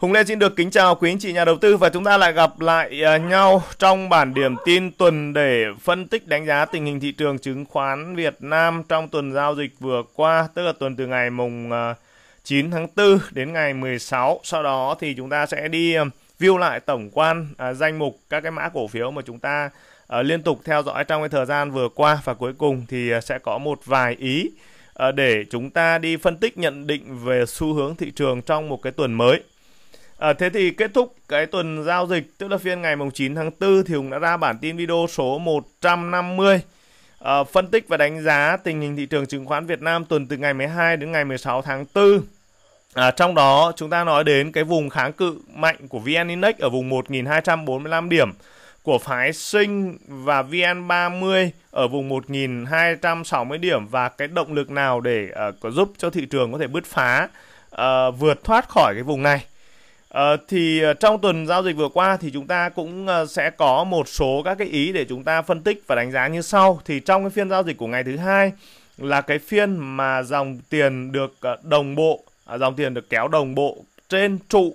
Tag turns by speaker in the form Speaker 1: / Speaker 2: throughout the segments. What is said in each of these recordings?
Speaker 1: Hùng Lê xin được kính chào quý anh chị nhà đầu tư và chúng ta lại gặp lại à, nhau trong bản điểm tin tuần để phân tích đánh giá tình hình thị trường chứng khoán Việt Nam trong tuần giao dịch vừa qua, tức là tuần từ ngày mùng 9 à, tháng 4 đến ngày 16. Sau đó thì chúng ta sẽ đi à, view lại tổng quan danh mục các cái mã cổ phiếu mà chúng ta liên tục theo dõi trong cái thời gian vừa qua và cuối cùng thì sẽ có một vài ý để chúng ta đi phân tích nhận định về xu hướng thị trường trong một cái tuần mới À, thế thì kết thúc cái tuần giao dịch tức là phiên ngày mùng 9 tháng 4 thì Hùng đã ra bản tin video số 150 à, ờ, phân tích và đánh giá tình hình thị trường chứng khoán Việt Nam tuần từ ngày 12 đến ngày 16 tháng 4. À, trong đó chúng ta nói đến cái vùng kháng cự mạnh của VN Index ở vùng 1245 điểm của phái sinh và VN30 ở vùng 1260 điểm và cái động lực nào để uh, có giúp cho thị trường có thể bứt phá uh, vượt thoát khỏi cái vùng này Ờ, thì ờ, trong tuần giao dịch vừa qua thì chúng ta cũng ờ, sẽ có một số các cái ý để chúng ta phân tích và đánh giá như sau. Thì trong cái phiên giao dịch của ngày thứ hai là cái phiên mà dòng tiền được đồng bộ, à, dòng tiền được kéo đồng bộ trên trụ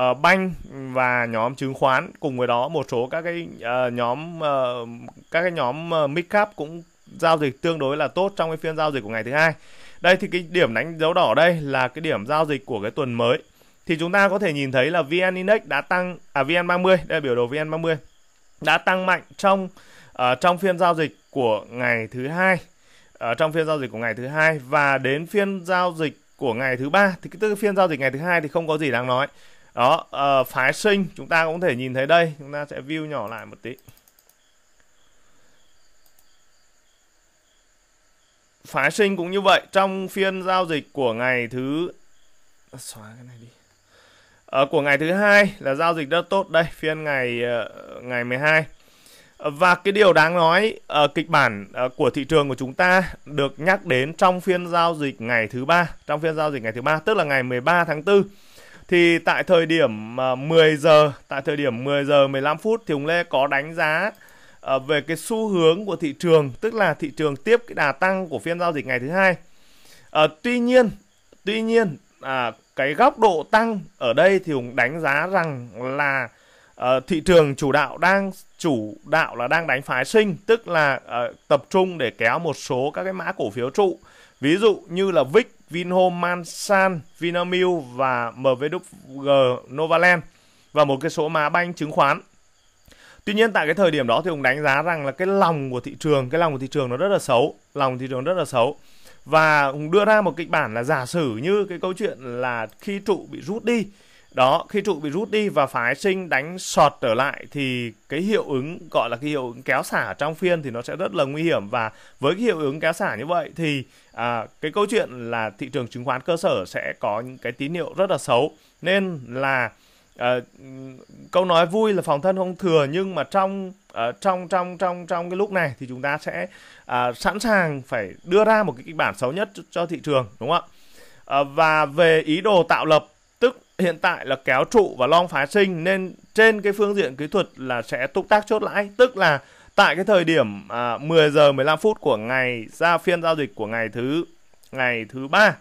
Speaker 1: uh, banh và nhóm chứng khoán cùng với đó một số các cái uh, nhóm uh, các cái nhóm uh, mid cap cũng giao dịch tương đối là tốt trong cái phiên giao dịch của ngày thứ hai. Đây thì cái điểm đánh dấu đỏ đây là cái điểm giao dịch của cái tuần mới thì chúng ta có thể nhìn thấy là VN Index đã tăng à VN30, đây là biểu đồ VN30 đã tăng mạnh trong uh, trong phiên giao dịch của ngày thứ hai ở ờ, trong phiên giao dịch của ngày thứ hai và đến phiên giao dịch của ngày thứ ba thì cái phiên giao dịch ngày thứ hai thì không có gì đáng nói đó uh, phái sinh chúng ta cũng thể nhìn thấy đây chúng ta sẽ view nhỏ lại một tí phái sinh cũng như vậy trong phiên giao dịch của ngày thứ xóa cái này À, của ngày thứ hai là giao dịch rất tốt đây phiên ngày uh, ngày 12 ờ, và cái điều đáng nói kịch bản của thị trường của chúng ta được nhắc đến trong phiên giao dịch ngày thứ ba trong phiên giao dịch ngày thứ ba tức là ngày 13 tháng 4 thì tại thời điểm uh, 10 giờ tại thời điểm 10 giờ 15 phút thì ông Lê có đánh giá về cái xu hướng của thị trường tức là thị trường tiếp cái đà tăng của phiên giao dịch ngày thứ hai uh, tuy nhiên tuy nhiên à, cái góc độ tăng ở đây thì hùng đánh giá rằng là uh, thị trường chủ đạo đang chủ đạo là đang đánh phái sinh tức là uh, tập trung để kéo một số các cái mã cổ phiếu trụ ví dụ như là vic vinhome mansan vinamilk và mvg novaland và một cái số mã banh chứng khoán Tuy nhiên tại cái thời điểm đó thì ông đánh giá rằng là cái lòng của thị trường, cái lòng của thị trường nó rất là xấu, lòng thị trường rất là xấu và đưa ra một kịch bản là giả sử như cái câu chuyện là khi trụ bị rút đi đó khi trụ bị rút đi và phái sinh đánh sọt trở lại thì cái hiệu ứng gọi là cái hiệu ứng kéo xả trong phiên thì nó sẽ rất là nguy hiểm và với cái hiệu ứng kéo xả như vậy thì à, cái câu chuyện là thị trường chứng khoán cơ sở sẽ có những cái tín hiệu rất là xấu nên là à, câu nói vui là phòng thân không thừa nhưng mà trong Ờ, trong trong trong trong cái lúc này thì chúng ta sẽ uh, sẵn sàng phải đưa ra một cái kịch bản xấu nhất cho, cho thị trường đúng không ạ uh, và về ý đồ tạo lập tức hiện tại là kéo trụ và long phá sinh nên trên cái phương diện kỹ thuật là sẽ túc tác chốt lãi tức là tại cái thời điểm uh, à, 10 giờ 15 phút của ngày ra phiên giao dịch của ngày thứ ngày thứ ba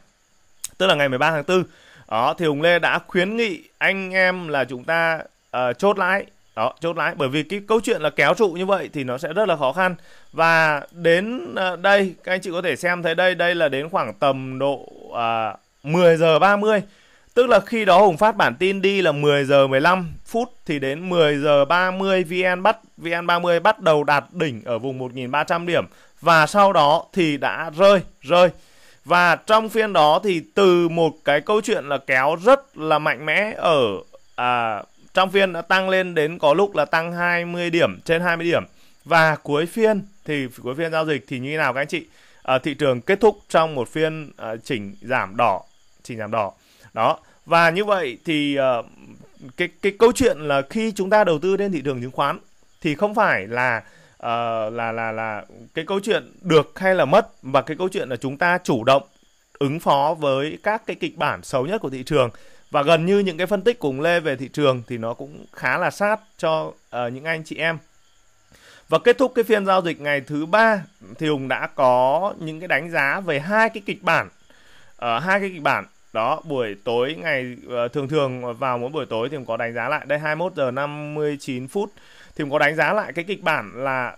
Speaker 1: tức là ngày 13 tháng 4 đó thì Hùng Lê đã khuyến nghị anh em là chúng ta uh, chốt lãi đó chốt lãi bởi vì cái câu chuyện là kéo trụ như vậy thì nó sẽ rất là khó khăn và đến à, đây các anh chị có thể xem thấy đây đây là đến khoảng tầm độ à, 10 giờ 30 tức là khi đó Hùng phát bản tin đi là 10 giờ 15 phút thì đến 10 giờ 30 VN bắt VN30 bắt đầu đạt đỉnh ở vùng 1.300 điểm và sau đó thì đã rơi rơi và trong phiên đó thì từ một cái câu chuyện là kéo rất là mạnh mẽ ở à, trong phiên đã tăng lên đến có lúc là tăng 20 điểm trên 20 điểm và cuối phiên thì cuối phiên giao dịch thì như thế nào các anh chị à, thị trường kết thúc trong một phiên à, chỉnh giảm đỏ chỉnh giảm đỏ đó và như vậy thì à, cái cái câu chuyện là khi chúng ta đầu tư trên thị trường chứng khoán thì không phải là uh, là là là cái câu chuyện được hay là mất và cái câu chuyện là chúng ta chủ động ứng phó với các cái kịch bản xấu nhất của thị trường và gần như những cái phân tích cùng lê về thị trường thì nó cũng khá là sát cho uh, những anh chị em và kết thúc cái phiên giao dịch ngày thứ ba thì hùng đã có những cái đánh giá về hai cái kịch bản ở ờ, uh, hai cái kịch bản đó buổi tối ngày uh, thường thường vào mỗi buổi tối thì hùng có đánh giá lại đây 21 giờ 59 phút thì hùng có đánh giá lại cái kịch bản là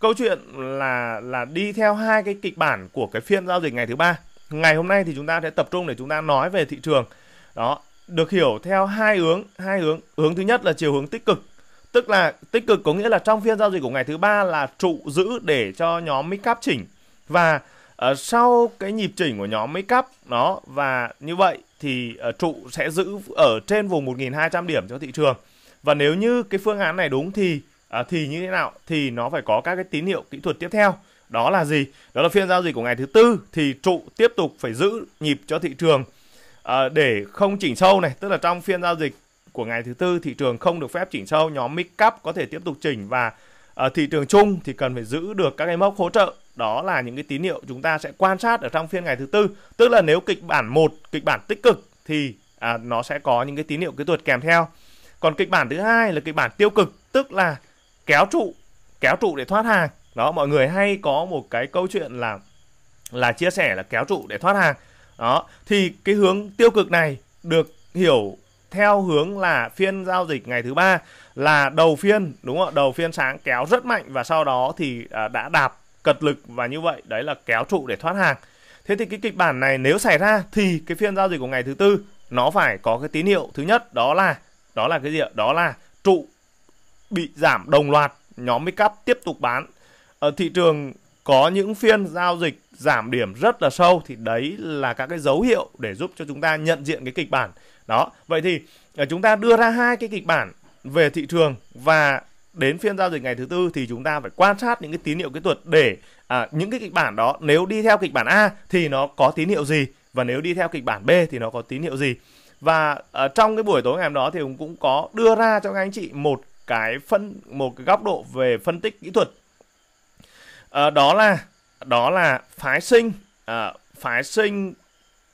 Speaker 1: câu chuyện là là đi theo hai cái kịch bản của cái phiên giao dịch ngày thứ ba ngày hôm nay thì chúng ta sẽ tập trung để chúng ta nói về thị trường đó được hiểu theo hai hướng, hai hướng. Hướng thứ nhất là chiều hướng tích cực. Tức là tích cực có nghĩa là trong phiên giao dịch của ngày thứ ba là trụ giữ để cho nhóm make up chỉnh và uh, sau cái nhịp chỉnh của nhóm make up nó và như vậy thì uh, trụ sẽ giữ ở trên vùng 1.200 điểm cho thị trường. Và nếu như cái phương án này đúng thì à, thì như thế nào thì nó phải có các cái tín hiệu kỹ thuật tiếp theo đó là gì đó là phiên giao dịch của ngày thứ tư thì trụ tiếp tục phải giữ nhịp cho thị trường Ờ, để không chỉnh sâu này tức là trong phiên giao dịch của ngày thứ tư thị trường không được phép chỉnh sâu nhóm mid cap có thể tiếp tục chỉnh và ở ờ, thị trường chung thì cần phải giữ được các cái mốc hỗ trợ đó là những cái tín hiệu chúng ta sẽ quan sát ở trong phiên ngày thứ tư tức là nếu kịch bản một kịch bản tích cực thì à, nó sẽ có những cái tín hiệu kỹ thuật kèm theo còn kịch bản thứ hai là kịch bản tiêu cực tức là kéo trụ kéo trụ để thoát hàng đó mọi người hay có một cái câu chuyện là là chia sẻ là kéo trụ để thoát hàng đó, thì cái hướng tiêu cực này được hiểu theo hướng là phiên giao dịch ngày thứ ba là đầu phiên đúng không đầu phiên sáng kéo rất mạnh và sau đó thì à, đã đạp cật lực và như vậy đấy là kéo trụ để thoát hàng thế thì cái kịch bản này nếu xảy ra thì cái phiên giao dịch của ngày thứ tư nó phải có cái tín hiệu thứ nhất đó là đó là cái gì ạ đó là trụ bị giảm đồng loạt nhóm make tiếp tục bán ở thị trường có những phiên giao dịch giảm điểm rất là sâu thì đấy là các cái dấu hiệu để giúp cho chúng ta nhận diện cái kịch bản đó vậy thì ờ, chúng ta đưa ra hai cái kịch bản về thị trường và đến phiên giao dịch ngày thứ tư thì chúng ta phải quan sát những cái tín hiệu kỹ thuật để à, những cái kịch bản đó nếu đi theo kịch bản A thì nó có tín hiệu gì và nếu đi theo kịch bản B thì nó có tín hiệu gì và à, trong cái buổi tối ngày hôm đó thì cũng có đưa ra cho các anh chị một cái phân một cái góc độ về phân tích kỹ thuật à, đó là đó là phái sinh à, phái sinh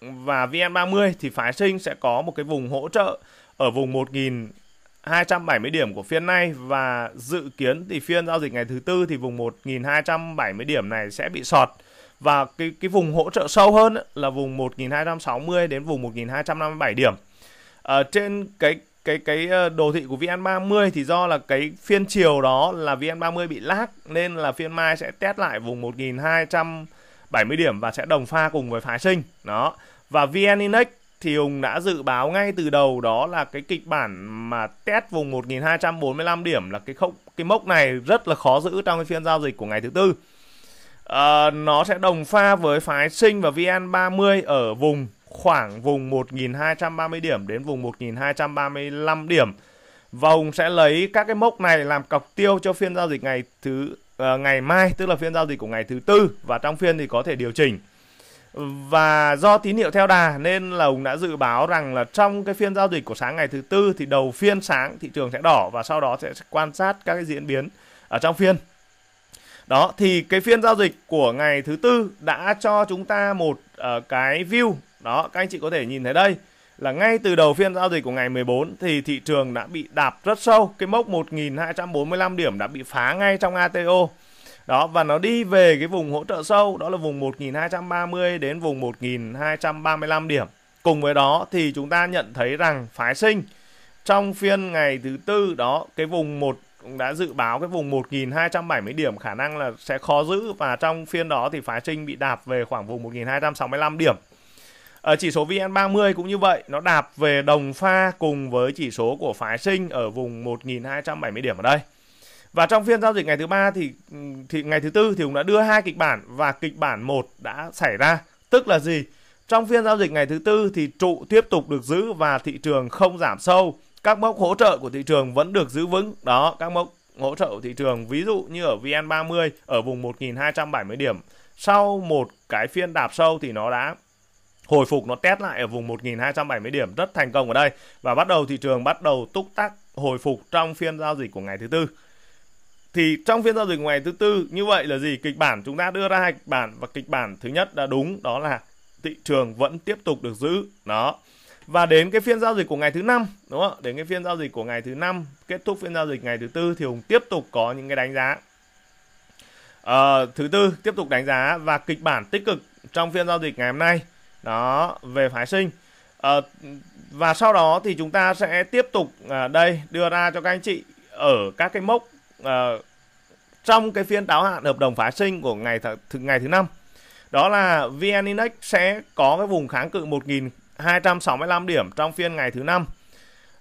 Speaker 1: và VN30 thì phái sinh sẽ có một cái vùng hỗ trợ ở vùng 1.270 điểm của phiên nay và dự kiến thì phiên giao dịch ngày thứ tư thì vùng 1.270 điểm này sẽ bị sọt và cái cái vùng hỗ trợ sâu hơn là vùng 1260 đến vùng 1257 điểm. Ở ờ, trên cái cái cái ờ, đồ thị của VN30 thì do là cái phiên chiều đó là VN30 bị lag nên là phiên mai sẽ test lại vùng 1270 điểm và sẽ đồng pha cùng với phái sinh. Đó. Và VN Index thì Hùng đã dự báo ngay từ đầu đó là cái kịch bản mà test vùng 1245 điểm là cái không cái mốc này rất là khó giữ trong cái phiên giao dịch của ngày thứ tư. À, nó sẽ đồng pha với phái sinh và VN30 ở vùng khoảng vùng 1.230 điểm đến vùng 1.235 điểm. Và Hùng sẽ lấy các cái mốc này làm cọc tiêu cho phiên giao dịch ngày thứ uh, ngày mai, tức là phiên giao dịch của ngày thứ tư và trong phiên thì có thể điều chỉnh. Và do tín hiệu theo đà nên là Hùng đã dự báo rằng là trong cái phiên giao dịch của sáng ngày thứ tư thì đầu phiên sáng thị trường sẽ đỏ và sau đó sẽ quan sát các cái diễn biến ở trong phiên. Đó thì cái phiên giao dịch của ngày thứ tư đã cho chúng ta một uh, cái view đó, các anh chị có thể nhìn thấy đây là ngay từ đầu phiên giao dịch của ngày 14 thì thị trường đã bị đạp rất sâu, cái mốc 1245 điểm đã bị phá ngay trong ATO. Đó và nó đi về cái vùng hỗ trợ sâu đó là vùng 1230 đến vùng 1235 điểm. Cùng với đó thì chúng ta nhận thấy rằng phái sinh trong phiên ngày thứ tư đó cái vùng 1 đã dự báo cái vùng 1270 điểm khả năng là sẽ khó giữ và trong phiên đó thì phái sinh bị đạp về khoảng vùng 1265 điểm. Ở ờ, chỉ số VN30 cũng như vậy, nó đạp về đồng pha cùng với chỉ số của phái sinh ở vùng 1270 điểm ở đây. Và trong phiên giao dịch ngày thứ ba thì ừ, thì ngày thứ tư thì cũng đã đưa hai kịch bản và kịch bản 1 đã xảy ra, tức là gì? Trong phiên giao dịch ngày thứ tư thì trụ tiếp tục được giữ và thị trường không giảm sâu. Các mốc hỗ trợ của thị trường vẫn được giữ vững. Đó, các mốc hỗ trợ của thị trường ví dụ như ở VN30 ở vùng 1270 điểm. Sau một cái phiên đạp sâu thì nó đã hồi phục nó test lại ở vùng 1270 điểm rất thành công ở đây và bắt đầu thị trường bắt đầu túc tác hồi phục trong phiên giao dịch của ngày thứ tư thì trong phiên giao dịch ngày thứ tư như vậy là gì kịch bản chúng ta đưa ra hai kịch bản và kịch bản thứ nhất đã đúng đó là thị trường vẫn tiếp tục được giữ đó và đến cái phiên giao dịch của ngày thứ năm đúng không đến cái phiên giao dịch của ngày thứ năm kết thúc phiên giao dịch ngày thứ tư thì hùng tiếp tục có những cái đánh giá à, thứ tư tiếp tục đánh giá và kịch bản tích cực trong phiên giao dịch ngày hôm nay đó về phái sinh à, và sau đó thì chúng ta sẽ tiếp tục à, đây đưa ra cho các anh chị ở các cái mốc à, trong cái phiên đáo hạn hợp đồng phái sinh của ngày th- ngày thứ năm đó là VN Index sẽ có cái vùng kháng cự 1.265 điểm trong phiên ngày thứ năm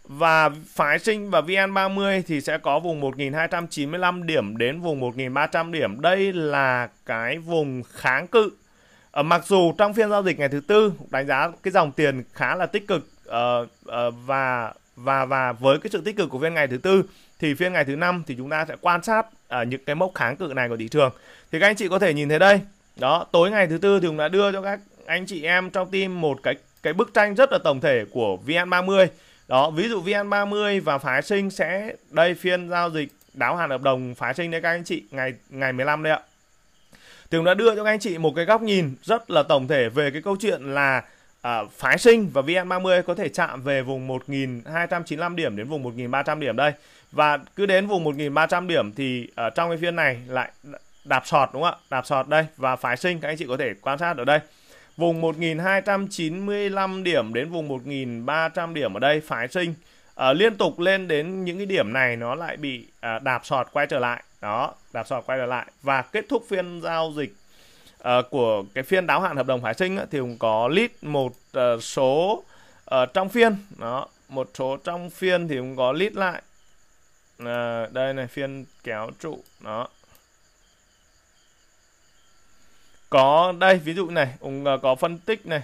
Speaker 1: và phái sinh và VN30 thì sẽ có vùng 1.295 điểm đến vùng 1.300 điểm. Đây là cái vùng kháng cự ở ờ, mặc dù trong phiên giao dịch ngày thứ tư đánh giá cái dòng tiền khá là tích cực ờ, ờ, và và và với cái sự tích cực của phiên ngày thứ tư thì phiên ngày thứ năm thì chúng ta sẽ quan sát ở những cái mốc kháng cự này của thị trường. Thì các anh chị có thể nhìn thấy đây. Đó, tối ngày thứ tư thì cũng đã đưa cho các anh chị em trong team một cái cái bức tranh rất là tổng thể của VN30. Đó, ví dụ VN30 và phái sinh sẽ đây phiên giao dịch đáo hạn hợp đồng phái sinh đấy các anh chị ngày ngày 15 đây ạ. Tường đã đưa cho các anh chị một cái góc nhìn rất là tổng thể về cái câu chuyện là à, phái sinh và VN30 có thể chạm về vùng 1295 điểm đến vùng 1300 điểm đây. Và cứ đến vùng 1300 điểm thì ở à, trong cái phiên này lại đạp sọt đúng không ạ? Đạp sọt đây và phái sinh các anh chị có thể quan sát ở đây. Vùng 1295 điểm đến vùng 1300 điểm ở đây phái sinh Ờ, liên tục lên đến những cái điểm này nó lại bị à, đạp sọt quay trở lại đó đạp sọt quay trở lại và kết thúc phiên giao dịch à, của cái phiên đáo hạn hợp đồng phái sinh á, thì cũng có list một à, số à, trong phiên đó một số trong phiên thì cũng có list lại à, đây này phiên kéo trụ đó có đây ví dụ này cũng có phân tích này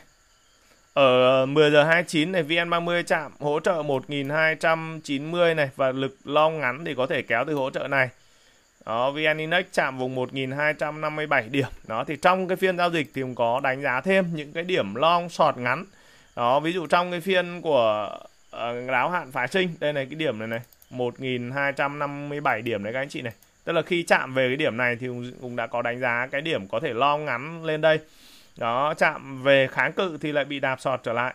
Speaker 1: ở 10 ờ, giờ 29 này VN30 chạm hỗ trợ 1290 này và lực long ngắn thì có thể kéo từ hỗ trợ này. Đó, VN Index chạm vùng 1257 điểm. Đó thì trong cái phiên giao dịch thì cũng có đánh giá thêm những cái điểm long short ngắn. Đó, ví dụ trong cái phiên của ờ, đáo hạn phái sinh, đây này cái điểm này này, 1257 điểm đấy các anh chị này. Tức là khi chạm về cái điểm này thì cũng đã có đánh giá cái điểm có thể long ngắn lên đây đó chạm về kháng cự thì lại bị đạp sọt trở lại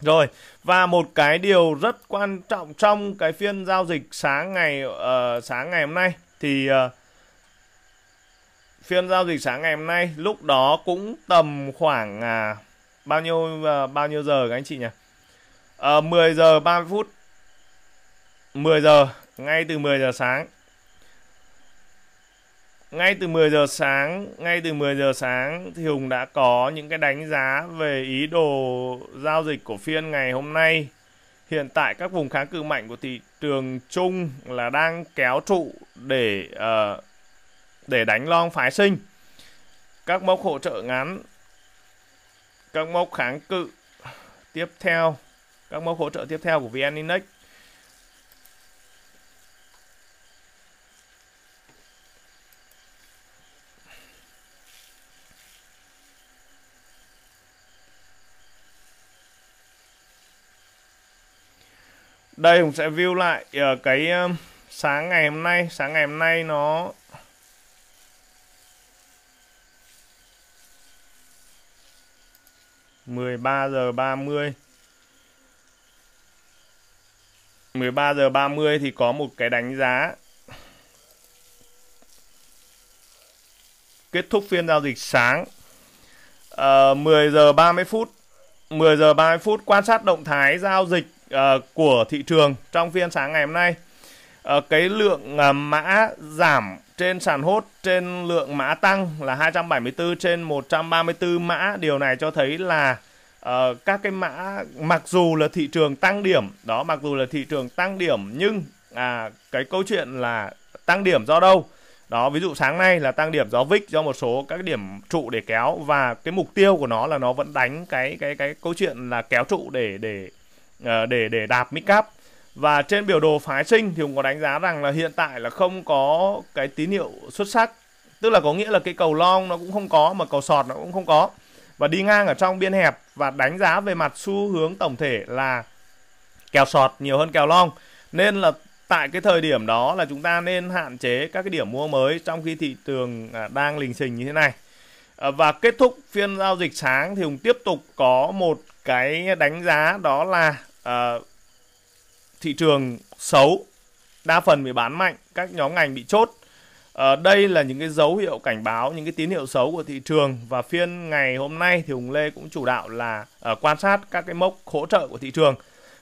Speaker 1: rồi và một cái điều rất quan trọng trong cái phiên giao dịch sáng ngày uh, sáng ngày hôm nay thì uh, phiên giao dịch sáng ngày hôm nay lúc đó cũng tầm khoảng uh, bao nhiêu uh, bao nhiêu giờ các anh chị nhỉ? Uh, 10 giờ 30 phút 10 giờ ngay từ 10 giờ sáng ngay từ 10 giờ sáng, ngay từ 10 giờ sáng thì Hùng đã có những cái đánh giá về ý đồ giao dịch của phiên ngày hôm nay. Hiện tại các vùng kháng cự mạnh của thị trường chung là đang kéo trụ để uh, để đánh long phái sinh. Các mốc hỗ trợ ngắn, các mốc kháng cự tiếp theo, các mốc hỗ trợ tiếp theo của VN Index đây cũng sẽ view lại ở ờ, cái ờ, sáng ngày hôm nay sáng ngày hôm nay nó mười ba giờ ba mươi 13 giờ 30 thì có một cái đánh giá kết thúc phiên giao dịch sáng à, ờ, 10 giờ 30 phút 10 giờ 30 phút quan sát động thái giao dịch Ờ, của thị trường trong phiên sáng ngày hôm nay. Ờ, cái lượng ờ, mã giảm trên sàn hốt trên lượng mã tăng là 274 trên 134 mã. Điều này cho thấy là các cái mã mặc dù là thị trường tăng điểm, đó mặc dù là thị trường tăng điểm nhưng à cái câu chuyện là tăng điểm do đâu? Đó, ví dụ sáng nay là tăng điểm do VIX do một số các điểm trụ để kéo và cái mục tiêu của nó là nó vẫn đánh cái cái cái câu chuyện là kéo trụ để để Ờ, để để đạp midcap và trên biểu đồ phái sinh thì cũng có đánh giá rằng là hiện tại là không có cái tín hiệu xuất sắc tức là có nghĩa là cái cầu long nó cũng không có mà cầu sọt nó cũng không có và đi ngang ở trong biên hẹp và đánh giá về mặt xu hướng tổng thể là kèo sọt nhiều hơn kèo long nên là tại cái thời điểm đó là chúng ta nên hạn chế các cái điểm mua mới trong khi thị trường à, đang lình xình như thế này ờ, và kết thúc phiên giao dịch sáng thì hùng tiếp tục có một cái đánh giá đó là Ờ, thị trường xấu đa phần bị bán mạnh các nhóm ngành bị chốt à, đây là những cái dấu hiệu cảnh báo những cái tín hiệu xấu của thị trường và phiên ngày hôm nay thì Hùng Lê cũng chủ đạo là à, quan sát các cái mốc hỗ trợ của thị trường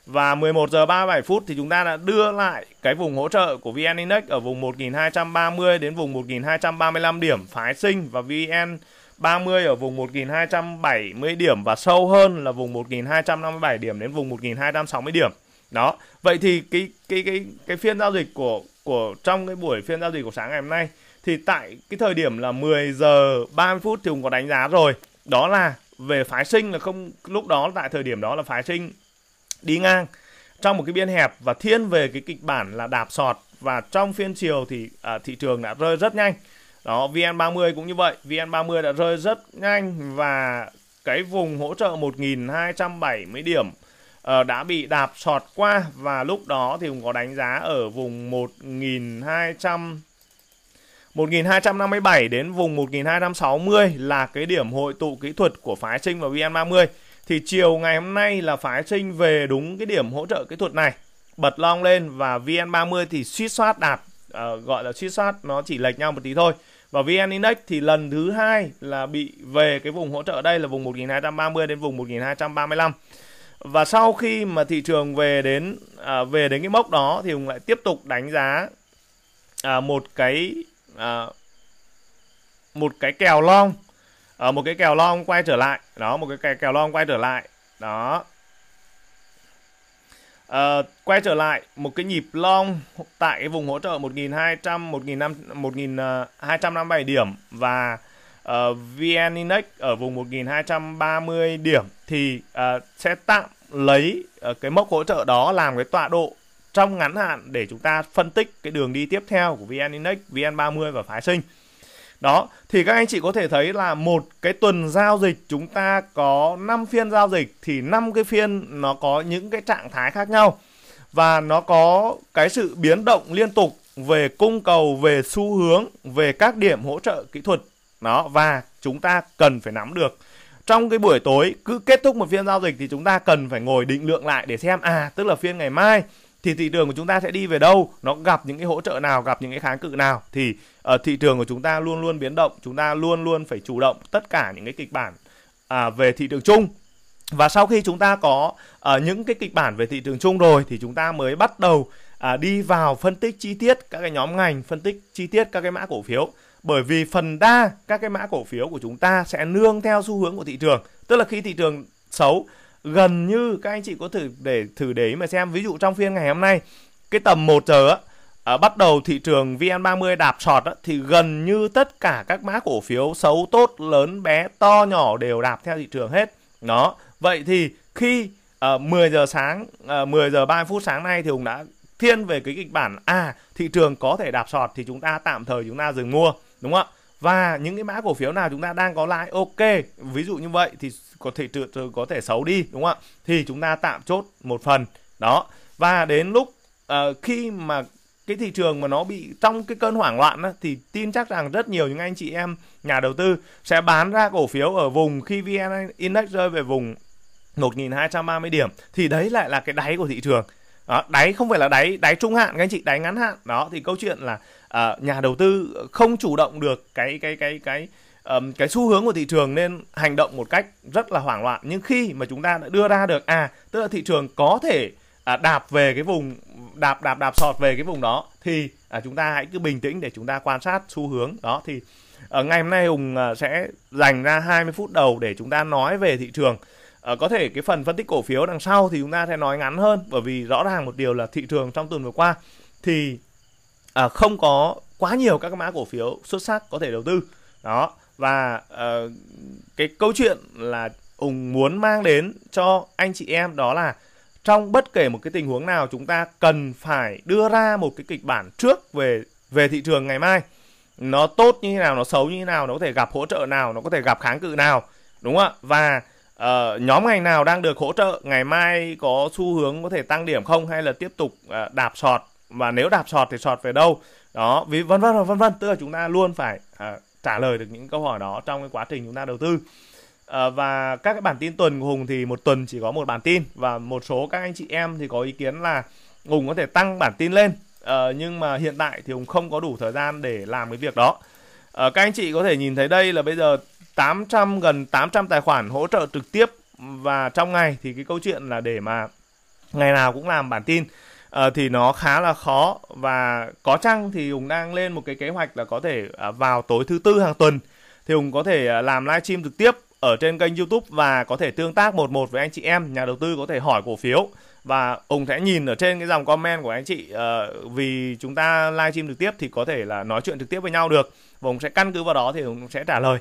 Speaker 1: và 11 giờ 37 phút thì chúng ta đã đưa lại cái vùng hỗ trợ của VN Index ở vùng 1230 đến vùng 1235 điểm phái sinh và VN 30 ở vùng 1270 điểm và sâu hơn là vùng 1257 điểm đến vùng 1260 điểm. Đó. Vậy thì cái cái cái cái phiên giao dịch của của trong cái buổi phiên giao dịch của sáng ngày hôm nay thì tại cái thời điểm là 10 giờ 30 phút thì Hùng có đánh giá rồi. Đó là về phái sinh là không lúc đó tại thời điểm đó là phái sinh đi ngang trong một cái biên hẹp và thiên về cái kịch bản là đạp sọt và trong phiên chiều thì à, thị trường đã rơi rất nhanh đó VN30 cũng như vậy VN30 đã rơi rất nhanh và cái vùng hỗ trợ 1.270 điểm uh, đã bị đạp sọt qua và lúc đó thì cũng có đánh giá ở vùng 1.200 1257 đến vùng 1260 là cái điểm hội tụ kỹ thuật của phái sinh và VN30 thì chiều ngày hôm nay là phái sinh về đúng cái điểm hỗ trợ kỹ thuật này bật long lên và VN30 thì suýt soát đạt uh, ờ, gọi là suýt soát nó chỉ lệch nhau một tí thôi và VN Index thì lần thứ hai là bị về cái vùng hỗ trợ đây là vùng 1230 đến vùng 1235 và sau khi mà thị trường về đến à, về đến cái mốc đó thì hùng lại tiếp tục đánh giá à, một cái à, một cái kèo long ở à, một cái kèo long quay trở lại đó một cái kèo long quay trở lại đó Uh, quay trở lại một cái nhịp long tại cái vùng hỗ trợ 1200 1500 1257 điểm và uh, VN Index ở vùng 1230 điểm thì uh, sẽ tạm lấy uh, cái mốc hỗ trợ đó làm cái tọa độ trong ngắn hạn để chúng ta phân tích cái đường đi tiếp theo của VN Index, VN30 và phái sinh. Đó, thì các anh chị có thể thấy là một cái tuần giao dịch chúng ta có 5 phiên giao dịch thì 5 cái phiên nó có những cái trạng thái khác nhau và nó có cái sự biến động liên tục về cung cầu, về xu hướng, về các điểm hỗ trợ kỹ thuật. Đó và chúng ta cần phải nắm được. Trong cái buổi tối cứ kết thúc một phiên giao dịch thì chúng ta cần phải ngồi định lượng lại để xem à tức là phiên ngày mai thì thị trường của chúng ta sẽ đi về đâu nó gặp những cái hỗ trợ nào gặp những cái kháng cự nào thì ở ờ, uh, thị trường của chúng ta luôn luôn biến động chúng ta luôn luôn phải chủ động tất cả những cái kịch bản à, về thị trường chung và sau khi chúng ta có uh, những cái kịch bản về thị trường chung rồi thì chúng ta mới bắt đầu uh, đi vào phân tích chi tiết các cái nhóm ngành phân tích chi tiết các cái mã cổ phiếu bởi vì phần đa các cái mã cổ phiếu của chúng ta sẽ nương theo xu hướng của thị trường tức là khi thị trường xấu gần như các anh chị có thử để thử để ý mà xem ví dụ trong phiên ngày hôm nay cái tầm 1 giờ á, à, bắt đầu thị trường VN30 đạp sọt á, thì gần như tất cả các mã cổ phiếu xấu tốt lớn bé to nhỏ đều đạp theo thị trường hết đó vậy thì khi à, 10 giờ sáng à, 10 giờ 30 phút sáng nay thì Hùng đã thiên về cái kịch bản à thị trường có thể đạp sọt thì chúng ta tạm thời chúng ta dừng mua đúng không ạ và những cái mã cổ phiếu nào chúng ta đang có lãi ok ví dụ như vậy thì có thể có thể xấu đi đúng không ạ thì chúng ta tạm chốt một phần đó và đến lúc uh, khi mà cái thị trường mà nó bị trong cái cơn hoảng loạn á, thì tin chắc rằng rất nhiều những anh chị em nhà đầu tư sẽ bán ra cổ phiếu ở vùng khi VN Index rơi về vùng 1.230 điểm thì đấy lại là cái đáy của thị trường đó, đáy không phải là đáy đáy trung hạn các anh chị đáy ngắn hạn đó thì câu chuyện là uh, nhà đầu tư không chủ động được cái cái cái cái um, cái xu hướng của thị trường nên hành động một cách rất là hoảng loạn nhưng khi mà chúng ta đã đưa ra được à tức là thị trường có thể à, đạp về cái vùng đạp đạp đạp sọt về cái vùng đó thì à, chúng ta hãy cứ bình tĩnh để chúng ta quan sát xu hướng đó thì à, ngày hôm nay hùng à, sẽ dành ra 20 phút đầu để chúng ta nói về thị trường à, có thể cái phần phân tích cổ phiếu đằng sau thì chúng ta sẽ nói ngắn hơn bởi vì rõ ràng một điều là thị trường trong tuần vừa qua thì à, không có quá nhiều các mã cổ phiếu xuất sắc có thể đầu tư đó và uh, cái câu chuyện là Hùng muốn mang đến cho anh chị em đó là trong bất kể một cái tình huống nào chúng ta cần phải đưa ra một cái kịch bản trước về về thị trường ngày mai nó tốt như thế nào nó xấu như thế nào nó có thể gặp hỗ trợ nào nó có thể gặp kháng cự nào đúng không ạ và uh, nhóm ngành nào đang được hỗ trợ ngày mai có xu hướng có thể tăng điểm không hay là tiếp tục uh, đạp sọt và nếu đạp sọt thì sọt về đâu đó vì vân vân và vân vân tức là chúng ta luôn phải uh, trả lời được những câu hỏi đó trong cái quá trình chúng ta đầu tư à, và các cái bản tin tuần của Hùng thì một tuần chỉ có một bản tin và một số các anh chị em thì có ý kiến là Hùng có thể tăng bản tin lên à, nhưng mà hiện tại thì Hùng không có đủ thời gian để làm cái việc đó à, các anh chị có thể nhìn thấy đây là bây giờ 800 gần 800 tài khoản hỗ trợ trực tiếp và trong ngày thì cái câu chuyện là để mà ngày nào cũng làm bản tin Ờ, thì nó khá là khó và có chăng thì hùng đang lên một cái kế hoạch là có thể à, vào tối thứ tư hàng tuần thì hùng có thể à, làm stream trực tiếp ở trên kênh youtube và có thể tương tác một một với anh chị em nhà đầu tư có thể hỏi cổ phiếu và hùng sẽ nhìn ở trên cái dòng comment của anh chị uh, vì chúng ta live stream trực tiếp thì có thể là nói chuyện trực tiếp với nhau được và hùng sẽ căn cứ vào đó thì hùng sẽ trả lời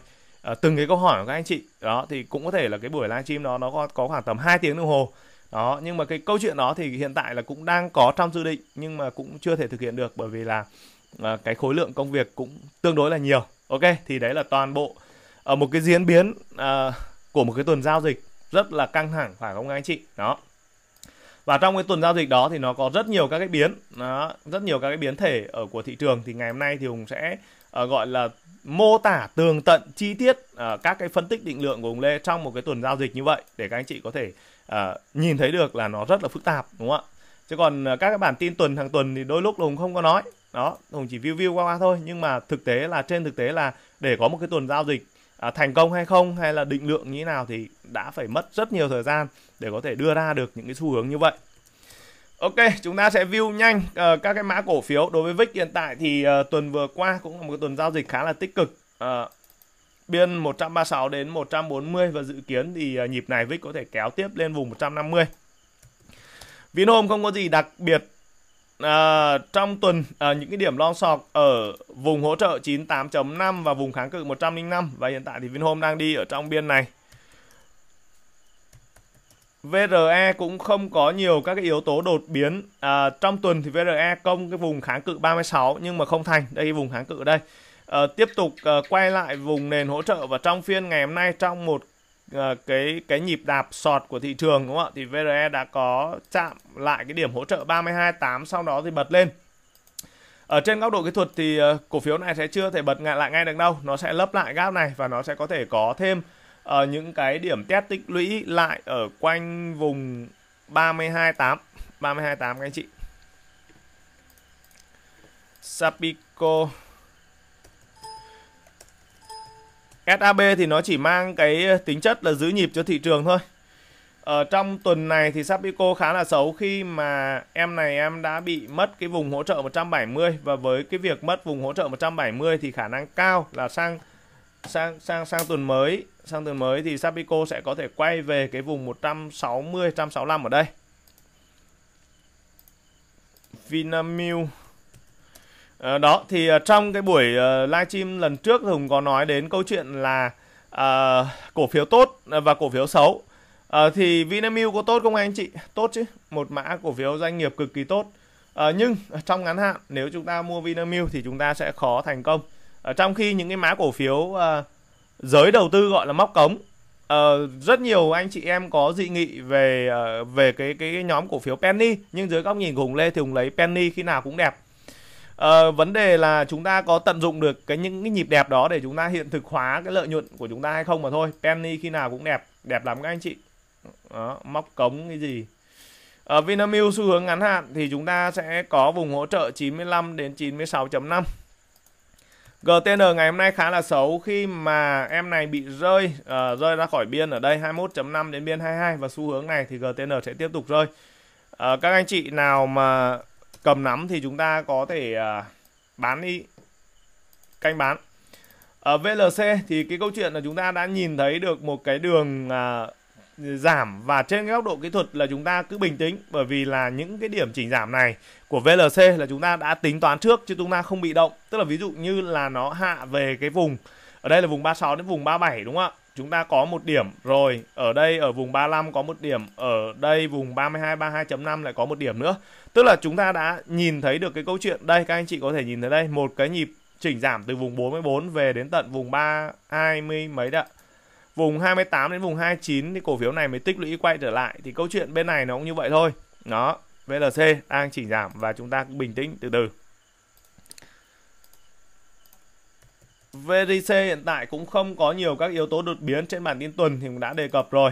Speaker 1: uh, từng cái câu hỏi của các anh chị đó thì cũng có thể là cái buổi live stream đó nó có, có khoảng tầm 2 tiếng đồng hồ đó nhưng mà cái câu chuyện đó thì hiện tại là cũng đang có trong dự định nhưng mà cũng chưa thể thực hiện được bởi vì là à, cái khối lượng công việc cũng tương đối là nhiều ok thì đấy là toàn bộ ở ờ, một cái diễn biến à, của một cái tuần giao dịch rất là căng thẳng phải không anh chị đó và trong cái tuần giao dịch đó thì nó có rất nhiều các cái biến đó, rất nhiều các cái biến thể ở của thị trường thì ngày hôm nay thì hùng sẽ uh, gọi là mô tả tường tận chi tiết uh, các cái phân tích định lượng của hùng lê trong một cái tuần giao dịch như vậy để các anh chị có thể à, nhìn thấy được là nó rất là phức tạp đúng không ạ chứ còn ờ, các bản tin tuần hàng tuần thì đôi lúc hùng không có nói đó hùng chỉ view view qua qua thôi nhưng mà thực tế là trên thực tế là để có một cái tuần giao dịch à, thành công hay không hay là định lượng như thế nào thì đã phải mất rất nhiều thời gian để có thể đưa ra được những cái xu hướng như vậy Ok, chúng ta sẽ view nhanh uh, các cái mã cổ phiếu. Đối với VIX hiện tại thì uh, tuần vừa qua cũng là một tuần giao dịch khá là tích cực. Uh, biên 136 đến 140 và dự kiến thì à, nhịp này VIX có thể kéo tiếp lên vùng 150. Vinhome không có gì đặc biệt à, trong tuần à, những cái điểm long sọc ở vùng hỗ trợ 98.5 và vùng kháng cự 105 và hiện tại thì Vinhome đang đi ở trong biên này. VRE cũng không có nhiều các cái yếu tố đột biến à, trong tuần thì VRE công cái vùng kháng cự 36 nhưng mà không thành đây vùng kháng cự đây uh, tiếp tục uh, quay lại vùng nền hỗ trợ và trong phiên ngày hôm nay trong một uh, cái cái nhịp đạp sọt của thị trường đúng không ạ thì VRE đã có chạm lại cái điểm hỗ trợ 32.8 sau đó thì bật lên ở trên góc độ kỹ thuật thì uh, cổ phiếu này sẽ chưa thể bật ngại lại ngay được đâu nó sẽ lấp lại gap này và nó sẽ có thể có thêm uh, những cái điểm test tích lũy lại ở quanh vùng 328 328 các anh chị Sapico SAB thì nó chỉ mang cái ờ, tính chất là giữ nhịp cho thị trường thôi. Ở ờ, trong tuần này thì Sapico khá là xấu khi mà em này em đã bị mất cái vùng hỗ trợ 170 và với cái việc mất vùng hỗ trợ 170 thì khả năng cao là sang sang sang sang tuần mới, sang tuần mới thì Sapico sẽ có thể quay về cái vùng 160 165 ở đây. Vinamilk Ờ, đó thì ờ, trong cái buổi ờ, live stream lần trước Hùng có nói đến câu chuyện là uh, cổ phiếu tốt và cổ phiếu xấu. Uh, thì Vinamilk có tốt không anh chị? Tốt chứ, một mã cổ phiếu doanh nghiệp cực kỳ tốt. Uh, nhưng trong ngắn hạn nếu chúng ta mua Vinamilk thì chúng ta sẽ khó thành công. Uh, trong khi những cái mã cổ phiếu uh, giới đầu tư gọi là móc cống Uh, rất nhiều anh chị em có dị nghị về uh, về cái, cái cái nhóm cổ phiếu penny nhưng dưới góc nhìn của Hùng Lê thì Hùng lấy penny khi nào cũng đẹp Ờ, vấn đề là chúng ta có tận dụng được cái những cái nhịp đẹp đó để chúng ta hiện thực hóa cái lợi nhuận của chúng ta hay không mà thôi. Penny khi nào cũng đẹp, đẹp lắm các anh chị. Đó, móc cống cái gì. Ở ờ, Vinamilk xu hướng ngắn hạn thì chúng ta sẽ có vùng hỗ trợ 95 đến 96.5. GTN ngày hôm nay khá là xấu khi mà em này bị rơi uh, rơi ra khỏi biên ở đây 21.5 đến biên 22 và xu hướng này thì GTN sẽ tiếp tục rơi. Uh, các anh chị nào mà cầm nắm thì chúng ta có thể à, bán đi canh bán ở VLC thì cái câu chuyện là chúng ta đã nhìn thấy được một cái đường uh, giảm và trên góc độ kỹ thuật là chúng ta cứ bình tĩnh bởi vì là những cái điểm chỉnh giảm này của VLC là chúng ta đã tính toán trước chứ chúng ta không bị động tức là ví dụ như là nó hạ về cái vùng ở đây là vùng 36 đến vùng 37 đúng không ạ chúng ta có một điểm rồi ở đây ở vùng 35 có một điểm ở đây vùng 32 32.5 lại có một điểm nữa tức là chúng ta đã nhìn thấy được cái câu chuyện đây các anh chị có thể nhìn thấy đây một cái nhịp chỉnh giảm từ vùng 44 về đến tận vùng 3 20 mấy đó vùng 28 đến vùng 29 thì cổ phiếu này mới tích lũy quay trở lại thì câu chuyện bên này nó cũng như vậy thôi đó VLC đang chỉnh giảm và chúng ta cứ bình tĩnh từ từ VDC hiện tại cũng không có nhiều các yếu tố đột biến trên bản tin tuần thì cũng đã đề cập rồi.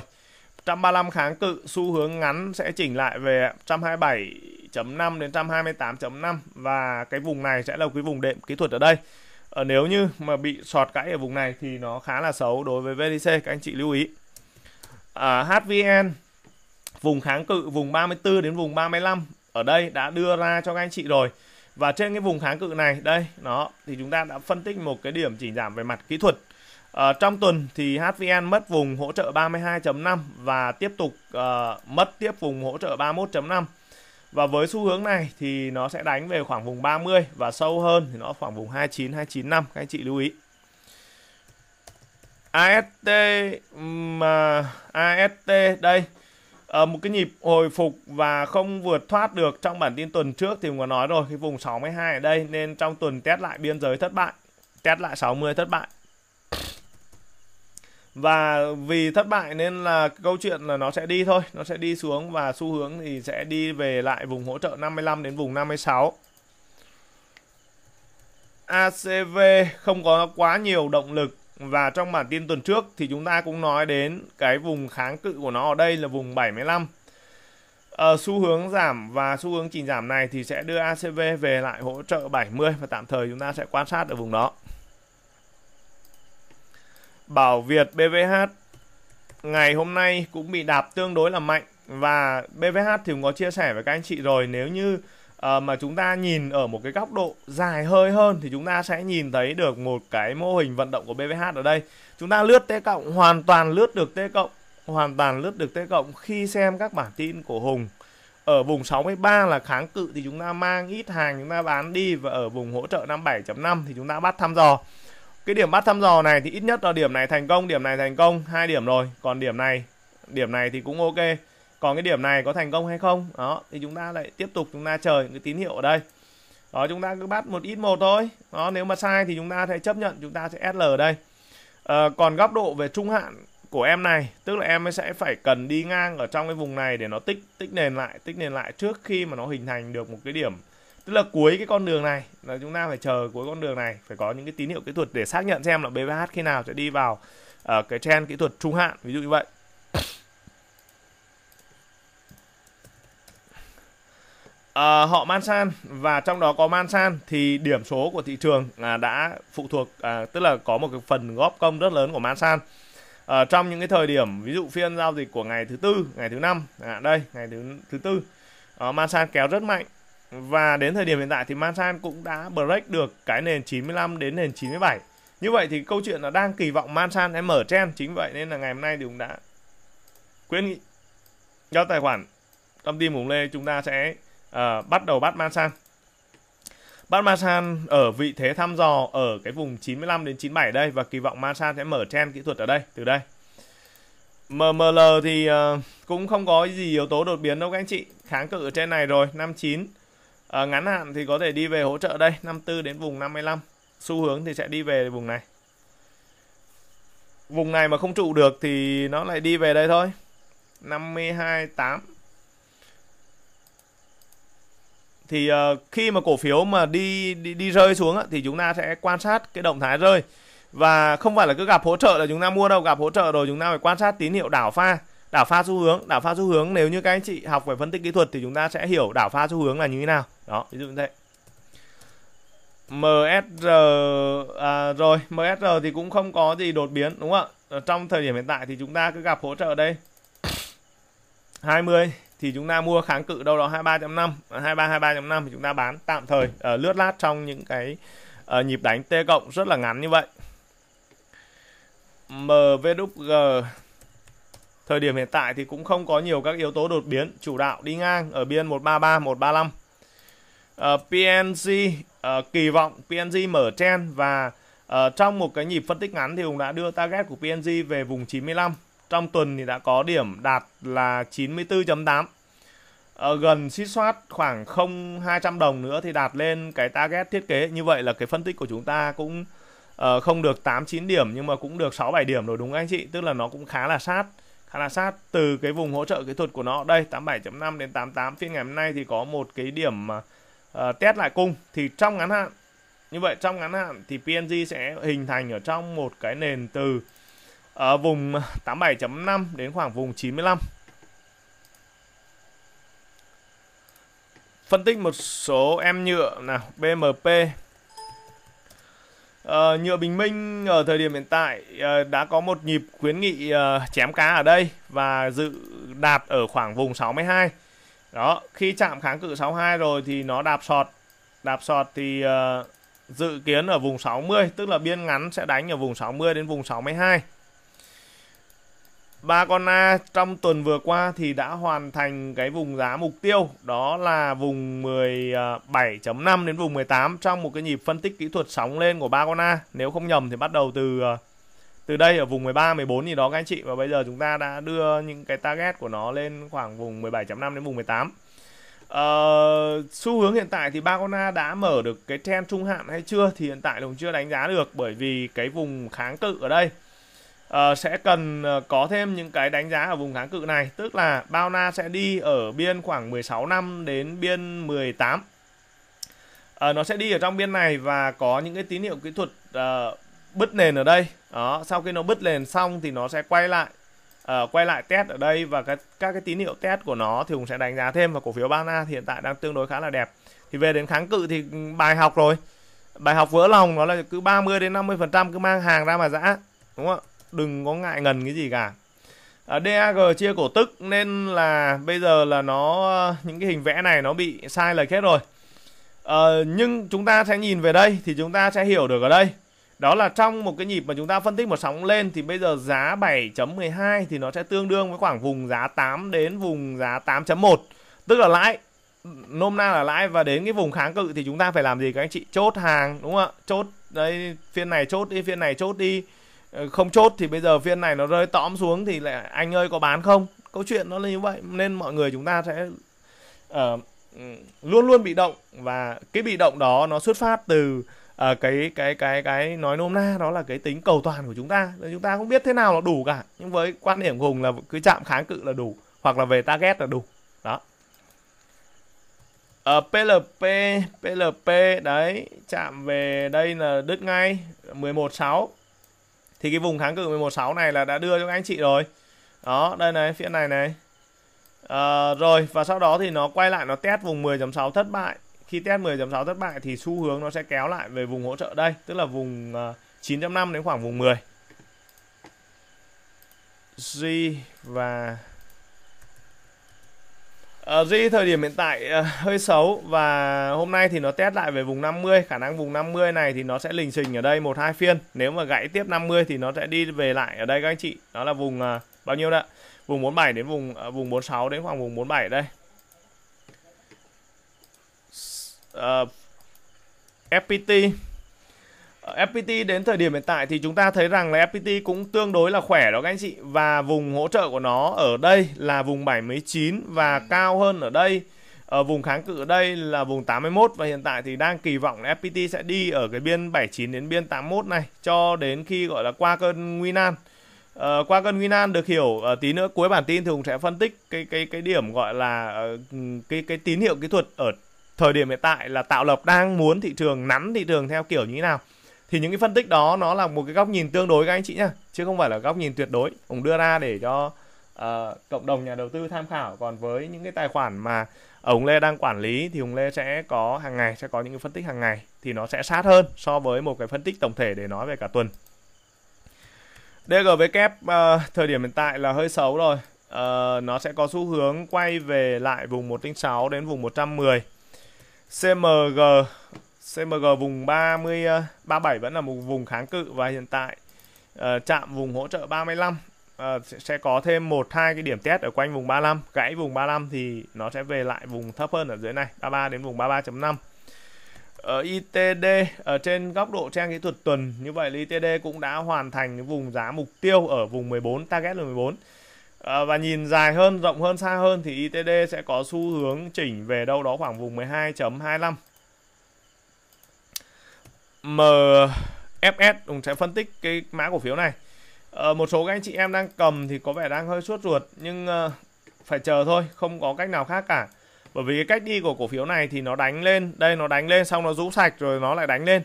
Speaker 1: 135 kháng cự xu hướng ngắn sẽ chỉnh lại về 127.5 đến 128.5 và cái vùng này sẽ là cái vùng đệm kỹ thuật ở đây. Ở ờ, nếu như mà bị sọt cãi ở vùng này thì nó khá là xấu đối với VDC các anh chị lưu ý. ở à, HVN vùng kháng cự vùng 34 đến vùng 35 ở đây đã đưa ra cho các anh chị rồi và trên cái vùng kháng cự này đây nó thì chúng ta đã phân tích một cái điểm chỉ giảm về mặt kỹ thuật à, trong tuần thì HVN mất vùng hỗ trợ 32.5 và tiếp tục à, mất tiếp vùng hỗ trợ 31.5 và với xu hướng này thì nó sẽ đánh về khoảng vùng 30 và sâu hơn thì nó khoảng vùng 29 295 các anh chị lưu ý. AST um, à, AST đây À, một cái nhịp hồi phục và không vượt thoát được trong bản tin tuần trước thì mình có nói rồi cái vùng 62 ở đây nên trong tuần test lại biên giới thất bại test lại 60 thất bại và vì thất bại nên là câu chuyện là nó sẽ đi thôi nó sẽ đi xuống và xu hướng thì sẽ đi về lại vùng hỗ trợ 55 đến vùng 56 ACV không có quá nhiều động lực và trong bản tin tuần trước thì chúng ta cũng nói đến cái vùng kháng cự của nó ở đây là vùng 75. Ở ờ, xu hướng giảm và xu hướng chỉnh giảm này thì sẽ đưa ACV về lại hỗ trợ 70 và tạm thời chúng ta sẽ quan sát ở vùng đó. Bảo Việt BVH ngày hôm nay cũng bị đạp tương đối là mạnh và BVH thì cũng có chia sẻ với các anh chị rồi nếu như Ờ, mà chúng ta nhìn ở một cái góc độ dài hơi hơn thì chúng ta sẽ nhìn thấy được một cái mô hình vận động của BVH ở đây chúng ta lướt T cộng hoàn toàn lướt được T cộng hoàn toàn lướt được T cộng khi xem các bản tin của Hùng ở vùng 63 là kháng cự thì chúng ta mang ít hàng chúng ta bán đi và ở vùng hỗ trợ 57.5 thì chúng ta bắt thăm dò cái điểm bắt thăm dò này thì ít nhất là điểm này thành công điểm này thành công hai điểm rồi còn điểm này điểm này thì cũng ok còn cái điểm này có thành công hay không đó thì chúng ta lại tiếp tục chúng ta chờ những cái tín hiệu ở đây đó chúng ta cứ bắt một ít một thôi đó nếu mà sai thì chúng ta sẽ chấp nhận chúng ta sẽ SL ở đây à, còn góc độ về trung hạn của em này tức là em sẽ phải cần đi ngang ở trong cái vùng này để nó tích tích nền lại tích nền lại trước khi mà nó hình thành được một cái điểm tức là cuối cái con đường này là chúng ta phải chờ cuối con đường này phải có những cái tín hiệu kỹ thuật để xác nhận xem là BVH khi nào sẽ đi vào uh, cái trend kỹ thuật trung hạn ví dụ như vậy Ờ, họ man san và trong đó có man san thì điểm số của thị trường à, đã phụ thuộc à, tức là có một cái phần góp công rất lớn của man san à, trong những cái thời điểm ví dụ phiên giao dịch của ngày thứ tư ngày thứ năm à, đây ngày thứ thứ tư à, san kéo rất mạnh và đến thời điểm hiện tại thì man san cũng đã break được cái nền 95 đến nền 97 như vậy thì câu chuyện là đang kỳ vọng man san sẽ mở trend chính vậy nên là ngày hôm nay thì cũng đã quyết nghị giao tài khoản công ty Mùng Lê chúng ta sẽ Ờ, bắt đầu bắt Masan. Bắt Masan ở vị thế thăm dò ở cái vùng 95 đến 97 đây và kỳ vọng Masan sẽ mở trend kỹ thuật ở đây từ đây. MML thì ờ, cũng không có gì yếu tố đột biến đâu các anh chị. Kháng cự ở trên này rồi, 59. À, ờ, ngắn hạn thì có thể đi về hỗ trợ đây, 54 đến vùng 55. Xu hướng thì sẽ đi về vùng này. Vùng này mà không trụ được thì nó lại đi về đây thôi. 52 8 thì uh, khi mà cổ phiếu mà đi đi, đi rơi xuống á, thì chúng ta sẽ quan sát cái động thái rơi và không phải là cứ gặp hỗ trợ là chúng ta mua đâu gặp hỗ trợ rồi chúng ta phải quan sát tín hiệu đảo pha đảo pha xu hướng đảo pha xu hướng nếu như các anh chị học về phân tích kỹ thuật thì chúng ta sẽ hiểu đảo pha xu hướng là như thế nào đó ví dụ như thế MSR à, rồi MSR thì cũng không có gì đột biến đúng không ạ trong thời điểm hiện tại thì chúng ta cứ gặp hỗ trợ đây 20 thì chúng ta mua kháng cự đâu đó 23.5 23 23.5 thì chúng ta bán tạm thời uh, lướt lát trong những cái uh, nhịp đánh T cộng rất là ngắn như vậy MVG thời điểm hiện tại thì cũng không có nhiều các yếu tố đột biến chủ đạo đi ngang ở biên 133 135 uh, PNG uh, kỳ vọng PNG mở trend và uh, trong một cái nhịp phân tích ngắn thì Hùng đã đưa target của PNG về vùng 95 trong tuần thì đã có điểm đạt là 94.8 ở ờ, gần suýt soát khoảng 0,200 đồng nữa thì đạt lên cái target thiết kế như vậy là cái phân tích của chúng ta cũng uh, không được 89 điểm nhưng mà cũng được 67 điểm rồi đúng không anh chị tức là nó cũng khá là sát khá là sát từ cái vùng hỗ trợ kỹ thuật của nó đây 87.5 đến 88 phiên ngày hôm nay thì có một cái điểm mà uh, test lại cung thì trong ngắn hạn như vậy trong ngắn hạn thì PNG sẽ hình thành ở trong một cái nền từ ở vùng 87.5 đến khoảng vùng 95. Phân tích một số em nhựa nào, BMP. À, ờ, nhựa Bình Minh ở thời điểm hiện tại à, đã có một nhịp khuyến nghị à, chém cá ở đây và dự đạt ở khoảng vùng 62. Đó, khi chạm kháng cự 62 rồi thì nó đạp sọt. Đạp sọt thì à, dự kiến ở vùng 60, tức là biên ngắn sẽ đánh ở vùng 60 đến vùng 62. Ba con A trong tuần vừa qua thì đã hoàn thành cái vùng giá mục tiêu đó là vùng 17.5 đến vùng 18 trong một cái nhịp phân tích kỹ thuật sóng lên của ba con A. Nếu không nhầm thì bắt đầu từ ờ, từ đây ở vùng 13 14 gì đó các anh chị và bây giờ chúng ta đã đưa những cái target của nó lên khoảng vùng 17.5 đến vùng 18. Uh, ờ, xu hướng hiện tại thì Bagona đã mở được cái trend trung hạn hay chưa thì hiện tại cũng chưa đánh giá được bởi vì cái vùng kháng cự ở đây Ờ, sẽ cần ờ, có thêm những cái đánh giá ở vùng kháng cự này tức là bao na sẽ đi ở biên khoảng 16 năm đến biên 18 uh, ờ, nó sẽ đi ở trong biên này và có những cái tín hiệu kỹ thuật uh, bứt nền ở đây đó sau khi nó bứt nền xong thì nó sẽ quay lại uh, quay lại test ở đây và các các cái tín hiệu test của nó thì cũng sẽ đánh giá thêm và cổ phiếu na thì hiện tại đang tương đối khá là đẹp thì về đến kháng cự thì ừ, bài học rồi bài học vỡ lòng nó là cứ 30 đến 50 phần trăm cứ mang hàng ra mà dã, đúng không ạ đừng có ngại ngần cái gì cả à, DAG chia cổ tức nên là bây giờ là nó ờ, những cái hình vẽ này nó bị sai lệch hết rồi à, nhưng chúng ta sẽ nhìn về đây thì chúng ta sẽ hiểu được ở đây đó là trong một cái nhịp mà chúng ta phân tích một sóng lên thì bây giờ giá 7.12 thì nó sẽ tương đương với khoảng vùng giá 8 đến vùng giá 8.1 tức là lãi nôm na là lãi và đến cái vùng kháng cự thì chúng ta phải làm gì các anh chị chốt hàng đúng không ạ chốt đây phiên này chốt đi phiên này chốt đi Ờ, không chốt thì bây giờ phiên này nó rơi tõm xuống thì lại anh ơi có bán không câu chuyện nó là như vậy nên mọi người chúng ta sẽ uh, luôn luôn bị động và cái bị động đó nó xuất phát từ uh, cái cái cái cái nói nôm na đó là cái tính cầu toàn của chúng ta chúng ta không biết thế nào là đủ cả nhưng với quan điểm của hùng là cứ chạm kháng cự là đủ hoặc là về target là đủ đó ở uh, PLP PLP đấy chạm về đây là đứt ngay 11 6 thì cái vùng kháng cự 116 này là đã đưa cho các anh chị rồi đó đây này phía này này à, rồi và sau đó thì nó quay lại nó test vùng 10.6 thất bại khi test 10.6 thất bại thì xu hướng nó sẽ kéo lại về vùng hỗ trợ đây tức là vùng uh, ờ, 9.5 đến khoảng vùng 10 G và Uh, Duy thời điểm hiện tại ờ, hơi xấu và hôm nay thì nó test lại về vùng 50 khả năng vùng 50 này thì nó sẽ lình xình ở đây một hai phiên nếu mà gãy tiếp 50 thì nó sẽ đi về lại ở đây các anh chị đó là vùng ờ, bao nhiêu đó vùng 47 đến vùng uh, vùng 46 đến khoảng vùng 47 đây uh, FPT FPT đến thời điểm hiện tại thì chúng ta thấy rằng là FPT cũng tương đối là khỏe đó các anh chị và vùng hỗ trợ của nó ở đây là vùng 79 và cao hơn ở đây ở ờ, vùng kháng cự ở đây là vùng 81 và hiện tại thì đang kỳ vọng là FPT sẽ đi ở cái biên 79 đến biên 81 này cho đến khi gọi là qua cơn nguy nan. Uh, qua cơn nguy nan được hiểu uh, tí nữa cuối bản tin thì hùng sẽ phân tích cái cái cái điểm gọi là cái cái tín hiệu kỹ thuật ở thời điểm hiện tại là tạo lập đang muốn thị trường nắn thị trường theo kiểu như thế nào thì những cái phân tích đó nó là một cái góc nhìn tương đối các anh chị nhá chứ không phải là góc nhìn tuyệt đối ông đưa ra để cho uh, cộng đồng nhà đầu tư tham khảo còn với những cái tài khoản mà ông Lê đang quản lý thì ông Lê sẽ có hàng ngày sẽ có những cái phân tích hàng ngày thì nó sẽ sát hơn so với một cái phân tích tổng thể để nói về cả tuần DGW kép uh, thời điểm hiện tại là hơi xấu rồi uh, nó sẽ có xu hướng quay về lại vùng 106 đến vùng 110 CMG CMG vùng 30 37 ờ, vẫn là một vùng kháng cự và hiện tại uh, chạm vùng hỗ trợ 35 uh, ờ, sẽ có thêm một hai cái điểm test ở quanh vùng 35 gãy vùng 35 thì nó sẽ về lại vùng thấp hơn ở dưới này 33 đến vùng 33.5 ở ITD ở trên góc độ trang kỹ thuật tuần như vậy là ITD cũng đã hoàn thành vùng giá mục tiêu ở vùng 14 target là 14 à, và nhìn dài hơn rộng hơn xa hơn thì ITD sẽ có xu hướng chỉnh về đâu đó khoảng vùng 12.25 MFS Tùng sẽ phân tích cái mã cổ phiếu này à, một số các anh chị em đang cầm thì có vẻ đang hơi suốt ruột nhưng à, phải chờ thôi không có cách nào khác cả bởi vì cái cách đi của cổ phiếu này thì nó đánh lên đây nó đánh lên xong nó rũ sạch rồi nó lại đánh lên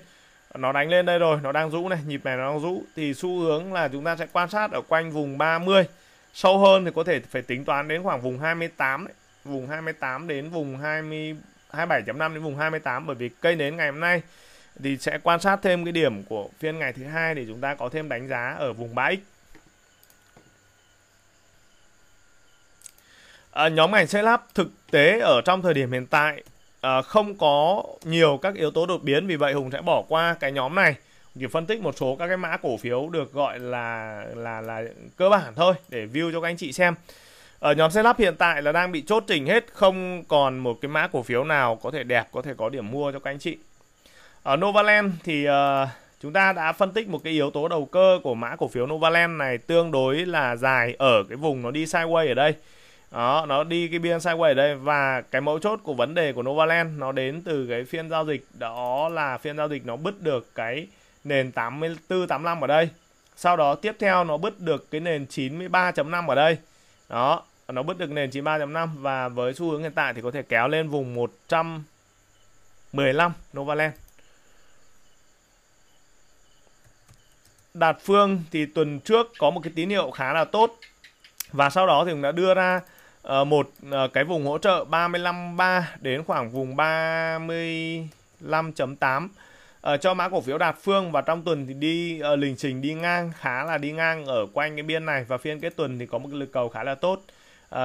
Speaker 1: nó đánh lên đây rồi nó đang rũ này nhịp này nó đang rũ thì xu hướng là chúng ta sẽ quan sát ở quanh vùng 30 sâu hơn thì có thể phải tính toán đến khoảng vùng 28 đấy. vùng 28 đến vùng 20 27.5 đến vùng 28 bởi vì cây nến ngày hôm nay thì sẽ quan sát thêm cái điểm của phiên ngày thứ hai để chúng ta có thêm đánh giá ở vùng 3x. À, nhóm ngành xe lắp thực tế ở trong thời điểm hiện tại à, không có nhiều các yếu tố đột biến vì vậy Hùng sẽ bỏ qua cái nhóm này chỉ phân tích một số các cái mã cổ phiếu được gọi là là là cơ bản thôi để view cho các anh chị xem ở nhóm xe lắp hiện tại là đang bị chốt trình hết không còn một cái mã cổ phiếu nào có thể đẹp có thể có điểm mua cho các anh chị ở Novaland thì uh, chúng ta đã phân tích một cái yếu tố đầu cơ của mã cổ phiếu Novaland này tương đối là dài ở cái vùng nó đi sideways ở đây đó nó đi cái biên sideways ở đây và cái mấu chốt của vấn đề của Novaland nó đến từ cái phiên giao dịch đó là phiên giao dịch nó bứt được cái nền 84 85 ở đây sau đó tiếp theo nó bứt được cái nền 93.5 ở đây đó nó bứt được nền 93.5 và với xu hướng hiện tại thì có thể kéo lên vùng 115 Novaland Đạt Phương thì tuần trước có một cái tín hiệu khá là tốt và sau đó thì cũng đã đưa ra uh, một uh, cái vùng hỗ trợ 35.3 đến khoảng vùng 35.8 uh, ờ, cho mã cổ phiếu Đạt Phương và trong tuần thì đi uh, lình trình đi ngang khá là đi ngang ở quanh cái biên này và phiên kết tuần thì có một cái lực cầu khá là tốt uh,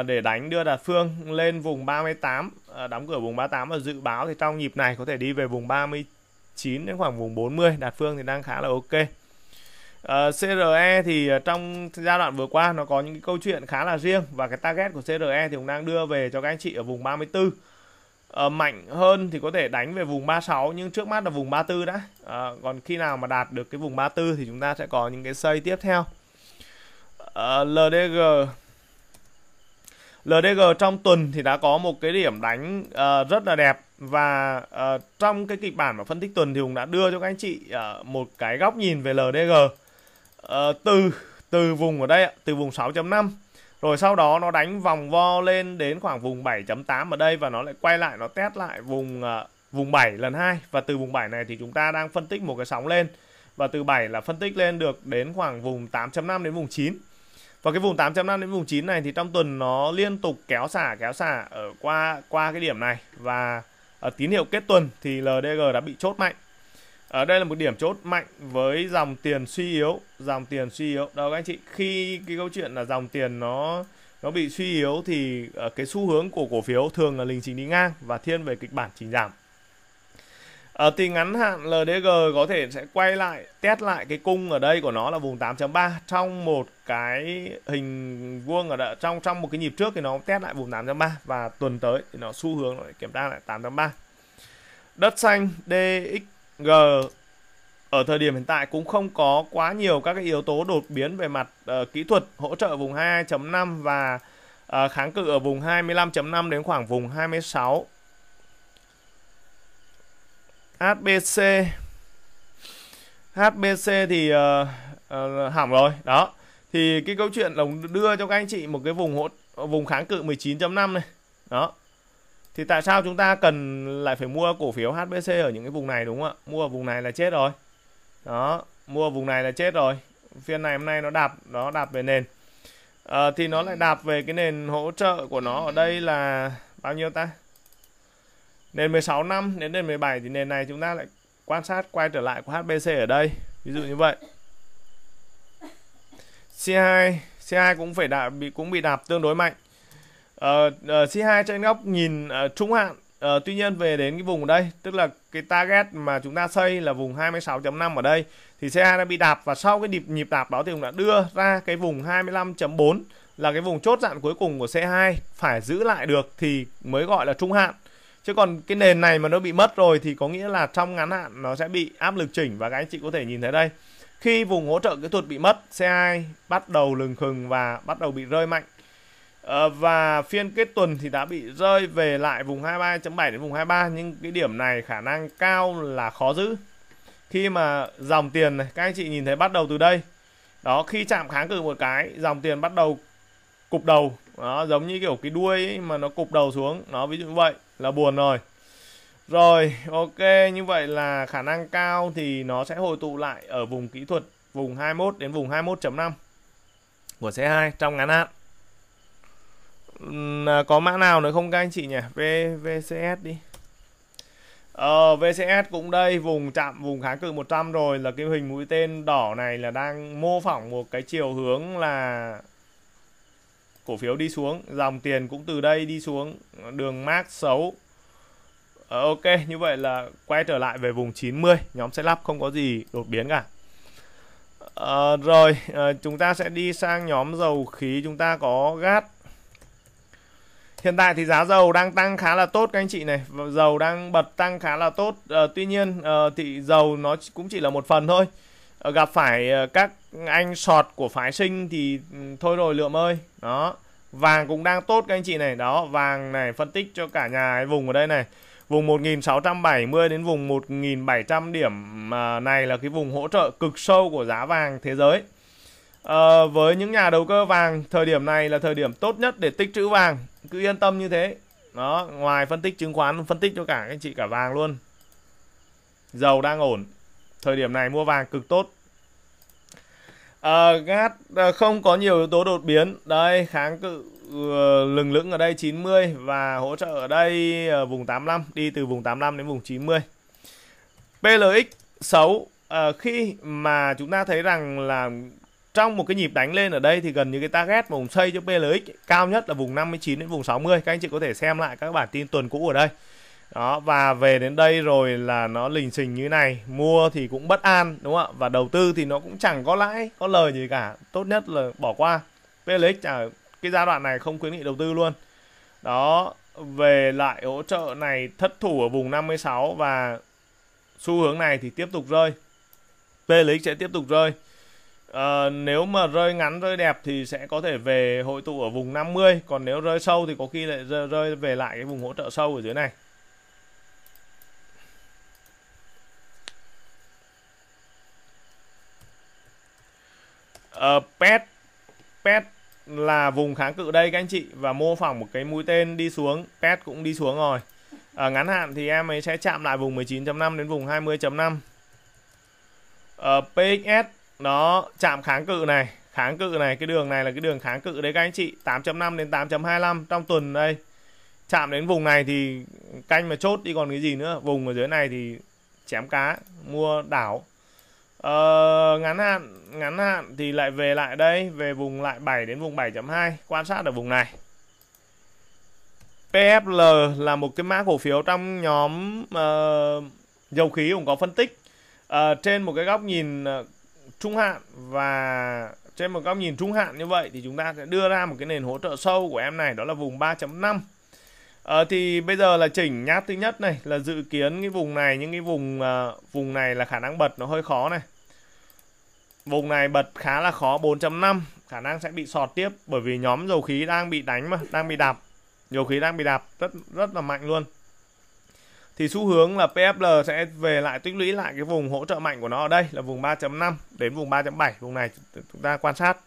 Speaker 1: để đánh đưa Đạt Phương lên vùng 38 uh, đóng cửa vùng 38 và dự báo thì trong nhịp này có thể đi về vùng 39 đến khoảng vùng 40 Đạt Phương thì đang khá là ok Uh, ờ, CRE thì ờ, trong giai đoạn vừa qua nó có những cái câu chuyện khá là riêng và cái target của CRE thì cũng đang đưa về cho các anh chị ở vùng 34 uh, ờ, mạnh hơn thì có thể đánh về vùng 36 nhưng trước mắt là vùng 34 đã uh, còn khi nào mà đạt được cái vùng 34 thì chúng ta sẽ có những cái xây tiếp theo uh, LDG LDG trong tuần thì đã có một cái điểm đánh uh, rất là đẹp và uh, trong cái kịch bản mà phân tích tuần thì Hùng đã đưa cho các anh chị uh, một cái góc nhìn về LDG Ờ, từ từ vùng ở đây từ vùng 6.5 rồi sau đó nó đánh vòng vo lên đến khoảng vùng 7.8 ở đây và nó lại quay lại nó test lại vùng uh, vùng 7 lần 2 và từ vùng 7 này thì chúng ta đang phân tích một cái sóng lên và từ 7 là phân tích lên được đến khoảng vùng 8.5 đến vùng 9. Và cái vùng 8.5 đến vùng 9 này thì trong tuần nó liên tục kéo xả kéo xả ở qua qua cái điểm này và ở ờ, tín hiệu kết tuần thì LDG đã bị chốt mạnh ở ờ, đây là một điểm chốt mạnh với dòng tiền suy yếu dòng tiền suy yếu đâu các anh chị khi cái câu chuyện là dòng tiền nó nó bị suy yếu thì ờ, cái xu hướng của cổ phiếu thường là lịch trình đi ngang và thiên về kịch bản chỉnh giảm ở ờ, thì ngắn hạn LDG có thể sẽ quay lại test lại cái cung ở đây của nó là vùng 8.3 trong một cái hình vuông ở đợi, trong trong một cái nhịp trước thì nó test lại vùng 8.3 và tuần tới thì nó xu hướng nó kiểm tra lại 8.3 đất xanh DX G ở thời điểm hiện tại cũng không có quá nhiều các cái yếu tố đột biến về mặt uh, kỹ thuật hỗ trợ vùng 22.5 và uh, kháng cự ở vùng 25.5 đến khoảng vùng 26. HBC HBC thì uh, uh, hỏng rồi. Đó. Thì cái câu chuyện là đưa cho các anh chị một cái vùng hỗ vùng kháng cự 19.5 này. Đó thì tại sao chúng ta cần lại phải mua cổ phiếu HBC ở những cái vùng này đúng không ạ mua ở vùng này là chết rồi đó mua ở vùng này là chết rồi phiên này hôm nay nó đạp nó đạp về nền à, thì nó lại đạp về cái nền hỗ trợ của nó ở đây là bao nhiêu ta nền 16 năm đến nền 17 thì nền này chúng ta lại quan sát quay trở lại của HBC ở đây ví dụ như vậy C2 C2 cũng phải đạp bị cũng bị đạp tương đối mạnh uh, C2 trên góc nhìn uh, trung hạn uh, tuy nhiên về đến cái vùng ở đây tức là cái target mà chúng ta xây là vùng 26.5 ở đây thì C2 đã bị đạp và sau cái nhịp nhịp đạp đó thì cũng đã đưa ra cái vùng 25.4 là cái vùng chốt dạn cuối cùng của C2 phải giữ lại được thì mới gọi là trung hạn chứ còn cái nền này mà nó bị mất rồi thì có nghĩa là trong ngắn hạn nó sẽ bị áp lực chỉnh và các anh chị có thể nhìn thấy đây khi vùng hỗ trợ kỹ thuật bị mất C2 bắt đầu lừng khừng và bắt đầu bị rơi mạnh Ờ, và phiên kết tuần thì đã bị rơi về lại vùng 23.7 đến vùng 23 nhưng cái điểm này khả năng cao là khó giữ khi mà dòng tiền này các anh chị nhìn thấy bắt đầu từ đây đó khi chạm kháng cự một cái dòng tiền bắt đầu cục đầu nó giống như kiểu cái đuôi ấy, mà nó cục đầu xuống nó ví dụ như vậy là buồn rồi rồi ok như vậy là khả năng cao thì nó sẽ hồi tụ lại ở vùng kỹ thuật vùng 21 đến vùng 21.5 của C2 trong ngắn hạn À, có mã nào nữa không các anh chị nhỉ v vcs đi ờ, vcs cũng đây vùng chạm vùng kháng cự 100 rồi là cái hình mũi tên đỏ này là đang mô phỏng một cái chiều hướng là cổ phiếu đi xuống dòng tiền cũng từ đây đi xuống đường mát xấu ờ, ok như vậy là quay trở lại về vùng 90 nhóm sẽ lắp không có gì đột biến cả ờ, rồi ờ, chúng ta sẽ đi sang nhóm dầu khí chúng ta có gas Hiện tại thì giá dầu đang tăng khá là tốt các anh chị này, dầu đang bật tăng khá là tốt. À, tuy nhiên à, thì dầu nó cũng chỉ là một phần thôi. À, gặp phải các anh sọt của phái sinh thì ừ, thôi rồi lượm ơi. Đó. Vàng cũng đang tốt các anh chị này, đó, vàng này phân tích cho cả nhà vùng ở đây này. Vùng 1670 đến vùng 1700 điểm này là cái vùng hỗ trợ cực sâu của giá vàng thế giới. À, với những nhà đầu cơ vàng, thời điểm này là thời điểm tốt nhất để tích trữ vàng cứ yên tâm như thế đó ngoài phân tích chứng khoán phân tích cho cả anh chị cả vàng luôn dầu đang ổn thời điểm này mua vàng cực tốt à, gas ờ, không có nhiều yếu tố đột biến đây kháng cự ờ, lừng lững ở đây 90 và hỗ trợ ở đây ở vùng 85 đi từ vùng 85 đến vùng 90 PLX xấu à, khi mà chúng ta thấy rằng là trong một cái nhịp đánh lên ở đây thì gần như cái target mà vùng xây cho PLX cao nhất là vùng 59 đến vùng 60 các anh chị có thể xem lại các bản tin tuần cũ ở đây đó và về đến đây rồi là nó lình xình như này mua thì cũng bất an đúng không ạ và đầu tư thì nó cũng chẳng có lãi có lời gì cả tốt nhất là bỏ qua PLX à, cái giai đoạn này không khuyến nghị đầu tư luôn đó về lại hỗ trợ này thất thủ ở vùng 56 và xu hướng này thì tiếp tục rơi PLX sẽ tiếp tục rơi À, nếu mà rơi ngắn rơi đẹp thì sẽ có thể về hội tụ ở vùng 50 còn nếu rơi sâu thì có khi lại rơi, rơi về lại cái vùng hỗ trợ sâu ở dưới này uh, pet pet là vùng kháng cự đây các anh chị và mô phỏng một cái mũi tên đi xuống pet cũng đi xuống rồi uh, ngắn hạn thì em ấy sẽ chạm lại vùng 19.5 đến vùng 20.5 uh, PXS đó, chạm kháng cự này, kháng cự này, cái đường này là cái đường kháng cự đấy các anh chị, 8.5 đến 8.25 trong tuần đây. Chạm đến vùng này thì canh mà chốt đi còn cái gì nữa, vùng ở dưới này thì chém cá, mua đảo. Ờ, ngắn hạn, ngắn hạn thì lại về lại đây, về vùng lại 7 đến vùng 7.2, quan sát ở vùng này. PFL là một cái mã cổ phiếu trong nhóm uh, dầu khí cũng có phân tích uh, trên một cái góc nhìn uh, trung hạn và trên một góc nhìn trung hạn như vậy thì chúng ta sẽ đưa ra một cái nền hỗ trợ sâu của em này đó là vùng 3.5 Ờ, thì bây giờ là chỉnh nhát thứ nhất này là dự kiến cái vùng này những cái vùng uh, vùng này là khả năng bật nó hơi khó này vùng này bật khá là khó 4.5 khả năng sẽ bị sọt tiếp bởi vì nhóm dầu khí đang bị đánh mà đang bị đạp dầu khí đang bị đạp rất rất là mạnh luôn thì xu hướng là PFL sẽ về lại tích lũy lại cái vùng hỗ trợ mạnh của nó ở đây là vùng 3.5 đến vùng 3.7 vùng này chúng ta quan sát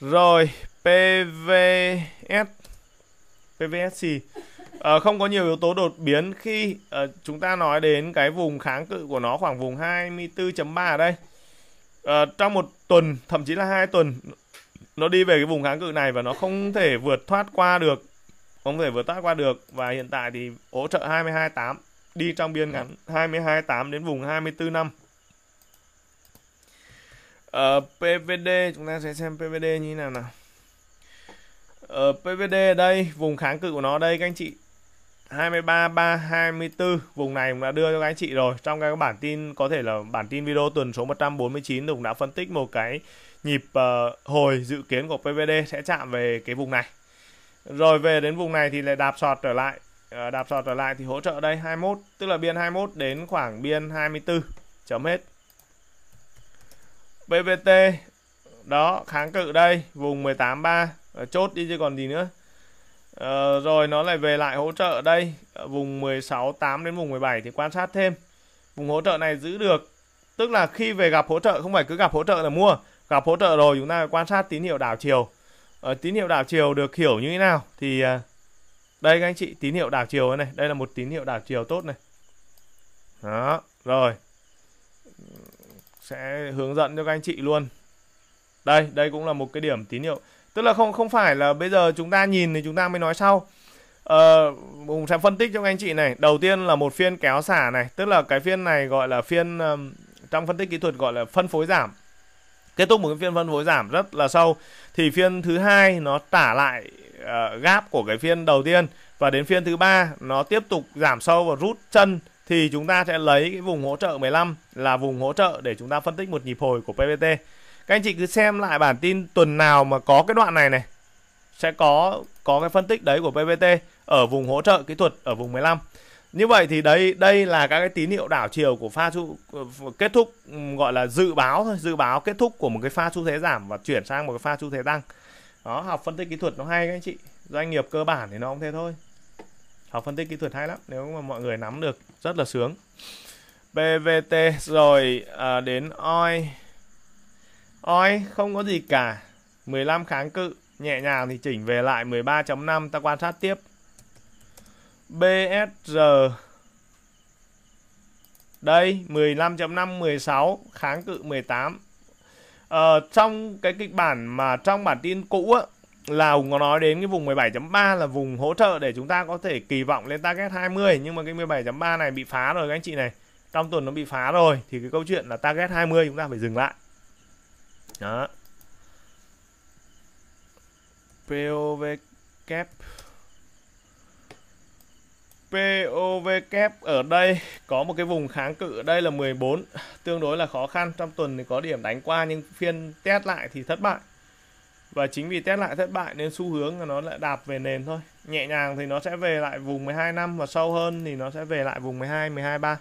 Speaker 1: rồi PVS PVSC à, ờ, không có nhiều yếu tố đột biến khi à, chúng ta nói đến cái vùng kháng cự của nó khoảng vùng 24.3 ở đây à, trong một tuần thậm chí là hai tuần nó đi về cái vùng kháng cự này và nó không thể vượt thoát qua được không thể vừa tác qua được và hiện tại thì hỗ trợ 22-8 đi trong biên ngắn 22-8 dạ. đến vùng 24 năm ở ờ, PVD chúng ta sẽ xem PVD như thế nào nào ờ, ở PVD đây vùng kháng cự của nó đây các anh chị 23 3 24 vùng này cũng đã đưa cho các anh chị rồi trong các bản tin có thể là bản tin video tuần số 149 cũng đã phân tích một cái nhịp uh, hồi dự kiến của PVD sẽ chạm về cái vùng này rồi về đến vùng này thì lại đạp sọt trở lại ờ, đạp sọt trở lại thì hỗ trợ đây 21 tức là biên 21 đến khoảng biên 24 chấm hết PVT đó kháng cự đây vùng 183 ờ, chốt đi chứ còn gì nữa à, rồi nó lại về lại hỗ trợ đây vùng 16 8 đến vùng 17 thì quan sát thêm vùng hỗ trợ này giữ được tức là khi về gặp hỗ trợ không phải cứ gặp hỗ trợ là mua gặp hỗ trợ rồi chúng ta quan sát tín hiệu đảo chiều ở ờ, tín hiệu đảo chiều được hiểu như thế nào thì à, đây các anh chị tín hiệu đảo chiều này đây là một tín hiệu đảo chiều tốt này đó rồi sẽ hướng dẫn cho các anh chị luôn đây đây cũng là một cái điểm tín hiệu tức là không không phải là bây giờ chúng ta nhìn thì chúng ta mới nói sau ờ, Hùng sẽ phân tích cho các anh chị này đầu tiên là một phiên kéo xả này tức là cái phiên này gọi là phiên trong phân tích kỹ thuật gọi là phân phối giảm kết thúc một cái phiên phân phối giảm rất là sâu thì phiên thứ hai nó trả lại uh, ờ, gap của cái phiên đầu tiên và đến phiên thứ ba nó tiếp tục giảm sâu và rút chân thì chúng ta sẽ lấy cái vùng hỗ trợ 15 là vùng hỗ trợ để chúng ta phân tích một nhịp hồi của PVT. Các anh chị cứ xem lại bản tin tuần nào mà có cái đoạn này này sẽ có có cái phân tích đấy của PVT ở vùng hỗ trợ kỹ thuật ở vùng 15 như vậy thì đây đây là các cái tín hiệu đảo chiều của pha xu kết thúc ừ, gọi là dự báo thôi dự báo kết thúc của một cái pha xu thế giảm và chuyển sang một cái pha xu thế tăng đó học phân tích kỹ thuật nó hay các anh chị doanh nghiệp cơ bản thì nó cũng thế thôi học phân tích kỹ thuật hay lắm nếu mà mọi người nắm được rất là sướng BVT rồi à, đến oi oi không có gì cả 15 kháng cự nhẹ nhàng thì chỉnh về lại 13.5 ta quan sát tiếp BSR đây 15.5 16 kháng cự 18 ờ, trong cái kịch bản mà trong bản tin cũ á, là Hùng có nói đến cái vùng 17.3 là vùng hỗ trợ để chúng ta có thể kỳ vọng lên target 20 nhưng mà cái 17.3 này bị phá rồi các anh chị này trong tuần nó bị phá rồi thì cái câu chuyện là target 20 chúng ta phải dừng lại đó POV kép POVK ở đây có một cái vùng kháng cự đây là 14 tương đối là khó khăn trong tuần thì có điểm đánh qua nhưng phiên test lại thì thất bại và chính vì test lại thất bại nên xu hướng là nó lại đạp về nền thôi nhẹ nhàng thì nó sẽ về lại vùng 12 năm và sâu hơn thì nó sẽ về lại vùng 12 12 3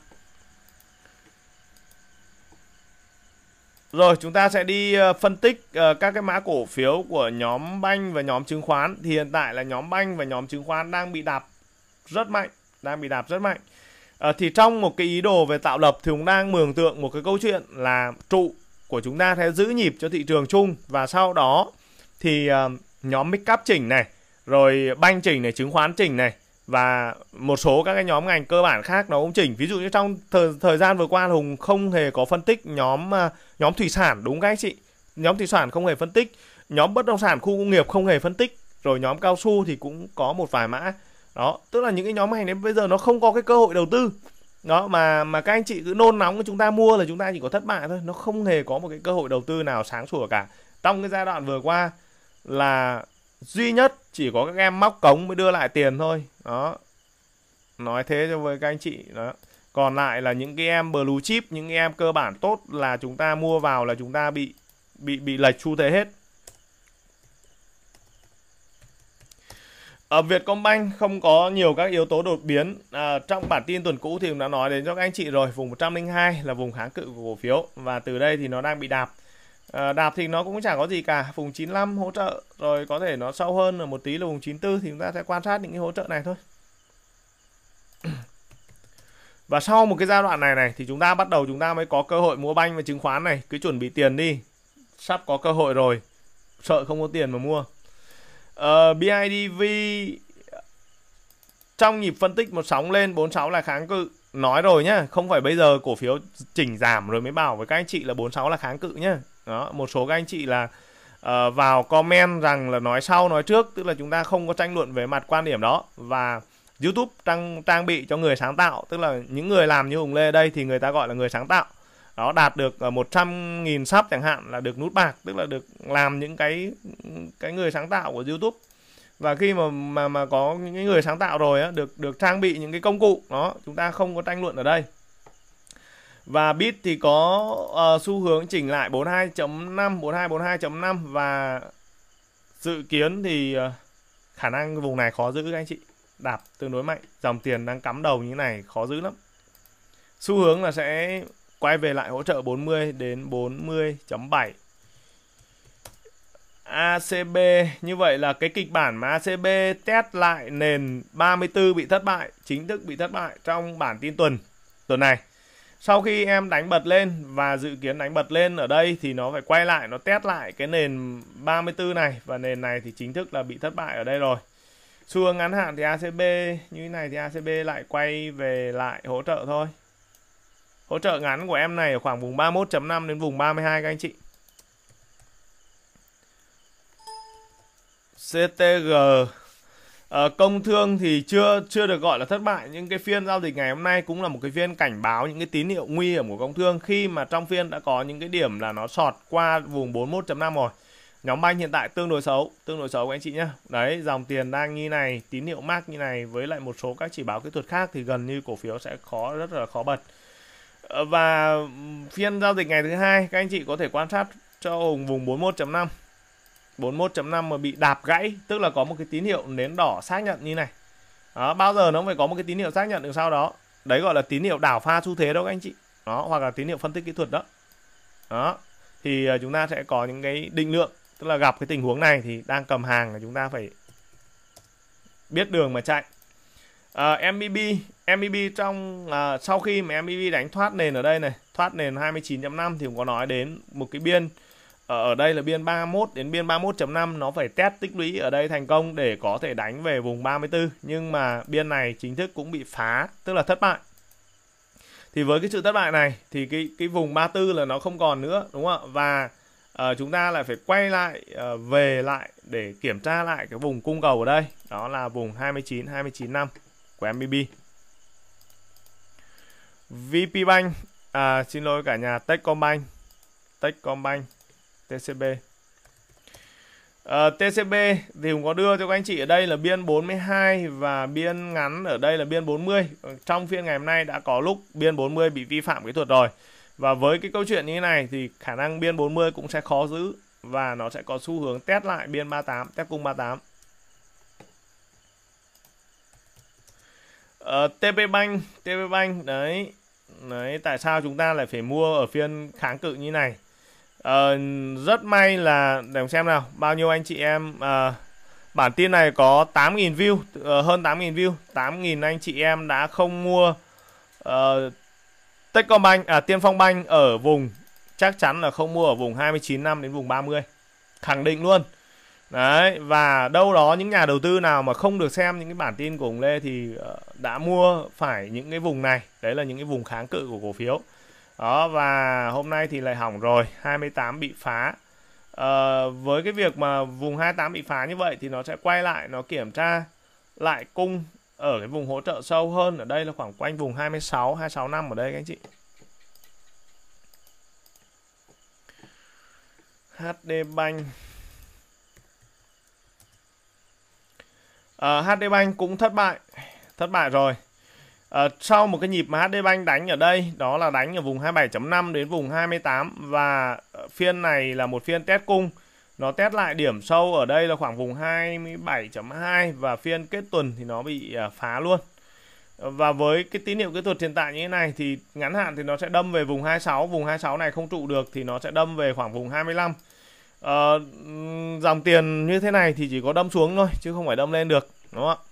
Speaker 1: Rồi chúng ta sẽ đi ờ, phân tích ờ, các cái mã cổ phiếu của nhóm banh và nhóm chứng khoán. Thì hiện tại là nhóm banh và nhóm chứng khoán đang bị đạp rất mạnh đang bị đạp rất mạnh à, thì trong một cái ý đồ về tạo lập thì cũng đang mường tượng một cái câu chuyện là trụ của chúng ta sẽ giữ nhịp cho thị trường chung và sau đó thì uh, nhóm pick up chỉnh này rồi banh chỉnh này chứng khoán chỉnh này và một số các cái nhóm ngành cơ bản khác nó cũng chỉnh ví dụ như trong thời, thời gian vừa qua hùng không hề có phân tích nhóm uh, nhóm thủy sản đúng các anh chị nhóm thủy sản không hề phân tích nhóm bất động sản khu công nghiệp không hề phân tích rồi nhóm cao su thì cũng có một vài mã đó tức là những cái nhóm ngành đấy bây giờ nó không có cái cơ hội đầu tư đó mà mà các anh chị cứ nôn nóng chúng ta mua là chúng ta chỉ có thất bại thôi nó không hề có một cái cơ hội đầu tư nào sáng sủa cả trong cái giai đoạn vừa qua là duy nhất chỉ có các em móc cống mới đưa lại tiền thôi đó nói thế cho với các anh chị đó còn lại là những cái em blue chip những cái em cơ bản tốt là chúng ta mua vào là chúng ta bị bị bị lệch xu thế hết ở ờ, Vietcombank không có nhiều các yếu tố đột biến à, trong bản tin tuần cũ thì đã nói đến cho các anh chị rồi vùng 102 là vùng kháng cự của cổ phiếu và từ đây thì nó đang bị đạp à, đạp thì nó cũng chẳng có gì cả vùng 95 hỗ trợ rồi có thể nó sâu hơn là một tí là vùng 94 thì chúng ta sẽ quan sát những cái hỗ trợ này thôi và sau một cái giai đoạn này này thì chúng ta bắt đầu chúng ta mới có cơ hội mua banh và chứng khoán này cứ chuẩn bị tiền đi sắp có cơ hội rồi sợ không có tiền mà mua uh, ờ, BIDV trong nhịp phân tích một sóng lên 46 là kháng cự nói rồi nhá không phải bây giờ cổ phiếu chỉnh giảm rồi mới bảo với các anh chị là 46 là kháng cự nhá đó một số các anh chị là uh, vào comment rằng là nói sau nói trước tức là chúng ta không có tranh luận về mặt quan điểm đó và YouTube trang trang bị cho người sáng tạo tức là những người làm như Hùng Lê đây thì người ta gọi là người sáng tạo đó đạt được 100.000 ờ, sub chẳng hạn là được nút bạc tức là được làm những cái cái người sáng tạo của YouTube và khi mà mà mà có những người sáng tạo rồi á, được được trang bị những cái công cụ đó chúng ta không có tranh luận ở đây và bit thì có uh, xu hướng chỉnh lại 42.5 4242.5 và dự kiến thì uh, khả năng vùng này khó giữ các anh chị đạp tương đối mạnh dòng tiền đang cắm đầu như thế này khó giữ lắm xu hướng là sẽ quay về lại hỗ trợ 40 đến 40.7 ACB như vậy là cái kịch bản mà ACB test lại nền 34 bị thất bại chính thức bị thất bại trong bản tin tuần tuần này sau khi em đánh bật lên và dự kiến đánh bật lên ở đây thì nó phải quay lại nó test lại cái nền 34 này và nền này thì chính thức là bị thất bại ở đây rồi xu hướng ngắn hạn thì ACB như thế này thì ACB lại quay về lại hỗ trợ thôi Hỗ trợ ngắn của em này ở khoảng vùng 31.5 đến vùng 32 các anh chị. CTG à, ờ, công thương thì chưa chưa được gọi là thất bại nhưng cái phiên giao dịch ngày hôm nay cũng là một cái phiên cảnh báo những cái tín hiệu nguy hiểm của công thương khi mà trong phiên đã có những cái điểm là nó sọt qua vùng 41.5 rồi nhóm banh hiện tại tương đối xấu tương đối xấu các anh chị nhé đấy dòng tiền đang như này tín hiệu mát như này với lại một số các chỉ báo kỹ thuật khác thì gần như cổ phiếu sẽ khó rất là khó bật Ờ, và phiên giao dịch ngày thứ hai các anh chị có thể quan sát cho hùng vùng 41.5 41.5 mà bị đạp gãy tức là có một cái tín hiệu nến đỏ xác nhận như này đó, bao giờ nó phải có một cái tín hiệu xác nhận được sau đó đấy gọi là tín hiệu đảo pha xu thế đâu các anh chị đó hoặc là tín hiệu phân tích kỹ thuật đó đó thì ờ, chúng ta sẽ có những cái định lượng tức là gặp cái tình huống này thì đang cầm hàng là chúng ta phải biết đường mà chạy uh, ờ, MBB MEB trong uh, sau khi mà MBB đánh thoát nền ở đây này thoát nền 29.5 thì cũng có nói đến một cái biên ở, ở đây là biên 31 đến biên 31.5 nó phải test tích lũy ở đây thành công để có thể đánh về vùng 34 nhưng mà biên này chính thức cũng bị phá tức là thất bại thì với cái sự thất bại này thì cái cái vùng 34 là nó không còn nữa đúng không ạ và uh, chúng ta lại phải quay lại uh, về lại để kiểm tra lại cái vùng cung cầu ở đây đó là vùng 29 29 năm của MBB. VPBank, à, xin lỗi cả nhà Techcombank, Techcombank, TCB. Uh, ờ, TCB thì cũng có đưa cho các anh chị ở đây là biên 42 và biên ngắn ở đây là biên 40 ờ, Trong phiên ngày hôm nay đã có lúc biên 40 bị vi phạm kỹ thuật rồi Và với cái câu chuyện như thế này thì khả năng biên 40 cũng sẽ khó giữ Và nó sẽ có xu hướng test lại biên 38, test cung 38 uh, ờ, TP Bank TP Bank đấy đấy tại sao chúng ta lại phải mua ở phiên kháng cự như này uh, rất may là để xem nào bao nhiêu anh chị em uh, bản tin này có 8.000 view uh, hơn 8.000 view 8.000 anh chị em đã không mua uh, Techcombank à Tiên Phong Bank ở vùng chắc chắn là không mua ở vùng 29 năm đến vùng 30 khẳng định luôn đấy và đâu đó những nhà đầu tư nào mà không được xem những cái bản tin của ông Lê thì ờ, đã mua phải những cái vùng này đấy là những cái vùng kháng cự của cổ phiếu đó và hôm nay thì lại hỏng rồi 28 bị phá à, với cái việc mà vùng 28 bị phá như vậy thì nó sẽ quay lại nó kiểm tra lại cung ở cái vùng hỗ trợ sâu hơn ở đây là khoảng quanh vùng 26 26 năm ở đây các anh chị HD Bank À, ờ, HD Bank cũng thất bại, thất bại rồi. À, sau một cái nhịp mà HD Bank đánh ở đây, đó là đánh ở vùng 27.5 đến vùng 28 và phiên này là một phiên test cung. Nó test lại điểm sâu ở đây là khoảng vùng 27.2 và phiên kết tuần thì nó bị ờ, phá luôn. Và với cái tín hiệu kỹ thuật hiện tại như thế này thì ngắn hạn thì nó sẽ đâm về vùng 26, vùng 26 này không trụ được thì nó sẽ đâm về khoảng vùng 25 uh, dòng tiền như thế này thì chỉ có đâm xuống thôi chứ không phải đâm lên được đúng không ạ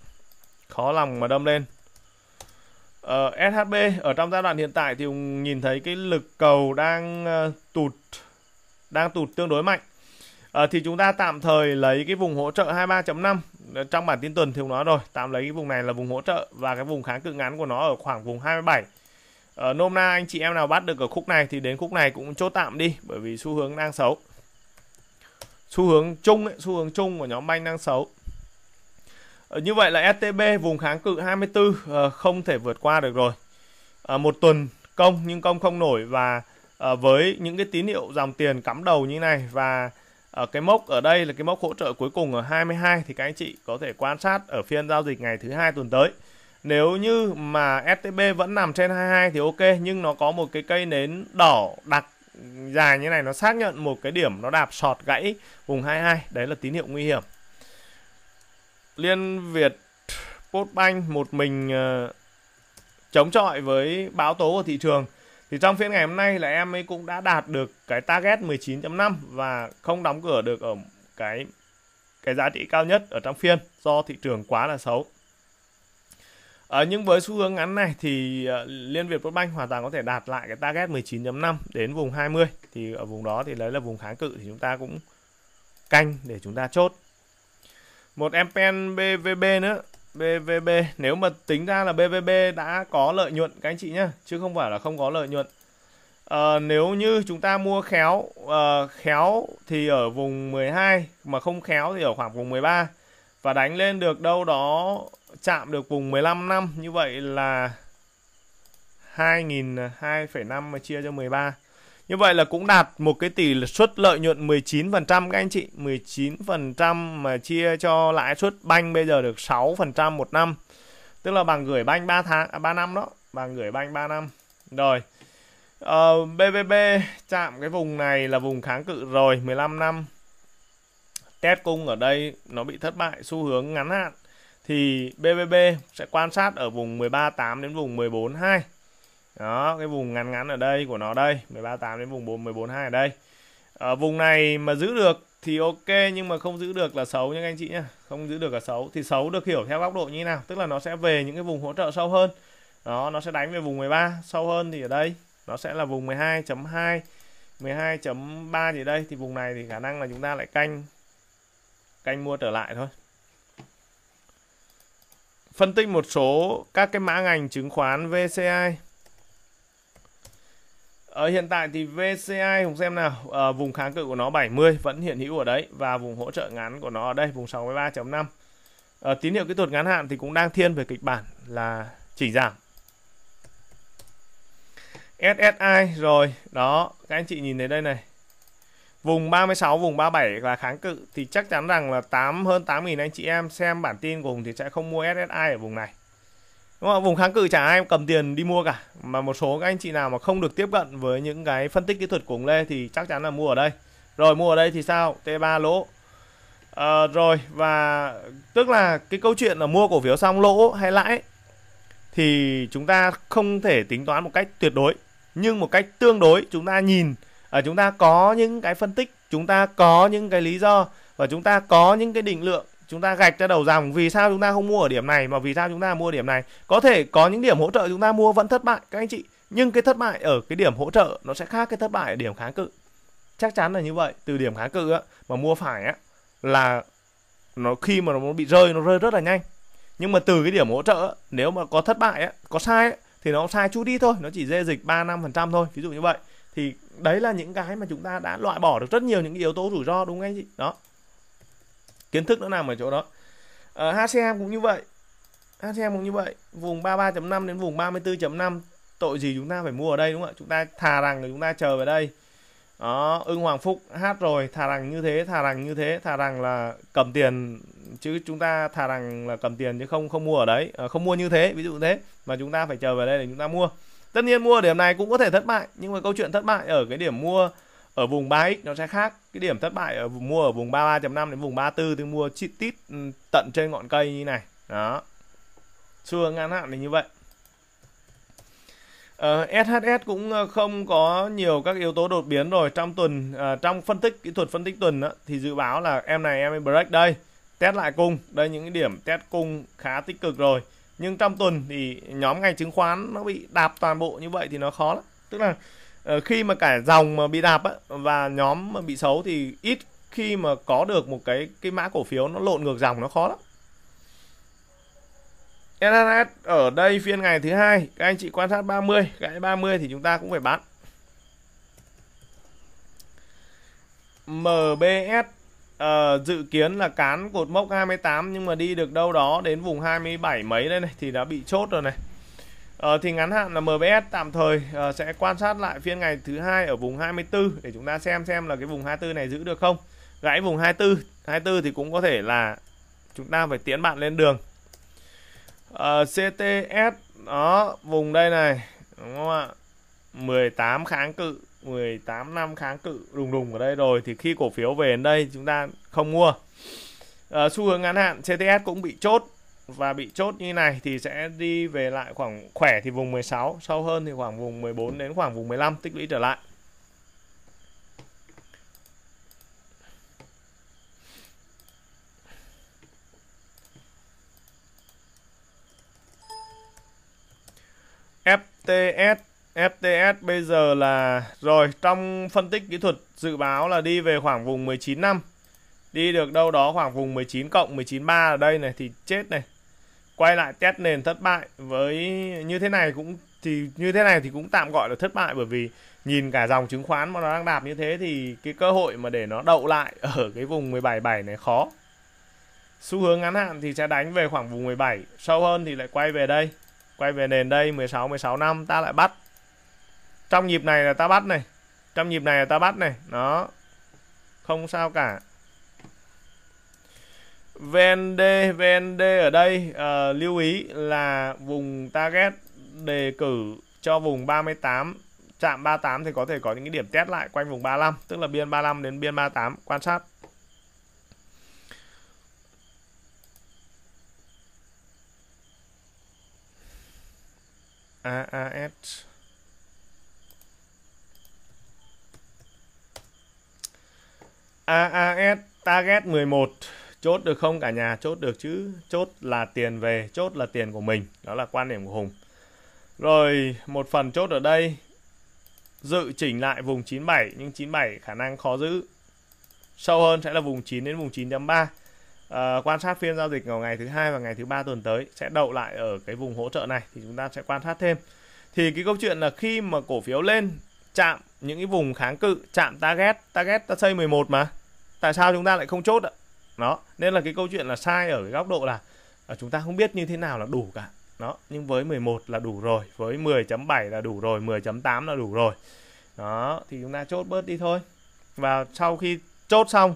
Speaker 1: khó lòng mà đâm lên uh, ờ, SHB ở trong giai đoạn hiện tại thì nhìn thấy cái lực cầu đang uh, tụt đang tụt tương đối mạnh uh, thì chúng ta tạm thời lấy cái vùng hỗ trợ 23.5 trong bản tin tuần thì nói rồi tạm lấy cái vùng này là vùng hỗ trợ và cái vùng kháng cự ngắn của nó ở khoảng vùng 27 ở nôm na anh chị em nào bắt được ở khúc này thì đến khúc này cũng chốt tạm đi bởi vì xu hướng đang xấu xu hướng chung ấy, xu hướng chung của nhóm banh đang xấu ờ, như vậy là STB vùng kháng cự 24 ờ, không thể vượt qua được rồi ờ, một tuần công nhưng công không nổi và với những cái tín hiệu dòng tiền cắm đầu như này và ở cái mốc ở đây là cái mốc hỗ trợ cuối cùng ở 22 thì các anh chị có thể quan sát ở phiên giao dịch ngày thứ hai tuần tới nếu như mà STB vẫn nằm trên 22 thì ok nhưng nó có một cái cây nến đỏ đặc dài như này nó xác nhận một cái điểm nó đạp sọt gãy vùng 22 đấy là tín hiệu nguy hiểm Liên Việt Postbank một mình uh, chống chọi với báo tố của thị trường thì trong phiên ngày hôm nay là em ấy cũng đã đạt được cái target 19.5 và không đóng cửa được ở cái cái giá trị cao nhất ở trong phiên do thị trường quá là xấu À, nhưng với xu hướng ngắn này thì ờ, Liên Việt Postbank hoàn toàn có thể đạt lại cái target 19.5 đến vùng 20 thì ở vùng đó thì đấy là vùng kháng cự thì chúng ta cũng canh để chúng ta chốt một em pen BVB nữa BVB nếu mà tính ra là BVB đã có lợi nhuận các anh chị nhá chứ không phải là không có lợi nhuận à, nếu như chúng ta mua khéo uh, khéo thì ở vùng 12 mà không khéo thì ở khoảng vùng 13 và đánh lên được đâu đó chạm được vùng 15 năm như vậy là 2.000 2,5 mà chia cho 13 như vậy là cũng đạt một cái tỷ suất lợi nhuận 19% các anh chị 19% mà chia cho lãi suất banh bây giờ được 6% một năm tức là bằng gửi banh 3 tháng à, 3 năm đó bằng gửi banh 3 năm rồi uh, ờ, BBB chạm cái vùng này là vùng kháng cự rồi 15 năm test cung ở đây nó bị thất bại xu hướng ngắn hạn thì BBB sẽ quan sát ở vùng 138 đến vùng 142. Đó, cái vùng ngắn ngắn ở đây của nó đây, 138 đến vùng 142 ở đây. Ở vùng này mà giữ được thì ok nhưng mà không giữ được là xấu nhé anh chị nhé Không giữ được là xấu thì xấu được hiểu theo góc độ như thế nào, tức là nó sẽ về những cái vùng hỗ trợ sâu hơn. Đó, nó sẽ đánh về vùng 13 sâu hơn thì ở đây nó sẽ là vùng 12.2 12.3 gì đây thì vùng này thì khả năng là chúng ta lại canh canh mua trở lại thôi phân tích một số các cái mã ngành chứng khoán VCI ở ờ, hiện tại thì VCI cùng xem nào à, vùng kháng cự của nó 70 vẫn hiện hữu ở đấy và vùng hỗ trợ ngắn của nó ở đây vùng 63.5 à, ờ, tín hiệu kỹ thuật ngắn hạn thì cũng đang thiên về kịch bản là chỉ giảm SSI rồi đó các anh chị nhìn thấy đây này Vùng 36, vùng 37 là kháng cự thì chắc chắn rằng là 8 hơn 8.000 anh chị em xem bản tin của Hùng thì sẽ không mua SSI ở vùng này. Đúng không? Vùng kháng cự chẳng ai cầm tiền đi mua cả. Mà một số các anh chị nào mà không được tiếp cận với những cái phân tích kỹ thuật của Hùng Lê thì chắc chắn là mua ở đây. Rồi mua ở đây thì sao? T3 lỗ. À, rồi và tức là cái câu chuyện là mua cổ phiếu xong lỗ hay lãi thì chúng ta không thể tính toán một cách tuyệt đối nhưng một cách tương đối chúng ta nhìn à, chúng ta có những cái phân tích chúng ta có những cái lý do và chúng ta có những cái định lượng chúng ta gạch ra đầu dòng vì sao chúng ta không mua ở điểm này mà vì sao chúng ta mua điểm này có thể có những điểm hỗ trợ chúng ta mua vẫn thất bại các anh chị nhưng cái thất bại ở cái điểm hỗ trợ nó sẽ khác cái thất bại ở điểm kháng cự chắc chắn là như vậy từ điểm kháng cự á, mà mua phải á, là nó khi mà nó bị rơi nó rơi rất là nhanh nhưng mà từ cái điểm hỗ trợ nếu mà có thất bại á, có sai á, thì nó sai chút đi thôi nó chỉ dê dịch ba năm phần trăm thôi ví dụ như vậy thì đấy là những cái mà chúng ta đã loại bỏ được rất nhiều những yếu tố rủi ro đúng không anh chị đó kiến thức nó nằm ở chỗ đó ở ờ, HCM cũng như vậy HCM cũng như vậy vùng 33.5 đến vùng 34.5 tội gì chúng ta phải mua ở đây đúng không ạ chúng ta thà rằng là chúng ta chờ về đây đó ưng hoàng phúc hát rồi thà rằng như thế thà rằng như thế thà rằng là cầm tiền chứ chúng ta thà rằng là cầm tiền chứ không không mua ở đấy à, không mua như thế ví dụ thế mà chúng ta phải chờ về đây để chúng ta mua tất nhiên mua ở điểm này cũng có thể thất bại nhưng mà câu chuyện thất bại ở cái điểm mua ở vùng 3x nó sẽ khác cái điểm thất bại ở vùng mua ở vùng 33.5 đến vùng 34 thì mua chi tít ừ, tận trên ngọn cây như này đó xưa ngắn hạn là như vậy Uh, ờ, SHS cũng ờ, không có nhiều các yếu tố đột biến rồi trong tuần uh, trong phân tích kỹ thuật phân tích tuần đó, thì dự báo là em này em break đây test lại cung đây những cái điểm test cung khá tích cực rồi nhưng trong tuần thì nhóm ngành chứng khoán nó bị đạp toàn bộ như vậy thì nó khó lắm tức là ờ, khi mà cả dòng mà bị đạp á, và nhóm mà bị xấu thì ít khi mà có được một cái cái mã cổ phiếu nó lộn ngược dòng nó khó lắm NNS ở đây phiên ngày thứ hai các anh chị quan sát 30 gãy 30 thì chúng ta cũng phải bán MBS uh, dự kiến là cán cột mốc 28 nhưng mà đi được đâu đó đến vùng 27 mấy đây này thì đã bị chốt rồi này. Uh, thì ngắn hạn là MBS tạm thời uh, sẽ quan sát lại phiên ngày thứ hai ở vùng 24 để chúng ta xem xem là cái vùng 24 này giữ được không. Gãy vùng 24, 24 thì cũng có thể là chúng ta phải tiến bạn lên đường. Uh, CTS đó, vùng đây này đúng không ạ? 18 kháng cự 18 năm kháng cự đùng đùng ở đây rồi thì khi cổ phiếu về đến đây chúng ta không mua à, xu hướng ngắn hạn CTS cũng bị chốt và bị chốt như này thì sẽ đi về lại khoảng khỏe thì vùng 16 sâu hơn thì khoảng vùng 14 đến khoảng vùng 15 tích lũy trở lại FTS FTS bây giờ là rồi trong phân tích kỹ thuật dự báo là đi về khoảng vùng 19 năm đi được đâu đó khoảng vùng 19 cộng 193 ở đây này thì chết này quay lại test nền thất bại với như thế này cũng thì như thế này thì cũng tạm gọi là thất bại bởi vì nhìn cả dòng chứng khoán mà nó đang đạp như thế thì cái cơ hội mà để nó đậu lại ở cái vùng 177 này khó xu hướng ngắn hạn thì sẽ đánh về khoảng vùng 17 sâu hơn thì lại quay về đây quay về nền đây 16 16 năm ta lại bắt trong nhịp này là ta bắt này trong nhịp này là ta bắt này nó không sao cả VND VND ở đây uh, lưu ý là vùng target đề cử cho vùng 38 chạm 38 thì có thể có những cái điểm test lại quanh vùng 35 tức là biên 35 đến biên 38 quan sát AAS AAS target 11 chốt được không cả nhà chốt được chứ chốt là tiền về chốt là tiền của mình đó là quan điểm của Hùng rồi một phần chốt ở đây dự chỉnh lại vùng 97 nhưng 97 khả năng khó giữ sâu hơn sẽ là vùng 9 đến vùng 9.3 à, ờ, quan sát phiên giao dịch vào ngày thứ hai và ngày thứ ba tuần tới sẽ đậu lại ở cái vùng hỗ trợ này thì chúng ta sẽ quan sát thêm thì cái câu chuyện là khi mà cổ phiếu lên chạm những cái vùng kháng cự chạm target target ta xây 11 mà tại sao chúng ta lại không chốt ạ đó nên là cái câu chuyện là sai ở cái góc độ là à, chúng ta không biết như thế nào là đủ cả đó nhưng với 11 là đủ rồi với 10.7 là đủ rồi 10.8 là đủ rồi đó thì chúng ta chốt bớt đi thôi và sau khi chốt xong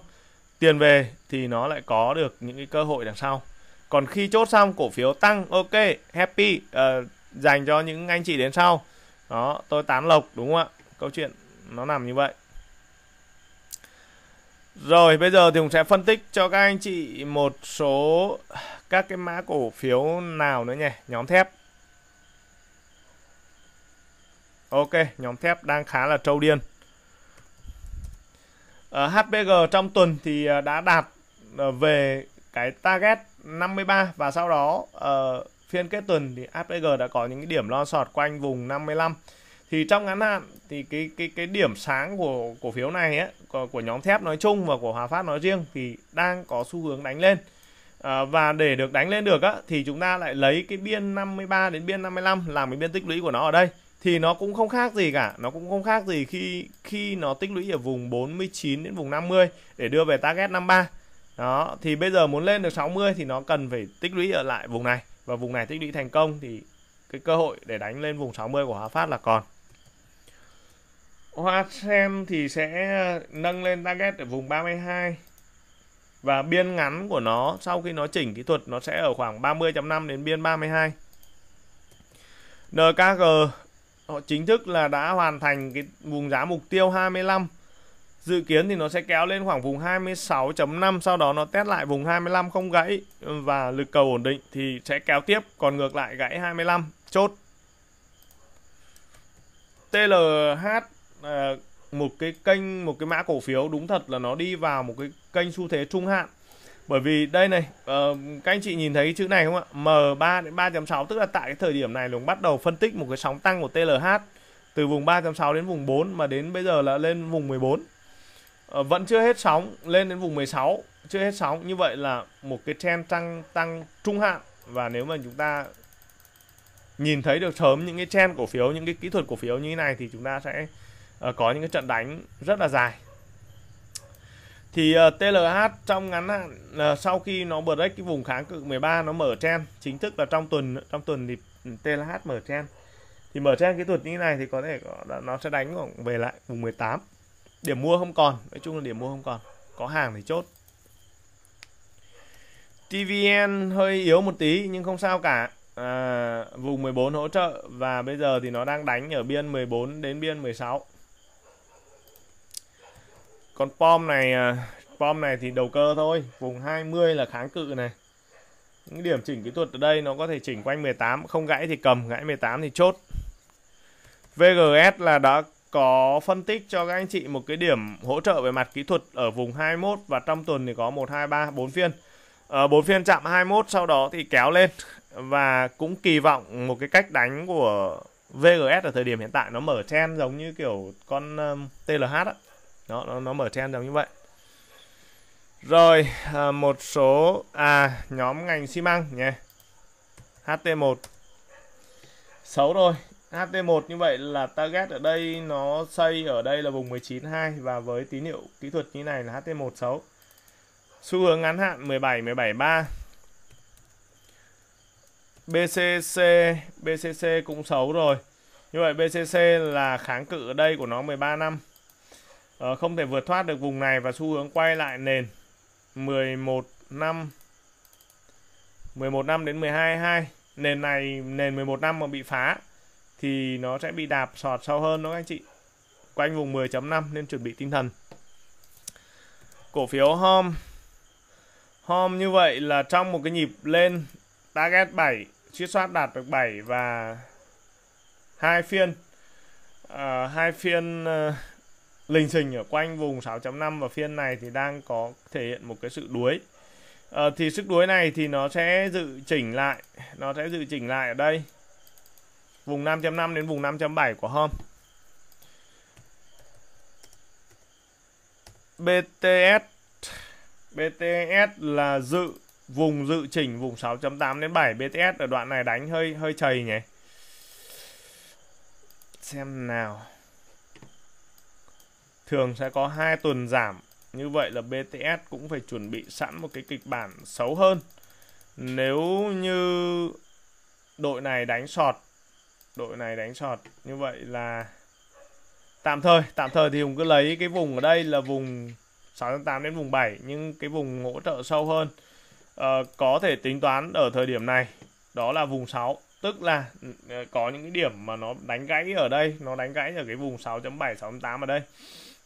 Speaker 1: tiền về thì nó lại có được những cái cơ hội đằng sau còn khi chốt xong cổ phiếu tăng ok happy uh, dành cho những anh chị đến sau đó tôi tán lộc đúng không ạ câu chuyện nó nằm như vậy rồi bây giờ thì cũng sẽ phân tích cho các anh chị một số các cái mã cổ phiếu nào nữa nhỉ nhóm thép ok nhóm thép đang khá là trâu điên ở ờ, HPG trong tuần thì ờ, đã đạt ờ, về cái target 53 và sau đó uh, phiên kết tuần thì HPG đã có những cái điểm lo sọt quanh vùng 55 thì trong ngắn hạn thì cái cái cái điểm sáng của cổ phiếu này ấy, của, của nhóm thép nói chung và của Hòa Phát nói riêng thì đang có xu hướng đánh lên à, và để được đánh lên được á, thì chúng ta lại lấy cái biên 53 đến biên 55 làm cái biên tích lũy của nó ở đây thì nó cũng không khác gì cả nó cũng không khác gì khi khi nó tích lũy ở vùng 49 đến vùng 50 để đưa về target 53 đó thì bây giờ muốn lên được 60 thì nó cần phải tích lũy ở lại vùng này và vùng này tích lũy thành công thì cái cơ hội để đánh lên vùng 60 của Hòa Phát là còn Hoa sen thì sẽ nâng lên target ở vùng 32 và biên ngắn của nó sau khi nó chỉnh kỹ thuật nó sẽ ở khoảng 30.5 đến biên 32. NKG họ chính thức là đã hoàn thành cái vùng giá mục tiêu 25. Dự kiến thì nó sẽ kéo lên khoảng vùng 26.5 sau đó nó test lại vùng 25 không gãy và lực cầu ổn định thì sẽ kéo tiếp còn ngược lại gãy 25 chốt. TLH Ờ, một cái kênh một cái mã cổ phiếu đúng thật là nó đi vào một cái kênh xu thế trung hạn bởi vì đây này ờ, các anh chị nhìn thấy chữ này không ạ M3 đến 3.6 tức là tại cái thời điểm này nó bắt đầu phân tích một cái sóng tăng của TLH từ vùng 3.6 đến vùng 4 mà đến bây giờ là lên vùng 14 uh, ờ, vẫn chưa hết sóng lên đến vùng 16 chưa hết sóng như vậy là một cái trend tăng tăng trung hạn và nếu mà chúng ta nhìn thấy được sớm những cái trend cổ phiếu những cái kỹ thuật cổ phiếu như thế này thì chúng ta sẽ Ờ, có những cái trận đánh rất là dài thì ờ, TLH trong ngắn hạn ờ, sau khi nó break cái vùng kháng cự 13 nó mở trend chính thức là trong tuần trong tuần thì TLH mở trend thì mở trend kỹ thuật như thế này thì có thể nó sẽ đánh về lại vùng 18 điểm mua không còn nói chung là điểm mua không còn có hàng thì chốt TVN hơi yếu một tí nhưng không sao cả à, vùng 14 hỗ trợ và bây giờ thì nó đang đánh ở biên 14 đến biên 16 con pom này à, pom này thì đầu cơ thôi vùng 20 là kháng cự này những điểm chỉnh kỹ thuật ở đây nó có thể chỉnh quanh 18 không gãy thì cầm gãy 18 thì chốt VGS là đã có phân tích cho các anh chị một cái điểm hỗ trợ về mặt kỹ thuật ở vùng 21 và trong tuần thì có 1 2 3 4 phiên. Ờ 4 phiên chạm 21 sau đó thì kéo lên và cũng kỳ vọng một cái cách đánh của VGS ở thời điểm hiện tại nó mở chen giống như kiểu con TLH đó đó nó, nó mở trend giống như vậy rồi à, một số à nhóm ngành xi măng nhé HT1 xấu rồi HT1 như vậy là target ở đây nó xây ở đây là vùng 19.2 và với tín hiệu kỹ thuật như này là HT1 xấu xu hướng ngắn hạn 17 17.3 BCC BCC cũng xấu rồi như vậy BCC là kháng cự ở đây của nó 13 năm Ờ, không thể vượt thoát được vùng này và xu hướng quay lại nền 11 năm 11 năm đến 12 2 nền này nền 11 năm mà bị phá thì nó sẽ bị đạp sọt sâu hơn đó các anh chị quanh vùng 10.5 nên chuẩn bị tinh thần cổ phiếu hom hom như vậy là trong một cái nhịp lên target 7 chiết soát đạt được 7 và hai phiên uh, hai phiên uh, lình trình ở quanh vùng 6.5 và phiên này thì đang có thể hiện một cái sự đuối à, thì sức đuối này thì nó sẽ dự chỉnh lại nó sẽ dự chỉnh lại ở đây vùng 5.5 đến vùng 5.7 của hôm BTS BTS là dự vùng dự chỉnh vùng 6.8 đến 7 BTS ở đoạn này đánh hơi hơi chầy nhỉ xem nào thường sẽ có hai tuần giảm như vậy là BTS cũng phải chuẩn bị sẵn một cái kịch bản xấu hơn nếu như đội này đánh sọt đội này đánh sọt như vậy là tạm thời tạm thời thì hùng cứ lấy cái vùng ở đây là vùng 6.8 đến vùng 7 nhưng cái vùng hỗ trợ sâu hơn uh, có thể tính toán ở thời điểm này đó là vùng 6 tức là uh, có những cái điểm mà nó đánh gãy ở đây nó đánh gãy ở cái vùng 6.7 6.8 ở đây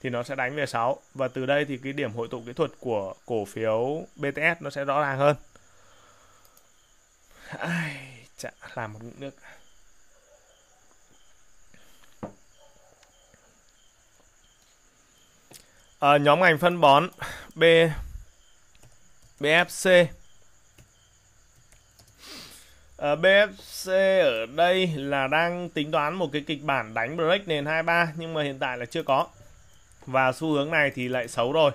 Speaker 1: thì nó sẽ đánh về 6 và từ đây thì cái điểm hội tụ kỹ thuật của cổ phiếu BTS nó sẽ rõ ràng hơn ai chả làm một ngụm nước à, nhóm ngành phân bón B BFC à, ờ, BFC ở đây là đang tính toán một cái kịch bản đánh break nền 23 nhưng mà hiện tại là chưa có và xu hướng này thì lại xấu rồi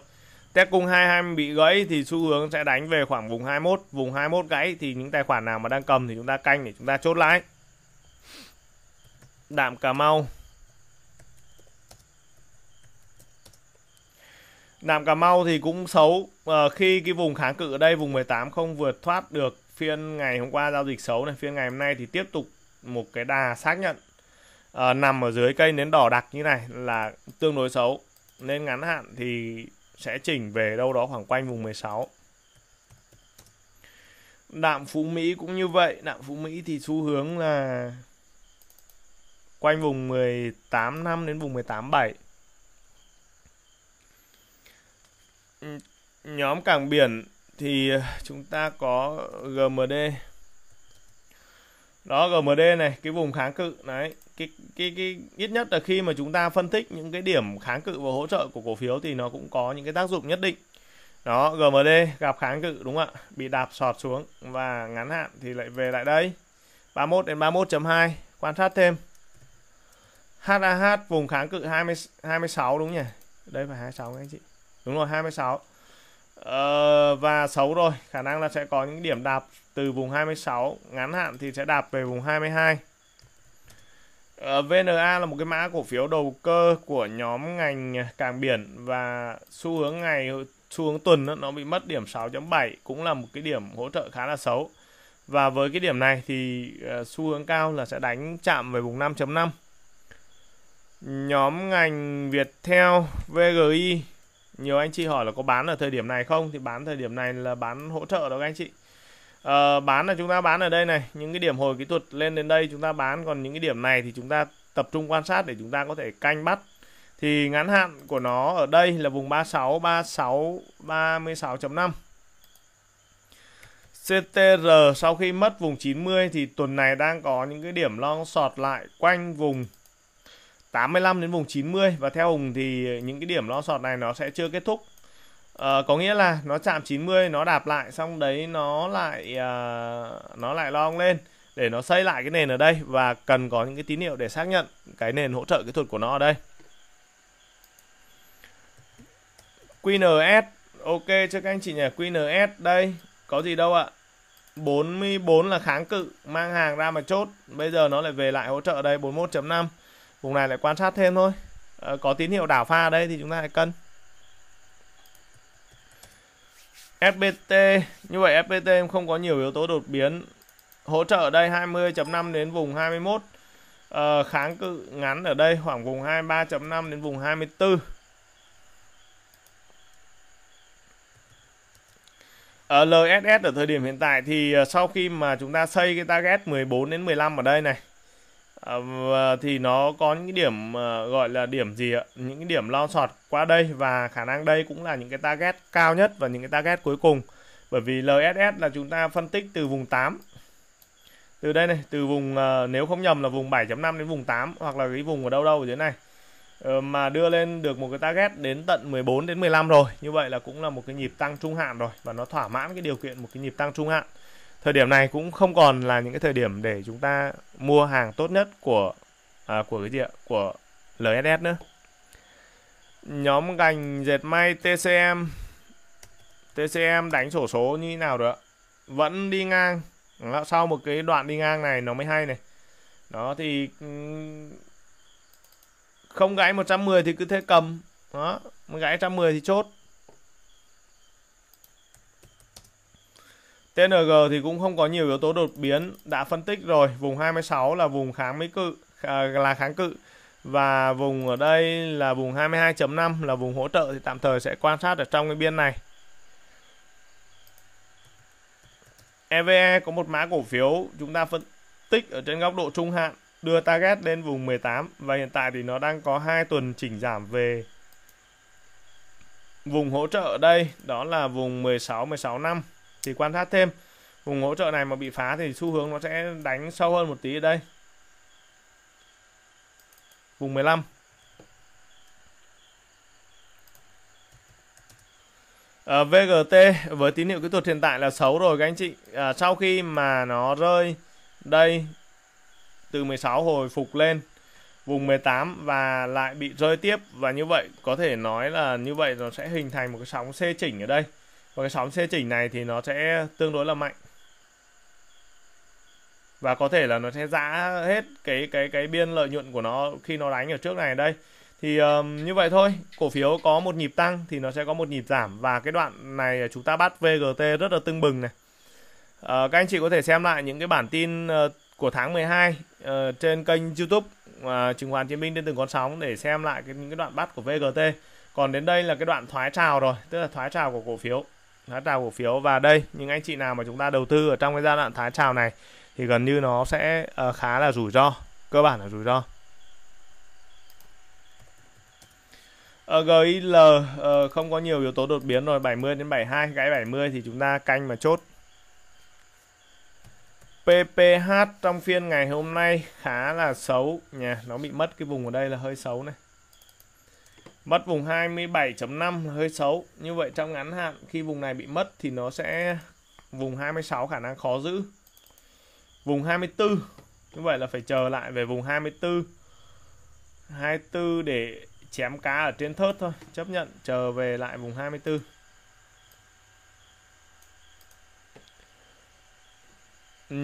Speaker 1: test cung 22 bị gãy thì xu hướng sẽ đánh về khoảng vùng 21 vùng 21 gãy thì những tài khoản nào mà đang cầm thì chúng ta canh để chúng ta chốt lãi đạm Cà Mau Đạm Cà Mau thì cũng xấu à, khi cái vùng kháng cự ở đây vùng 18 không vượt thoát được phiên ngày hôm qua giao dịch xấu này phiên ngày hôm nay thì tiếp tục một cái đà xác nhận à, nằm ở dưới cây nến đỏ đặc như này là tương đối xấu nên ngắn hạn thì sẽ chỉnh về đâu đó khoảng quanh vùng 16 đạm phú mỹ cũng như vậy đạm phú mỹ thì xu hướng là quanh vùng 18 năm đến vùng 18 7 nhóm cảng biển thì chúng ta có GMD đó GMD này cái vùng kháng cự đấy cái cái cái ít nhất là khi mà chúng ta phân tích những cái điểm kháng cự và hỗ trợ của cổ phiếu thì nó cũng có những cái tác dụng nhất định đó GMD gặp kháng cự đúng không ạ bị đạp sọt xuống và ngắn hạn thì lại về lại đây 31 đến 31.2 quan sát thêm HAH vùng kháng cự 20 26 đúng nhỉ đây phải 26 anh chị đúng rồi 26 ờ, và xấu rồi khả năng là sẽ có những điểm đạp từ vùng 26 ngắn hạn thì sẽ đạp về vùng 22 Ờ, VNA là một cái mã cổ phiếu đầu cơ của nhóm ngành cảng biển và xu hướng ngày xu hướng tuần nó bị mất điểm 6.7 cũng là một cái điểm hỗ trợ khá là xấu. Và với cái điểm này thì ờ, xu hướng cao là sẽ đánh chạm về vùng 5.5. Nhóm ngành Viettel VGI nhiều anh chị hỏi là có bán ở thời điểm này không thì bán thời điểm này là bán hỗ trợ đó các anh chị à, bán là chúng ta bán ở đây này những cái điểm hồi kỹ thuật lên đến đây chúng ta bán còn những cái điểm này thì chúng ta tập trung quan sát để chúng ta có thể canh bắt thì ngắn hạn của nó ở đây là vùng 36 36 36.5 CTR sau khi mất vùng 90 thì tuần này đang có những cái điểm long sọt lại quanh vùng 85 đến vùng 90 và theo Hùng thì những cái điểm long sọt này nó sẽ chưa kết thúc Ờ, có nghĩa là nó chạm 90 nó đạp lại xong đấy nó lại uh, nó lại long lên để nó xây lại cái nền ở đây và cần có những cái tín hiệu để xác nhận cái nền hỗ trợ kỹ thuật của nó ở đây. QNS ok cho các anh chị nhỉ QNS đây có gì đâu ạ à? 44 là kháng cự mang hàng ra mà chốt bây giờ nó lại về lại hỗ trợ đây 41.5 vùng này lại quan sát thêm thôi à, có tín hiệu đảo pha đây thì chúng ta lại cân FPT như vậy FPT em không có nhiều yếu tố đột biến hỗ trợ ở đây 20.5 đến vùng 21 à, ờ, kháng cự ngắn ở đây khoảng vùng 23.5 đến vùng 24 ở LSS ở thời điểm hiện tại thì ờ, sau khi mà chúng ta xây cái target 14 đến 15 ở đây này à, và thì nó có những điểm à, gọi là điểm gì ạ những điểm lo sọt qua đây và khả năng đây cũng là những cái target cao nhất và những cái target cuối cùng bởi vì LSS là chúng ta phân tích từ vùng 8 từ đây này từ vùng à, nếu không nhầm là vùng 7.5 đến vùng 8 hoặc là cái vùng ở đâu đâu ở dưới này ờ, mà đưa lên được một cái target đến tận 14 đến 15 rồi như vậy là cũng là một cái nhịp tăng trung hạn rồi và nó thỏa mãn cái điều kiện một cái nhịp tăng trung hạn thời điểm này cũng không còn là những cái thời điểm để chúng ta mua hàng tốt nhất của à, của cái gì ạ của LSS nữa nhóm ngành dệt may TCM TCM đánh sổ số như thế nào được vẫn đi ngang sau một cái đoạn đi ngang này nó mới hay này đó thì ừ, không gãy 110 thì cứ thế cầm đó gãy 110 thì chốt TNG thì cũng không có nhiều yếu tố đột biến đã phân tích rồi vùng 26 là vùng kháng mấy cự à, là kháng cự và vùng ở đây là vùng 22.5 là vùng hỗ trợ thì tạm thời sẽ quan sát ở trong cái biên này EVE e có một mã cổ phiếu chúng ta phân tích ở trên góc độ trung hạn đưa target lên vùng 18 và hiện tại thì nó đang có hai tuần chỉnh giảm về vùng hỗ trợ ở đây đó là vùng 16 16 năm thì quan sát thêm vùng hỗ trợ này mà bị phá thì xu hướng nó sẽ đánh sâu hơn một tí ở đây vùng 15 à, VGT với tín hiệu kỹ thuật hiện tại là xấu rồi các anh chị à, sau khi mà nó rơi đây từ 16 hồi phục lên vùng 18 và lại bị rơi tiếp và như vậy có thể nói là như vậy nó sẽ hình thành một cái sóng xê chỉnh ở đây và cái sóng xê chỉnh này thì nó sẽ tương đối là mạnh và có thể là nó sẽ giã hết cái cái cái biên lợi nhuận của nó khi nó đánh ở trước này đây thì um, như vậy thôi cổ phiếu có một nhịp tăng thì nó sẽ có một nhịp giảm và cái đoạn này chúng ta bắt VGT rất là tưng bừng này uh, các anh chị có thể xem lại những cái bản tin uh, của tháng 12 uh, ờ, trên kênh YouTube uh, chứng khoán chiến binh trên từng con sóng để xem lại cái, những cái đoạn bắt của VGT còn đến đây là cái đoạn thoái trào rồi tức là thoái trào của cổ phiếu giá trào cổ phiếu và đây những anh chị nào mà chúng ta đầu tư ở trong cái giai đoạn thái trào này thì gần như nó sẽ uh, khá là rủi ro cơ bản là rủi ro uh, ờ, GIL uh, ờ, không có nhiều yếu tố đột biến rồi 70 đến 72 cái 70 thì chúng ta canh mà chốt PPH trong phiên ngày hôm nay khá là xấu nha nó bị mất cái vùng ở đây là hơi xấu này Mất vùng 27.5 hơi xấu. Như vậy trong ngắn hạn khi vùng này bị mất thì nó sẽ vùng 26 khả năng khó giữ. Vùng 24. Như vậy là phải chờ lại về vùng 24. 24 để chém cá ở trên thớt thôi, chấp nhận chờ về lại vùng 24.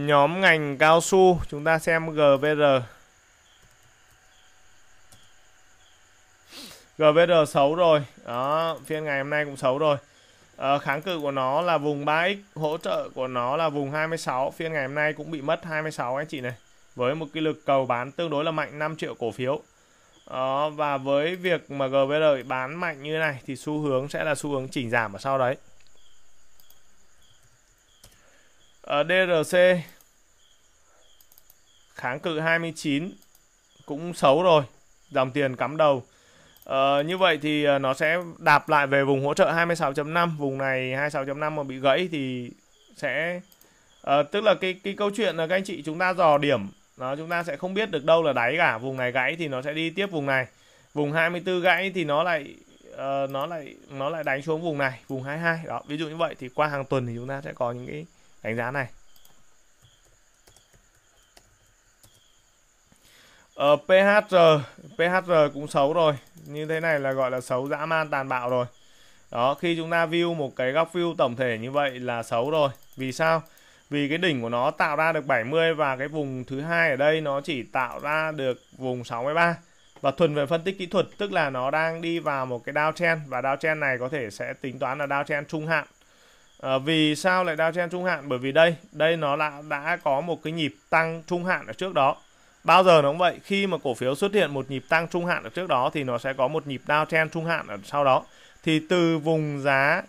Speaker 1: Nhóm ngành cao su chúng ta xem GVR GVR xấu rồi đó phiên ngày hôm nay cũng xấu rồi à, kháng cự của nó là vùng 3x hỗ trợ của nó là vùng 26 phiên ngày hôm nay cũng bị mất 26 anh chị này với một cái lực cầu bán tương đối là mạnh 5 triệu cổ phiếu đó, và với việc mà GVR bán mạnh như này thì xu hướng sẽ là xu hướng chỉnh giảm ở sau đấy ở ờ, DRC kháng cự 29 cũng xấu rồi dòng tiền cắm đầu Ờ, như vậy thì ờ, nó sẽ đạp lại về vùng hỗ trợ 26.5 vùng này 26.5 mà bị gãy thì sẽ ờ, tức là cái cái câu chuyện là các anh chị chúng ta dò điểm nó chúng ta sẽ không biết được đâu là đáy cả vùng này gãy thì nó sẽ đi tiếp vùng này vùng 24 gãy thì nó lại uh, nó lại nó lại đánh xuống vùng này vùng 22 đó ví dụ như vậy thì qua hàng tuần thì chúng ta sẽ có những cái đánh giá này PHR ờ, PHR cũng xấu rồi Như thế này là gọi là xấu dã man tàn bạo rồi Đó khi chúng ta view một cái góc view tổng thể như vậy là xấu rồi Vì sao? Vì cái đỉnh của nó tạo ra được 70 và cái vùng thứ hai ở đây nó chỉ tạo ra được vùng 63 Và thuần về phân tích kỹ thuật tức là nó đang đi vào một cái downtrend Và downtrend này có thể sẽ tính toán là downtrend trung hạn À, vì sao lại downtrend trung hạn? Bởi vì đây, đây nó đã, đã có một cái nhịp tăng trung hạn ở trước đó bao giờ nó cũng vậy khi mà cổ phiếu xuất hiện một nhịp tăng trung hạn ở trước đó thì nó sẽ có một nhịp downtrend trung hạn ở sau đó thì từ vùng giá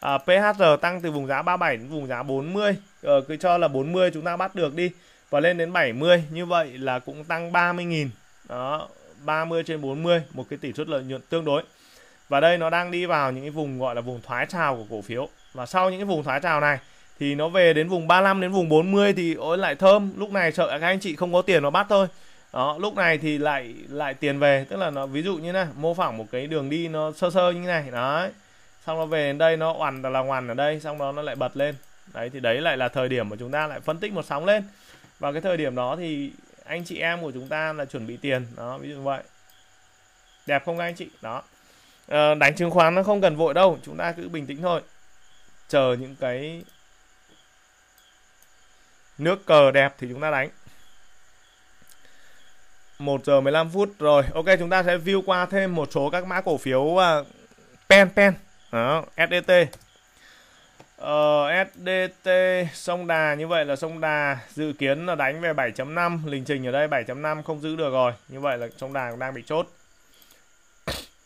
Speaker 1: à, PHR tăng từ vùng giá 37 đến vùng giá 40 ờ, cứ cho là 40 chúng ta bắt được đi và lên đến 70 như vậy là cũng tăng 30.000 đó 30 trên 40 một cái tỷ suất lợi nhuận tương đối và đây nó đang đi vào những cái vùng gọi là vùng thoái trào của cổ phiếu và sau những cái vùng thoái trào này thì nó về đến vùng 35 đến vùng 40 thì ối lại thơm lúc này sợ các anh chị không có tiền mà bắt thôi đó lúc này thì lại lại tiền về tức là nó ví dụ như này mô phỏng một cái đường đi nó sơ sơ như này đấy xong nó về đến đây nó oằn là ngoằn ở đây xong đó nó lại bật lên đấy thì đấy lại là thời điểm mà chúng ta lại phân tích một sóng lên và cái thời điểm đó thì anh chị em của chúng ta là chuẩn bị tiền đó ví dụ như vậy đẹp không các anh chị đó ờ, đánh chứng khoán nó không cần vội đâu chúng ta cứ bình tĩnh thôi chờ những cái nước cờ đẹp thì chúng ta đánh 1 giờ 15 phút rồi ok chúng ta sẽ view qua thêm một số các mã cổ phiếu uh, pen pen đó, SDT Ờ, SDT sông Đà như vậy là sông Đà dự kiến là đánh về 7.5 lịch trình ở đây 7.5 không giữ được rồi như vậy là sông Đà cũng đang bị chốt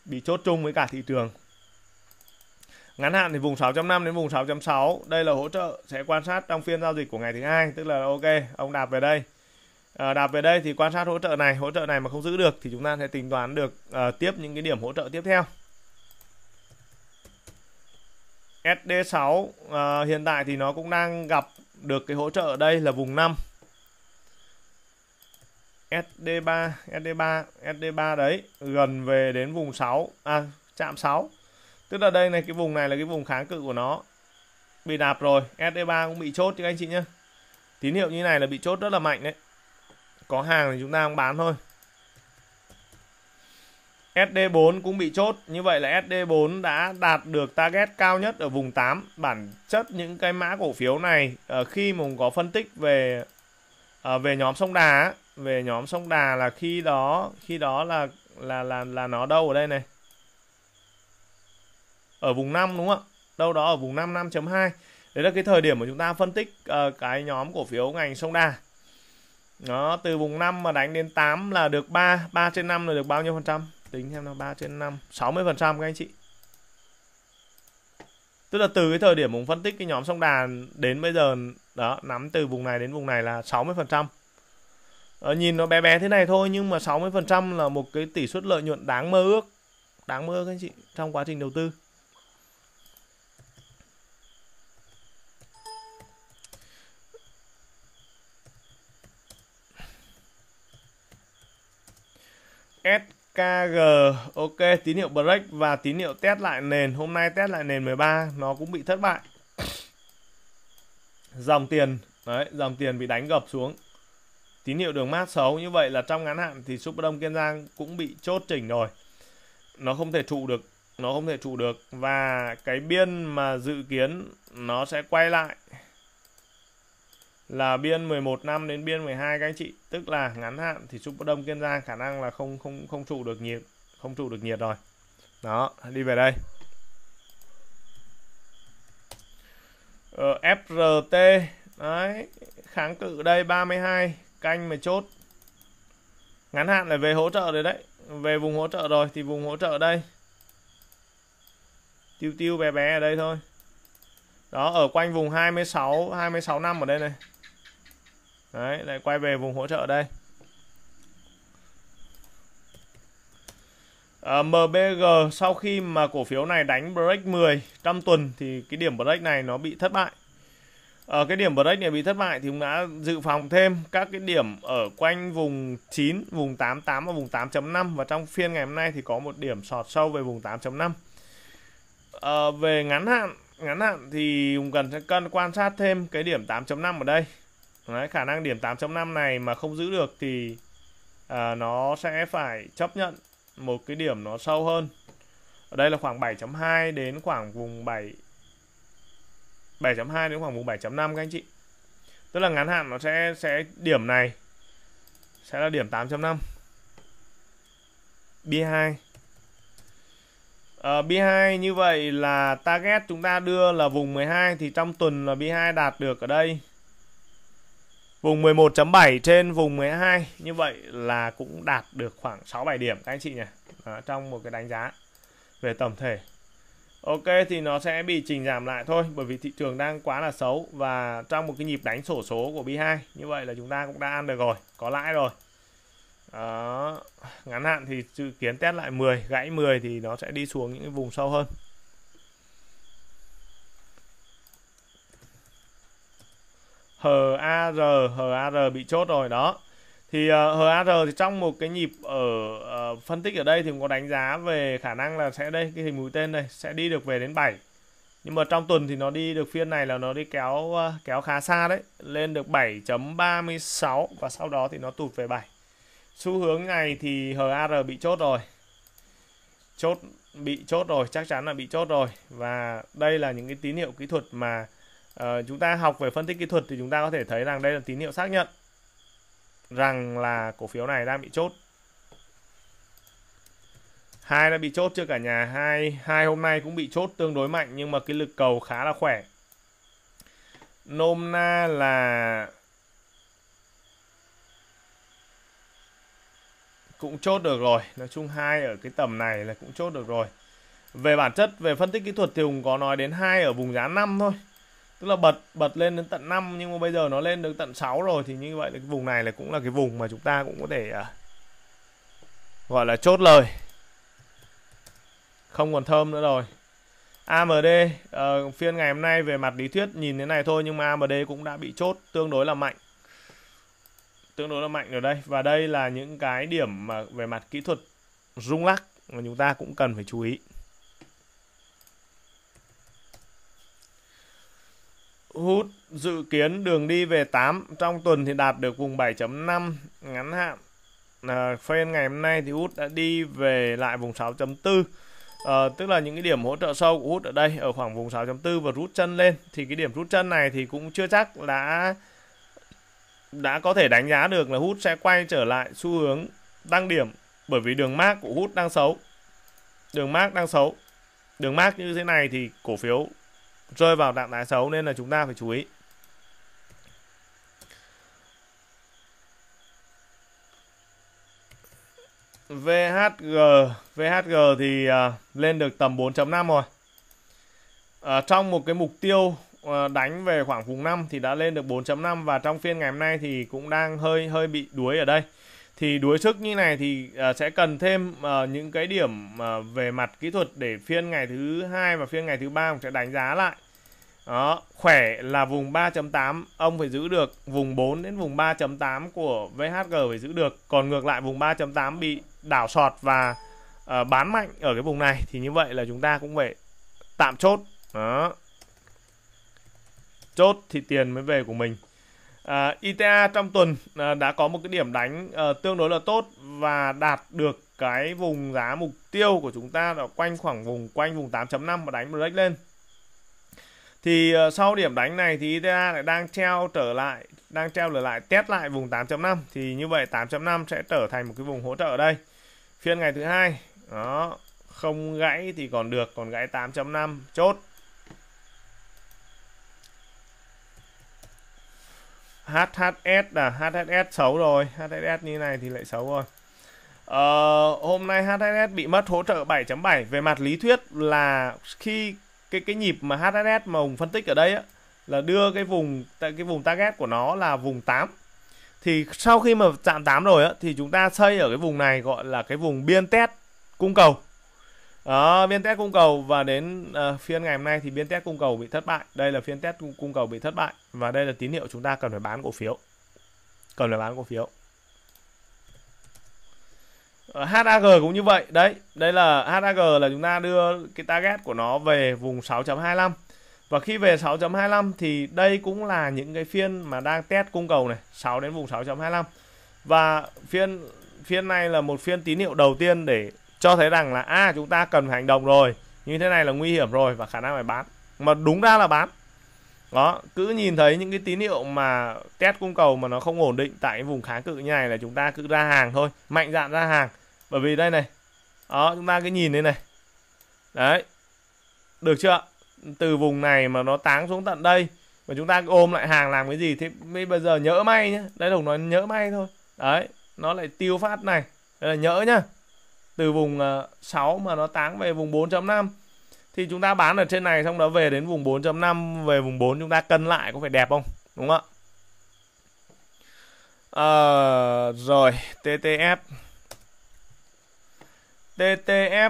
Speaker 1: bị chốt chung với cả thị trường Ngắn hạn thì vùng 6.5 đến vùng 6.6, đây là hỗ trợ sẽ quan sát trong phiên giao dịch của ngày thứ hai, tức là ok, ông đạp về đây. À, đạp về đây thì quan sát hỗ trợ này, hỗ trợ này mà không giữ được thì chúng ta sẽ tính toán được à, tiếp những cái điểm hỗ trợ tiếp theo. SD6 à, hiện tại thì nó cũng đang gặp được cái hỗ trợ ở đây là vùng 5. SD3, SD3, SD3 đấy gần về đến vùng 6, à chạm 6 tức là đây này cái vùng này là cái vùng kháng cự của nó bị đạp rồi SD3 cũng bị chốt chứ anh chị nhé tín hiệu như này là bị chốt rất là mạnh đấy có hàng thì chúng ta không bán thôi SD4 cũng bị chốt như vậy là SD4 đã đạt được target cao nhất ở vùng 8 bản chất những cái mã cổ phiếu này ờ, khi mà có phân tích về ờ, về nhóm sông đà về nhóm sông đà là khi đó khi đó là là là là nó đâu ở đây này ở vùng 5 đúng không ạ? Đâu đó ở vùng 5 5.2. Đấy là cái thời điểm mà chúng ta phân tích uh, cái nhóm cổ phiếu ngành sông đà. Nó từ vùng 5 mà đánh đến 8 là được 3, 3 trên 5 là được bao nhiêu phần trăm? Tính xem là 3 trên 5, 60% các anh chị. Tức là từ cái thời điểm mình phân tích cái nhóm sông đà đến bây giờ đó, nắm từ vùng này đến vùng này là 60%. Ờ, nhìn nó bé bé thế này thôi nhưng mà 60% là một cái tỷ suất lợi nhuận đáng mơ ước đáng mơ ước các anh chị trong quá trình đầu tư SKG ok tín hiệu break và tín hiệu test lại nền hôm nay test lại nền 13 nó cũng bị thất bại dòng tiền đấy dòng tiền bị đánh gập xuống tín hiệu đường mát xấu như vậy là trong ngắn hạn thì Super Đông Kiên Giang cũng bị chốt chỉnh rồi nó không thể trụ được nó không thể trụ được và cái biên mà dự kiến nó sẽ quay lại là biên 11 năm đến biên 12 các anh chị tức là ngắn hạn thì súp đông kiên giang khả năng là không không không trụ được nhiệt không trụ được nhiệt rồi đó đi về đây ở ờ, FRT đấy kháng cự đây 32 canh mà chốt ngắn hạn là về hỗ trợ rồi đấy về vùng hỗ trợ rồi thì vùng hỗ trợ đây tiêu tiêu bé bé ở đây thôi đó ở quanh vùng 26 26 năm ở đây này đấy lại quay về vùng hỗ trợ đây À, MBG sau khi mà cổ phiếu này đánh break 10 trong tuần thì cái điểm break này nó bị thất bại. Ở à, cái điểm break này bị thất bại thì cũng đã dự phòng thêm các cái điểm ở quanh vùng 9, vùng 88 và vùng 8.5 và trong phiên ngày hôm nay thì có một điểm sọt sâu về vùng 8.5. À, về ngắn hạn, ngắn hạn thì cũng cần cần quan sát thêm cái điểm 8.5 ở đây Đấy, khả năng điểm 8.5 này mà không giữ được thì à, nó sẽ phải chấp nhận một cái điểm nó sâu hơn. Ở đây là khoảng 7.2 đến khoảng vùng 7 7.2 đến khoảng vùng 7.5 các anh chị. Tức là ngắn hạn nó sẽ sẽ điểm này sẽ là điểm 8.5. B2 Uh, B2 như vậy là target chúng ta đưa là vùng 12 thì trong tuần là B2 đạt được ở đây Vùng 11.7 trên vùng 12 như vậy là cũng đạt được khoảng 6 7 điểm các anh chị nhỉ. Đó, trong một cái đánh giá về tổng thể. Ok thì nó sẽ bị chỉnh giảm lại thôi bởi vì thị trường đang quá là xấu và trong một cái nhịp đánh sổ số của B2 như vậy là chúng ta cũng đã ăn được rồi, có lãi rồi. Đó, ngắn hạn thì dự kiến test lại 10, gãy 10 thì nó sẽ đi xuống những cái vùng sâu hơn. HAR HAR bị chốt rồi đó thì uh, ờ, HAR thì trong một cái nhịp ở uh, phân tích ở đây thì cũng có đánh giá về khả năng là sẽ đây cái hình mũi tên này sẽ đi được về đến 7 nhưng mà trong tuần thì nó đi được phiên này là nó đi kéo uh, kéo khá xa đấy lên được 7.36 và sau đó thì nó tụt về 7 xu hướng này thì HAR bị chốt rồi chốt bị chốt rồi chắc chắn là bị chốt rồi và đây là những cái tín hiệu kỹ thuật mà à, chúng ta học về phân tích kỹ thuật thì chúng ta có thể thấy rằng đây là tín hiệu xác nhận rằng là cổ phiếu này đang bị chốt hai đã bị chốt chưa cả nhà hai hai hôm nay cũng bị chốt tương đối mạnh nhưng mà cái lực cầu khá là khỏe nôm na là cũng chốt được rồi nói chung hai ở cái tầm này là cũng chốt được rồi về bản chất về phân tích kỹ thuật thì hùng có nói đến hai ở vùng giá 5 thôi tức là bật bật lên đến tận 5 nhưng mà bây giờ nó lên được tận 6 rồi thì như vậy là cái vùng này là cũng là cái vùng mà chúng ta cũng có thể uh, gọi là chốt lời không còn thơm nữa rồi AMD uh, ờ, phiên ngày hôm nay về mặt lý thuyết nhìn thế này thôi nhưng mà AMD cũng đã bị chốt tương đối là mạnh tương đối là mạnh ở đây và đây là những cái điểm mà về mặt kỹ thuật rung lắc mà chúng ta cũng cần phải chú ý Hút dự kiến đường đi về 8 trong tuần thì đạt được vùng 7.5 ngắn hạn. À, phiên ngày hôm nay thì Hút đã đi về lại vùng 6.4. À, ờ, tức là những cái điểm hỗ trợ sâu của Hút ở đây ở khoảng vùng 6.4 và rút chân lên thì cái điểm rút chân này thì cũng chưa chắc đã đã có thể đánh giá được là Hút sẽ quay trở lại xu hướng tăng điểm bởi vì đường mác của Hút đang xấu. Đường mác đang xấu. Đường mác như thế này thì cổ phiếu rơi vào trạng thái xấu nên là chúng ta phải chú ý VHG VHG thì uh, lên được tầm 4.5 rồi uh, trong một cái mục tiêu uh, đánh về khoảng vùng 5 thì đã lên được 4.5 và trong phiên ngày hôm nay thì cũng đang hơi hơi bị đuối ở đây thì đuối sức như này thì uh, sẽ cần thêm uh, những cái điểm uh, về mặt kỹ thuật để phiên ngày thứ hai và phiên ngày thứ ba cũng sẽ đánh giá lại đó, khỏe là vùng 3.8 ông phải giữ được vùng 4 đến vùng 3.8 của VHG phải giữ được còn ngược lại vùng 3.8 bị đảo sọt và uh, bán mạnh ở cái vùng này thì như vậy là chúng ta cũng phải tạm chốt đó chốt thì tiền mới về của mình À, ITA trong tuần à, đã có một cái điểm đánh à, tương đối là tốt và đạt được cái vùng giá mục tiêu của chúng ta là quanh khoảng vùng quanh vùng 8.5 và đánh break lên. Thì à, sau điểm đánh này thì ITA lại đang treo trở lại, đang treo trở lại test lại vùng 8.5 thì như vậy 8.5 sẽ trở thành một cái vùng hỗ trợ ở đây. Phiên ngày thứ hai, đó, không gãy thì còn được, còn gãy 8.5 chốt HHS là HHS xấu rồi HHS như này thì lại xấu rồi Uh, hôm nay HHS bị mất hỗ trợ 7.7 về mặt lý thuyết là khi cái cái nhịp mà HHS mà Hùng phân tích ở đây á, là đưa cái vùng tại cái vùng target của nó là vùng 8 thì sau khi mà chạm 8 rồi á, thì chúng ta xây ở cái vùng này gọi là cái vùng biên test cung cầu đó ờ, biên test cung cầu và đến uh, phiên ngày hôm nay thì biên test cung cầu bị thất bại đây là phiên test cung cầu bị thất bại và đây là tín hiệu chúng ta cần phải bán cổ phiếu cần phải bán cổ phiếu ờ, HAG cũng như vậy đấy đây là HAG là chúng ta đưa cái target của nó về vùng 6.25 và khi về 6.25 thì đây cũng là những cái phiên mà đang test cung cầu này 6 đến vùng 6.25 và phiên phiên này là một phiên tín hiệu đầu tiên để cho thấy rằng là a à, chúng ta cần phải hành động rồi như thế này là nguy hiểm rồi và khả năng phải bán mà đúng ra là bán đó cứ nhìn thấy những cái tín hiệu mà test cung cầu mà nó không ổn định tại vùng kháng cự như này là chúng ta cứ ra hàng thôi mạnh dạn ra hàng bởi vì đây này đó chúng ta cứ nhìn đây này đấy được chưa từ vùng này mà nó táng xuống tận đây mà chúng ta ôm lại hàng làm cái gì thì mới bây giờ nhỡ may nhá đấy đồng nói nhỡ may thôi đấy nó lại tiêu phát này đây là nhỡ nhá từ vùng 6 ờ, mà nó táng về vùng 4.5 thì chúng ta bán ở trên này xong đó về đến vùng 4.5 về vùng 4 chúng ta cân lại có phải đẹp không đúng không ạ à, rồi TTF TTF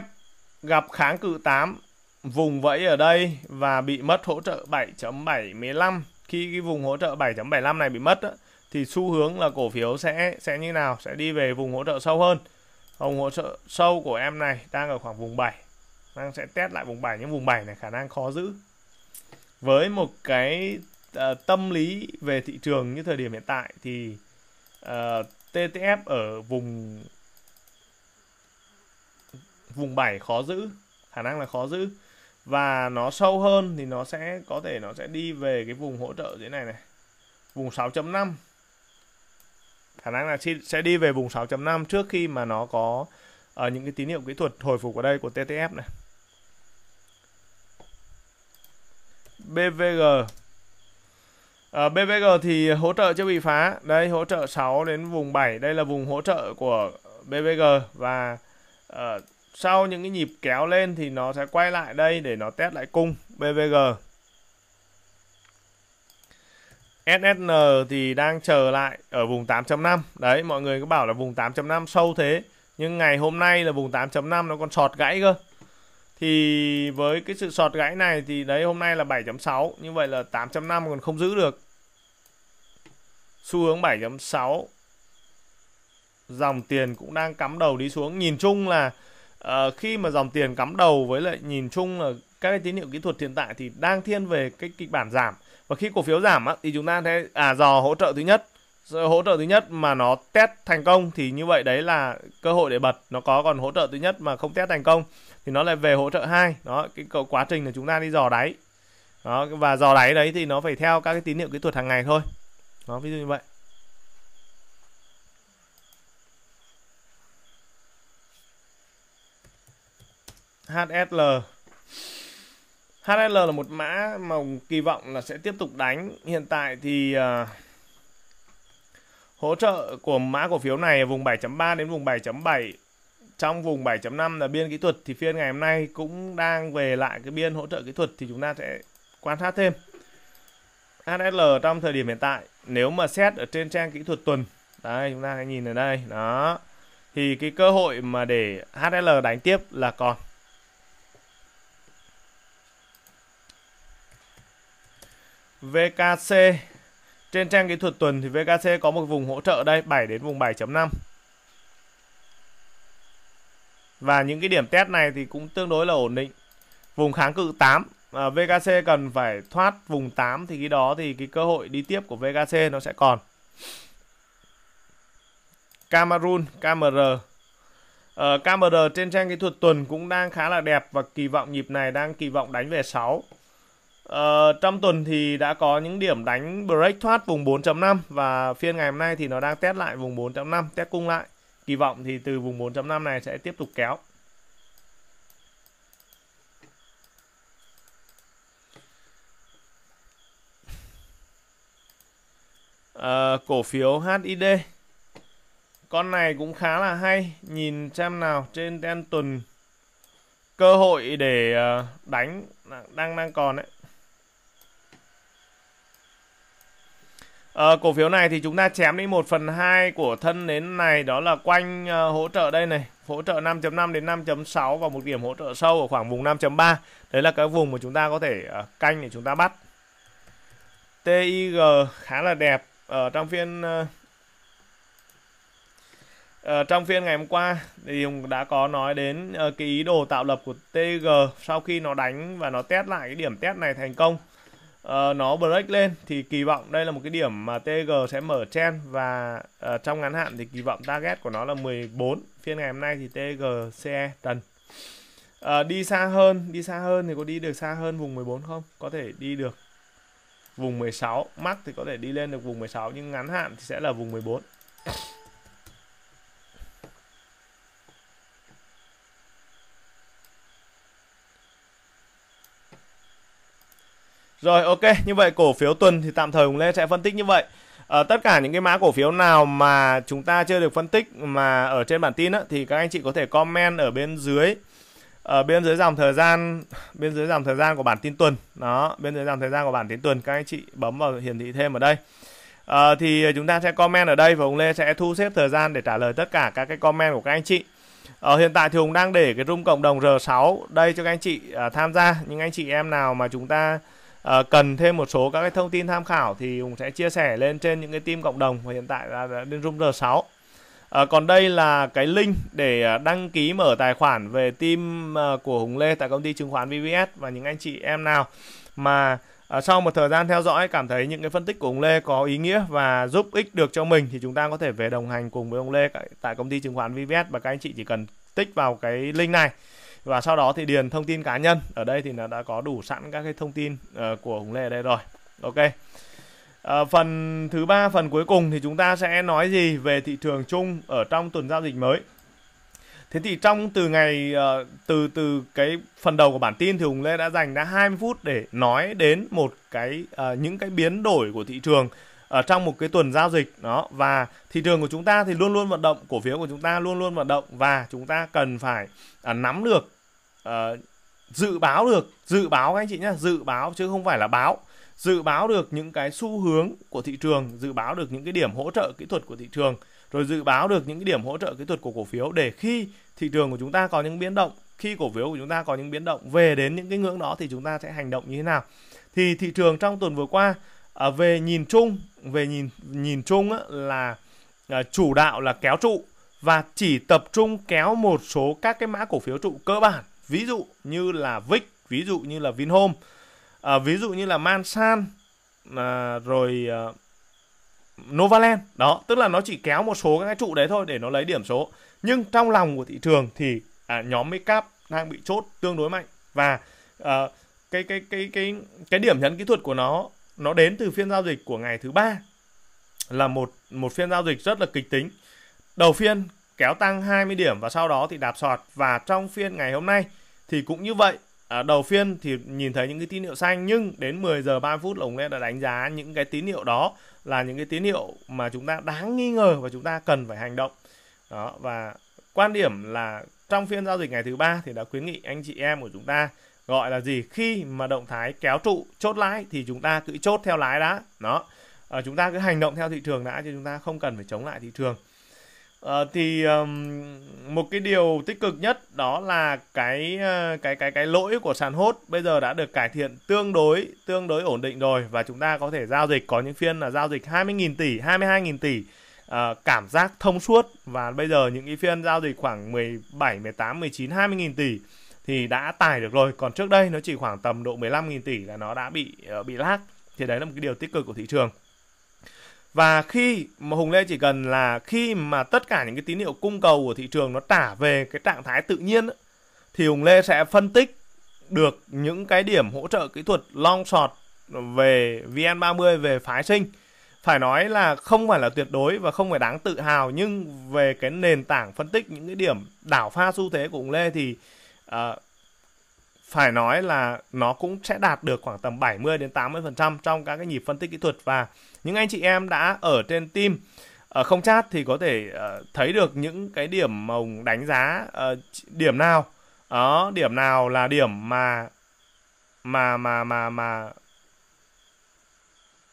Speaker 1: gặp kháng cự 8 vùng vẫy ở đây và bị mất hỗ trợ 7.75 khi cái vùng hỗ trợ 7.75 này bị mất đó, thì xu hướng là cổ phiếu sẽ sẽ như nào sẽ đi về vùng hỗ trợ sâu hơn hồng hộ trợ sâu của em này đang ở khoảng vùng 7 đang sẽ test lại vùng 7 những vùng 7 này khả năng khó giữ với một cái uh, tâm lý về thị trường như thời điểm hiện tại thì uh, ờ, TTF ở vùng vùng 7 khó giữ khả năng là khó giữ và nó sâu hơn thì nó sẽ có thể nó sẽ đi về cái vùng hỗ trợ thế này này vùng 6.5 khả năng là sẽ đi về vùng 6.5 trước khi mà nó có ở ờ, những cái tín hiệu kỹ thuật hồi phục ở đây của TTF này BVG à, ờ, BVG thì hỗ trợ chưa bị phá đây hỗ trợ 6 đến vùng 7 đây là vùng hỗ trợ của BVG và uh, sau những cái nhịp kéo lên thì nó sẽ quay lại đây để nó test lại cung BVG SSN thì đang chờ lại ở vùng 8.5 đấy mọi người cứ bảo là vùng 8.5 sâu thế nhưng ngày hôm nay là vùng 8.5 nó còn sọt gãy cơ thì với cái sự sọt gãy này thì đấy hôm nay là 7.6 như vậy là 8.5 còn không giữ được xu hướng 7.6 dòng tiền cũng đang cắm đầu đi xuống nhìn chung là uh, khi mà dòng tiền cắm đầu với lại nhìn chung là các cái tín hiệu kỹ thuật hiện tại thì đang thiên về cái kịch bản giảm và khi cổ phiếu giảm á, thì chúng ta thấy à dò hỗ trợ thứ nhất hỗ trợ thứ nhất mà nó test thành công thì như vậy đấy là cơ hội để bật nó có còn hỗ trợ thứ nhất mà không test thành công thì nó lại về hỗ trợ hai đó cái cậu quá trình là chúng ta đi dò đáy đó và dò đáy đấy thì nó phải theo các cái tín hiệu kỹ thuật hàng ngày thôi đó ví dụ như vậy HSL HL là một mã mà kỳ vọng là sẽ tiếp tục đánh. Hiện tại thì à, hỗ trợ của mã cổ phiếu này vùng 7.3 đến vùng 7.7 trong vùng 7.5 là biên kỹ thuật thì phiên ngày hôm nay cũng đang về lại cái biên hỗ trợ kỹ thuật thì chúng ta sẽ quan sát thêm. HSL trong thời điểm hiện tại nếu mà xét ở trên trang kỹ thuật tuần đây chúng ta hãy nhìn ở đây đó thì cái cơ hội mà để HSL đánh tiếp là còn VKC trên trang kỹ thuật tuần thì VKC có một vùng hỗ trợ đây 7 đến vùng 7.5 và những cái điểm test này thì cũng tương đối là ổn định vùng kháng cự 8 à, VKC cần phải thoát vùng 8 thì cái đó thì cái cơ hội đi tiếp của VKC nó sẽ còn Cameroon KMR à, ờ, KMR trên trang kỹ thuật tuần cũng đang khá là đẹp và kỳ vọng nhịp này đang kỳ vọng đánh về 6 Ờ, trong tuần thì đã có những điểm đánh break thoát vùng 4.5 và phiên ngày hôm nay thì nó đang test lại vùng 4.5, test cung lại. Kỳ vọng thì từ vùng 4.5 này sẽ tiếp tục kéo. Uh, cổ phiếu HID con này cũng khá là hay nhìn xem nào trên ten tuần cơ hội để ờ, đánh đang đang còn đấy À, cổ phiếu này thì chúng ta chém đi 1 phần 2 của thân nến này đó là quanh uh, hỗ trợ đây này hỗ trợ 5.5 đến 5.6 và một điểm hỗ trợ sâu ở khoảng vùng 5.3 đấy là cái vùng mà chúng ta có thể uh, canh để chúng ta bắt TIG khá là đẹp ở trong phiên uh, Ờ, trong phiên ngày hôm qua thì Hùng đã có nói đến uh, cái ý đồ tạo lập của TG sau khi nó đánh và nó test lại cái điểm test này thành công uh, nó break lên thì kỳ vọng đây là một cái điểm mà TG sẽ mở chen và uh, trong ngắn hạn thì kỳ vọng target của nó là 14 phiên ngày hôm nay thì TGCE trần uh, ờ, đi xa hơn đi xa hơn thì có đi được xa hơn vùng 14 không có thể đi được vùng 16 mắc thì có thể đi lên được vùng 16 nhưng ngắn hạn thì sẽ là vùng 14 Rồi ok, như vậy cổ phiếu tuần thì tạm thời Hùng Lê sẽ phân tích như vậy. À, tất cả những cái mã cổ phiếu nào mà chúng ta chưa được phân tích mà ở trên bản tin á, thì các anh chị có thể comment ở bên dưới ở ờ, bên dưới dòng thời gian bên dưới dòng thời gian của bản tin tuần đó bên dưới dòng thời gian của bản tin tuần các anh chị bấm vào hiển thị thêm ở đây à, thì chúng ta sẽ comment ở đây và ông Lê sẽ thu xếp thời gian để trả lời tất cả các cái comment của các anh chị ở à, hiện tại thì Hùng đang để cái room cộng đồng R6 đây cho các anh chị à, tham gia những anh chị em nào mà chúng ta à, cần thêm một số các cái thông tin tham khảo thì Hùng sẽ chia sẻ lên trên những cái team cộng đồng và hiện tại là bên Room R6 à, ờ, còn đây là cái link để ờ, đăng ký mở tài khoản về team của Hùng Lê tại công ty chứng khoán VVS và những anh chị em nào mà À, sau một thời gian theo dõi cảm thấy những cái phân tích của hùng Lê có ý nghĩa và giúp ích được cho mình thì chúng ta có thể về đồng hành cùng với ông Lê tại công ty chứng khoán VVS và các anh chị chỉ cần tích vào cái link này và sau đó thì điền thông tin cá nhân ở đây thì nó đã có đủ sẵn các cái thông tin uh, của Hùng Lê ở đây rồi ok uh, phần thứ ba phần cuối cùng thì chúng ta sẽ nói gì về thị trường chung ở trong tuần giao dịch mới thế thì trong từ ngày uh, từ từ cái phần đầu của bản tin thì Hùng Lê đã dành đã 20 phút để nói đến một cái uh, những cái biến đổi của thị trường ở trong một cái tuần giao dịch đó và thị trường của chúng ta thì luôn luôn vận động cổ phiếu của chúng ta luôn luôn vận động và chúng ta cần phải à, nắm được Ờ, dự báo được dự báo các anh chị nhé dự báo chứ không phải là báo dự báo được những cái xu hướng của thị trường dự báo được những cái điểm hỗ trợ kỹ thuật của thị trường rồi dự báo được những cái điểm hỗ trợ kỹ thuật của cổ phiếu để khi thị trường của chúng ta có những biến động khi cổ phiếu của chúng ta có những biến động về đến những cái ngưỡng đó thì chúng ta sẽ hành động như thế nào thì thị trường trong tuần vừa qua à, về nhìn chung về nhìn nhìn chung là à, chủ đạo là kéo trụ và chỉ tập trung kéo một số các cái mã cổ phiếu trụ cơ bản ví dụ như là Vic ví dụ như là Vinhome à, ví dụ như là Mansan à, rồi à, Novaland đó tức là nó chỉ kéo một số các cái trụ đấy thôi để nó lấy điểm số nhưng trong lòng của thị trường thì à, nhóm make đang bị chốt tương đối mạnh và à, cái cái cái cái cái điểm nhấn kỹ thuật của nó nó đến từ phiên giao dịch của ngày thứ ba là một một phiên giao dịch rất là kịch tính đầu phiên kéo tăng 20 điểm và sau đó thì đạp sọt và trong phiên ngày hôm nay thì cũng như vậy ở à, đầu phiên thì nhìn thấy những cái tín hiệu xanh nhưng đến 10 giờ 3 phút là ông đã đánh giá những cái tín hiệu đó là những cái tín hiệu mà chúng ta đáng nghi ngờ và chúng ta cần phải hành động đó và quan điểm là trong phiên giao dịch ngày thứ ba thì đã khuyến nghị anh chị em của chúng ta gọi là gì khi mà động thái kéo trụ chốt lãi thì chúng ta cứ chốt theo lãi đã đó à, chúng ta cứ hành động theo thị trường đã chứ chúng ta không cần phải chống lại thị trường Ờ, thì um, một cái điều tích cực nhất đó là cái ờ, cái cái cái lỗi của sàn hốt bây giờ đã được cải thiện tương đối tương đối ổn định rồi và chúng ta có thể giao dịch có những phiên là giao dịch 20.000 tỷ, 22.000 tỷ à, cảm giác thông suốt và bây giờ những cái phiên giao dịch khoảng 17, 18, 19, 20.000 tỷ thì đã tải được rồi, còn trước đây nó chỉ khoảng tầm độ 15.000 tỷ là nó đã bị uh, bị lag. Thì đấy là một cái điều tích cực của thị trường và khi mà Hùng Lê chỉ cần là khi mà tất cả những cái tín hiệu cung cầu của thị trường nó trả về cái trạng thái tự nhiên thì Hùng Lê sẽ phân tích được những cái điểm hỗ trợ kỹ thuật long short về VN30 về phái sinh phải nói là không phải là tuyệt đối và không phải đáng tự hào nhưng về cái nền tảng phân tích những cái điểm đảo pha xu thế của Hùng Lê thì uh, phải nói là nó cũng sẽ đạt được khoảng tầm 70 đến 80% trong các cái nhịp phân tích kỹ thuật và những anh chị em đã ở trên team ở ờ, không chat thì có thể uh, thấy được những cái điểm mồng đánh giá uh, điểm nào đó điểm nào là điểm mà mà mà mà mà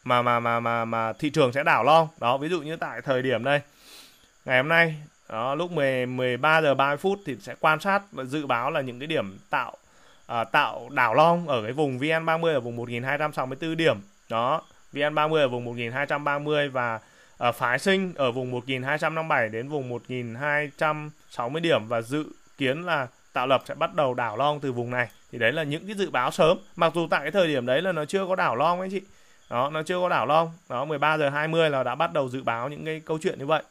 Speaker 1: mà mà mà mà, mà thị trường sẽ đảo lon đó ví dụ như tại thời điểm đây ngày hôm nay đó lúc 10 13 giờ 30 phút thì sẽ quan sát và dự báo là những cái điểm tạo uh, tạo đảo long ở cái vùng VN30 ở vùng 1264 điểm đó VN30 ở vùng 1230 và ở ờ, phái sinh ở vùng 1257 đến vùng 1260 điểm và dự kiến là tạo lập sẽ bắt đầu đảo long từ vùng này thì đấy là những cái dự báo sớm mặc dù tại cái thời điểm đấy là nó chưa có đảo long anh chị đó nó chưa có đảo long đó 13 giờ 20 là đã bắt đầu dự báo những cái câu chuyện như vậy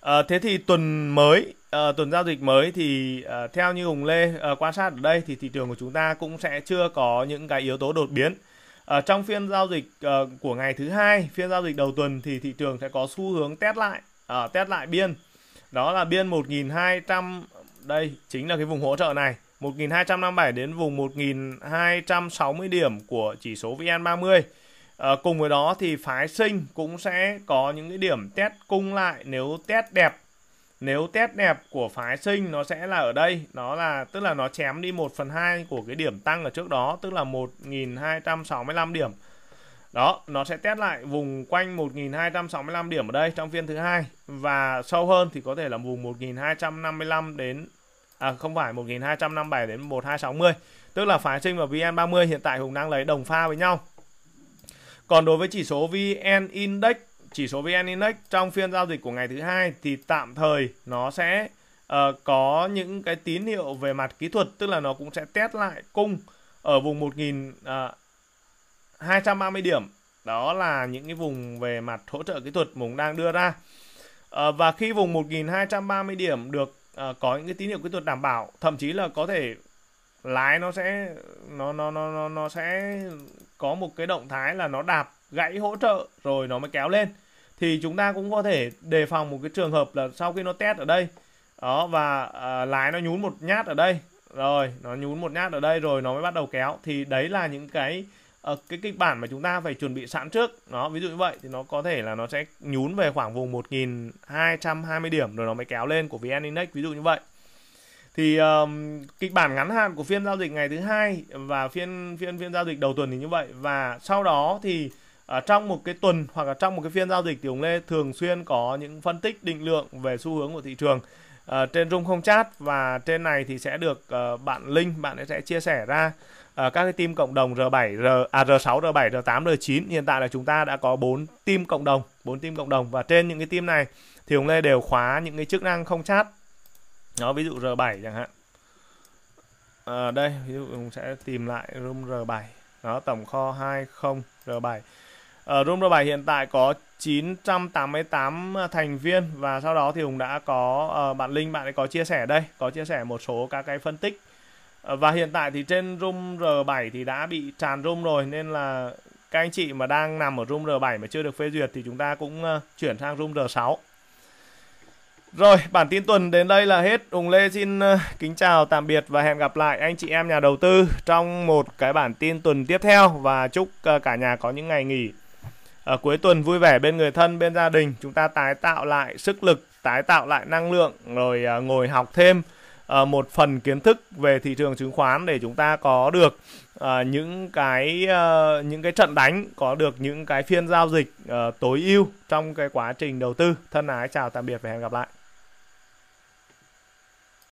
Speaker 1: à, thế thì tuần mới à, tuần giao dịch mới thì à, theo như hùng lê à, quan sát ở đây thì thị trường của chúng ta cũng sẽ chưa có những cái yếu tố đột biến À, trong phiên giao dịch uh, của ngày thứ hai, phiên giao dịch đầu tuần thì thị trường sẽ có xu hướng test lại, uh, test lại biên. Đó là biên 1200 đây chính là cái vùng hỗ trợ này, 1257 đến vùng 1260 điểm của chỉ số VN30. À, cùng với đó thì phái sinh cũng sẽ có những cái điểm test cung lại nếu test đẹp nếu test đẹp của phái sinh nó sẽ là ở đây nó là tức là nó chém đi 1 phần 2 của cái điểm tăng ở trước đó tức là 1265 điểm đó nó sẽ test lại vùng quanh 1265 điểm ở đây trong phiên thứ hai và sâu hơn thì có thể là vùng 1255 đến à không phải 1257 đến 1260 tức là phái sinh và VN30 hiện tại Hùng đang lấy đồng pha với nhau còn đối với chỉ số VN Index chỉ số VN Index trong phiên giao dịch của ngày thứ hai thì tạm thời nó sẽ uh, có những cái tín hiệu về mặt kỹ thuật tức là nó cũng sẽ test lại cung ở vùng 1230 ờ, điểm đó là những cái vùng về mặt hỗ trợ kỹ thuật mùng đang đưa ra uh, và khi vùng 1230 điểm được uh, có những cái tín hiệu kỹ thuật đảm bảo thậm chí là có thể lái nó sẽ nó nó nó nó, nó sẽ có một cái động thái là nó đạp gãy hỗ trợ rồi nó mới kéo lên thì chúng ta cũng có thể đề phòng một cái trường hợp là sau khi nó test ở đây đó và à, lái nó nhún một nhát ở đây rồi nó nhún một nhát ở đây rồi nó mới bắt đầu kéo thì đấy là những cái uh, cái kịch bản mà chúng ta phải chuẩn bị sẵn trước nó ví dụ như vậy thì nó có thể là nó sẽ nhún về khoảng vùng 1220 điểm rồi nó mới kéo lên của VN Index ví dụ như vậy thì um, kịch bản ngắn hạn của phiên giao dịch ngày thứ hai và phiên phiên phiên giao dịch đầu tuần thì như vậy và sau đó thì à, trong một cái tuần hoặc là trong một cái phiên giao dịch thì ông Lê thường xuyên có những phân tích định lượng về xu hướng của thị trường à, trên Room không chat và trên này thì sẽ được à, bạn Linh bạn ấy sẽ chia sẻ ra à, các cái team cộng đồng R7 R à, R6 R7 R8 R9 hiện tại là chúng ta đã có 4 team cộng đồng 4 team cộng đồng và trên những cái team này thì ông Lê đều khóa những cái chức năng không chat nó ví dụ R7 chẳng hạn à, đây ví dụ mình sẽ tìm lại room R7 nó tổng kho 20 R7 Ờ, room r bài hiện tại có 988 ờ, thành viên và sau đó thì Hùng đã có ờ, bạn Linh bạn ấy có chia sẻ đây, có chia sẻ một số các cái phân tích. Và hiện tại thì trên room R7 thì đã bị tràn room rồi nên là các anh chị mà đang nằm ở room R7 mà chưa được phê duyệt thì chúng ta cũng chuyển sang room R6. Rồi, bản tin tuần đến đây là hết. Hùng Lê xin kính chào, tạm biệt và hẹn gặp lại anh chị em nhà đầu tư trong một cái bản tin tuần tiếp theo và chúc cả nhà có những ngày nghỉ ở ờ, cuối tuần vui vẻ bên người thân bên gia đình chúng ta tái tạo lại sức lực tái tạo lại năng lượng rồi à, ngồi học thêm à, một phần kiến thức về thị trường chứng khoán để chúng ta có được à, những cái à, những cái trận đánh có được những cái phiên giao dịch à, tối ưu trong cái quá trình đầu tư thân ái chào tạm biệt và hẹn gặp lại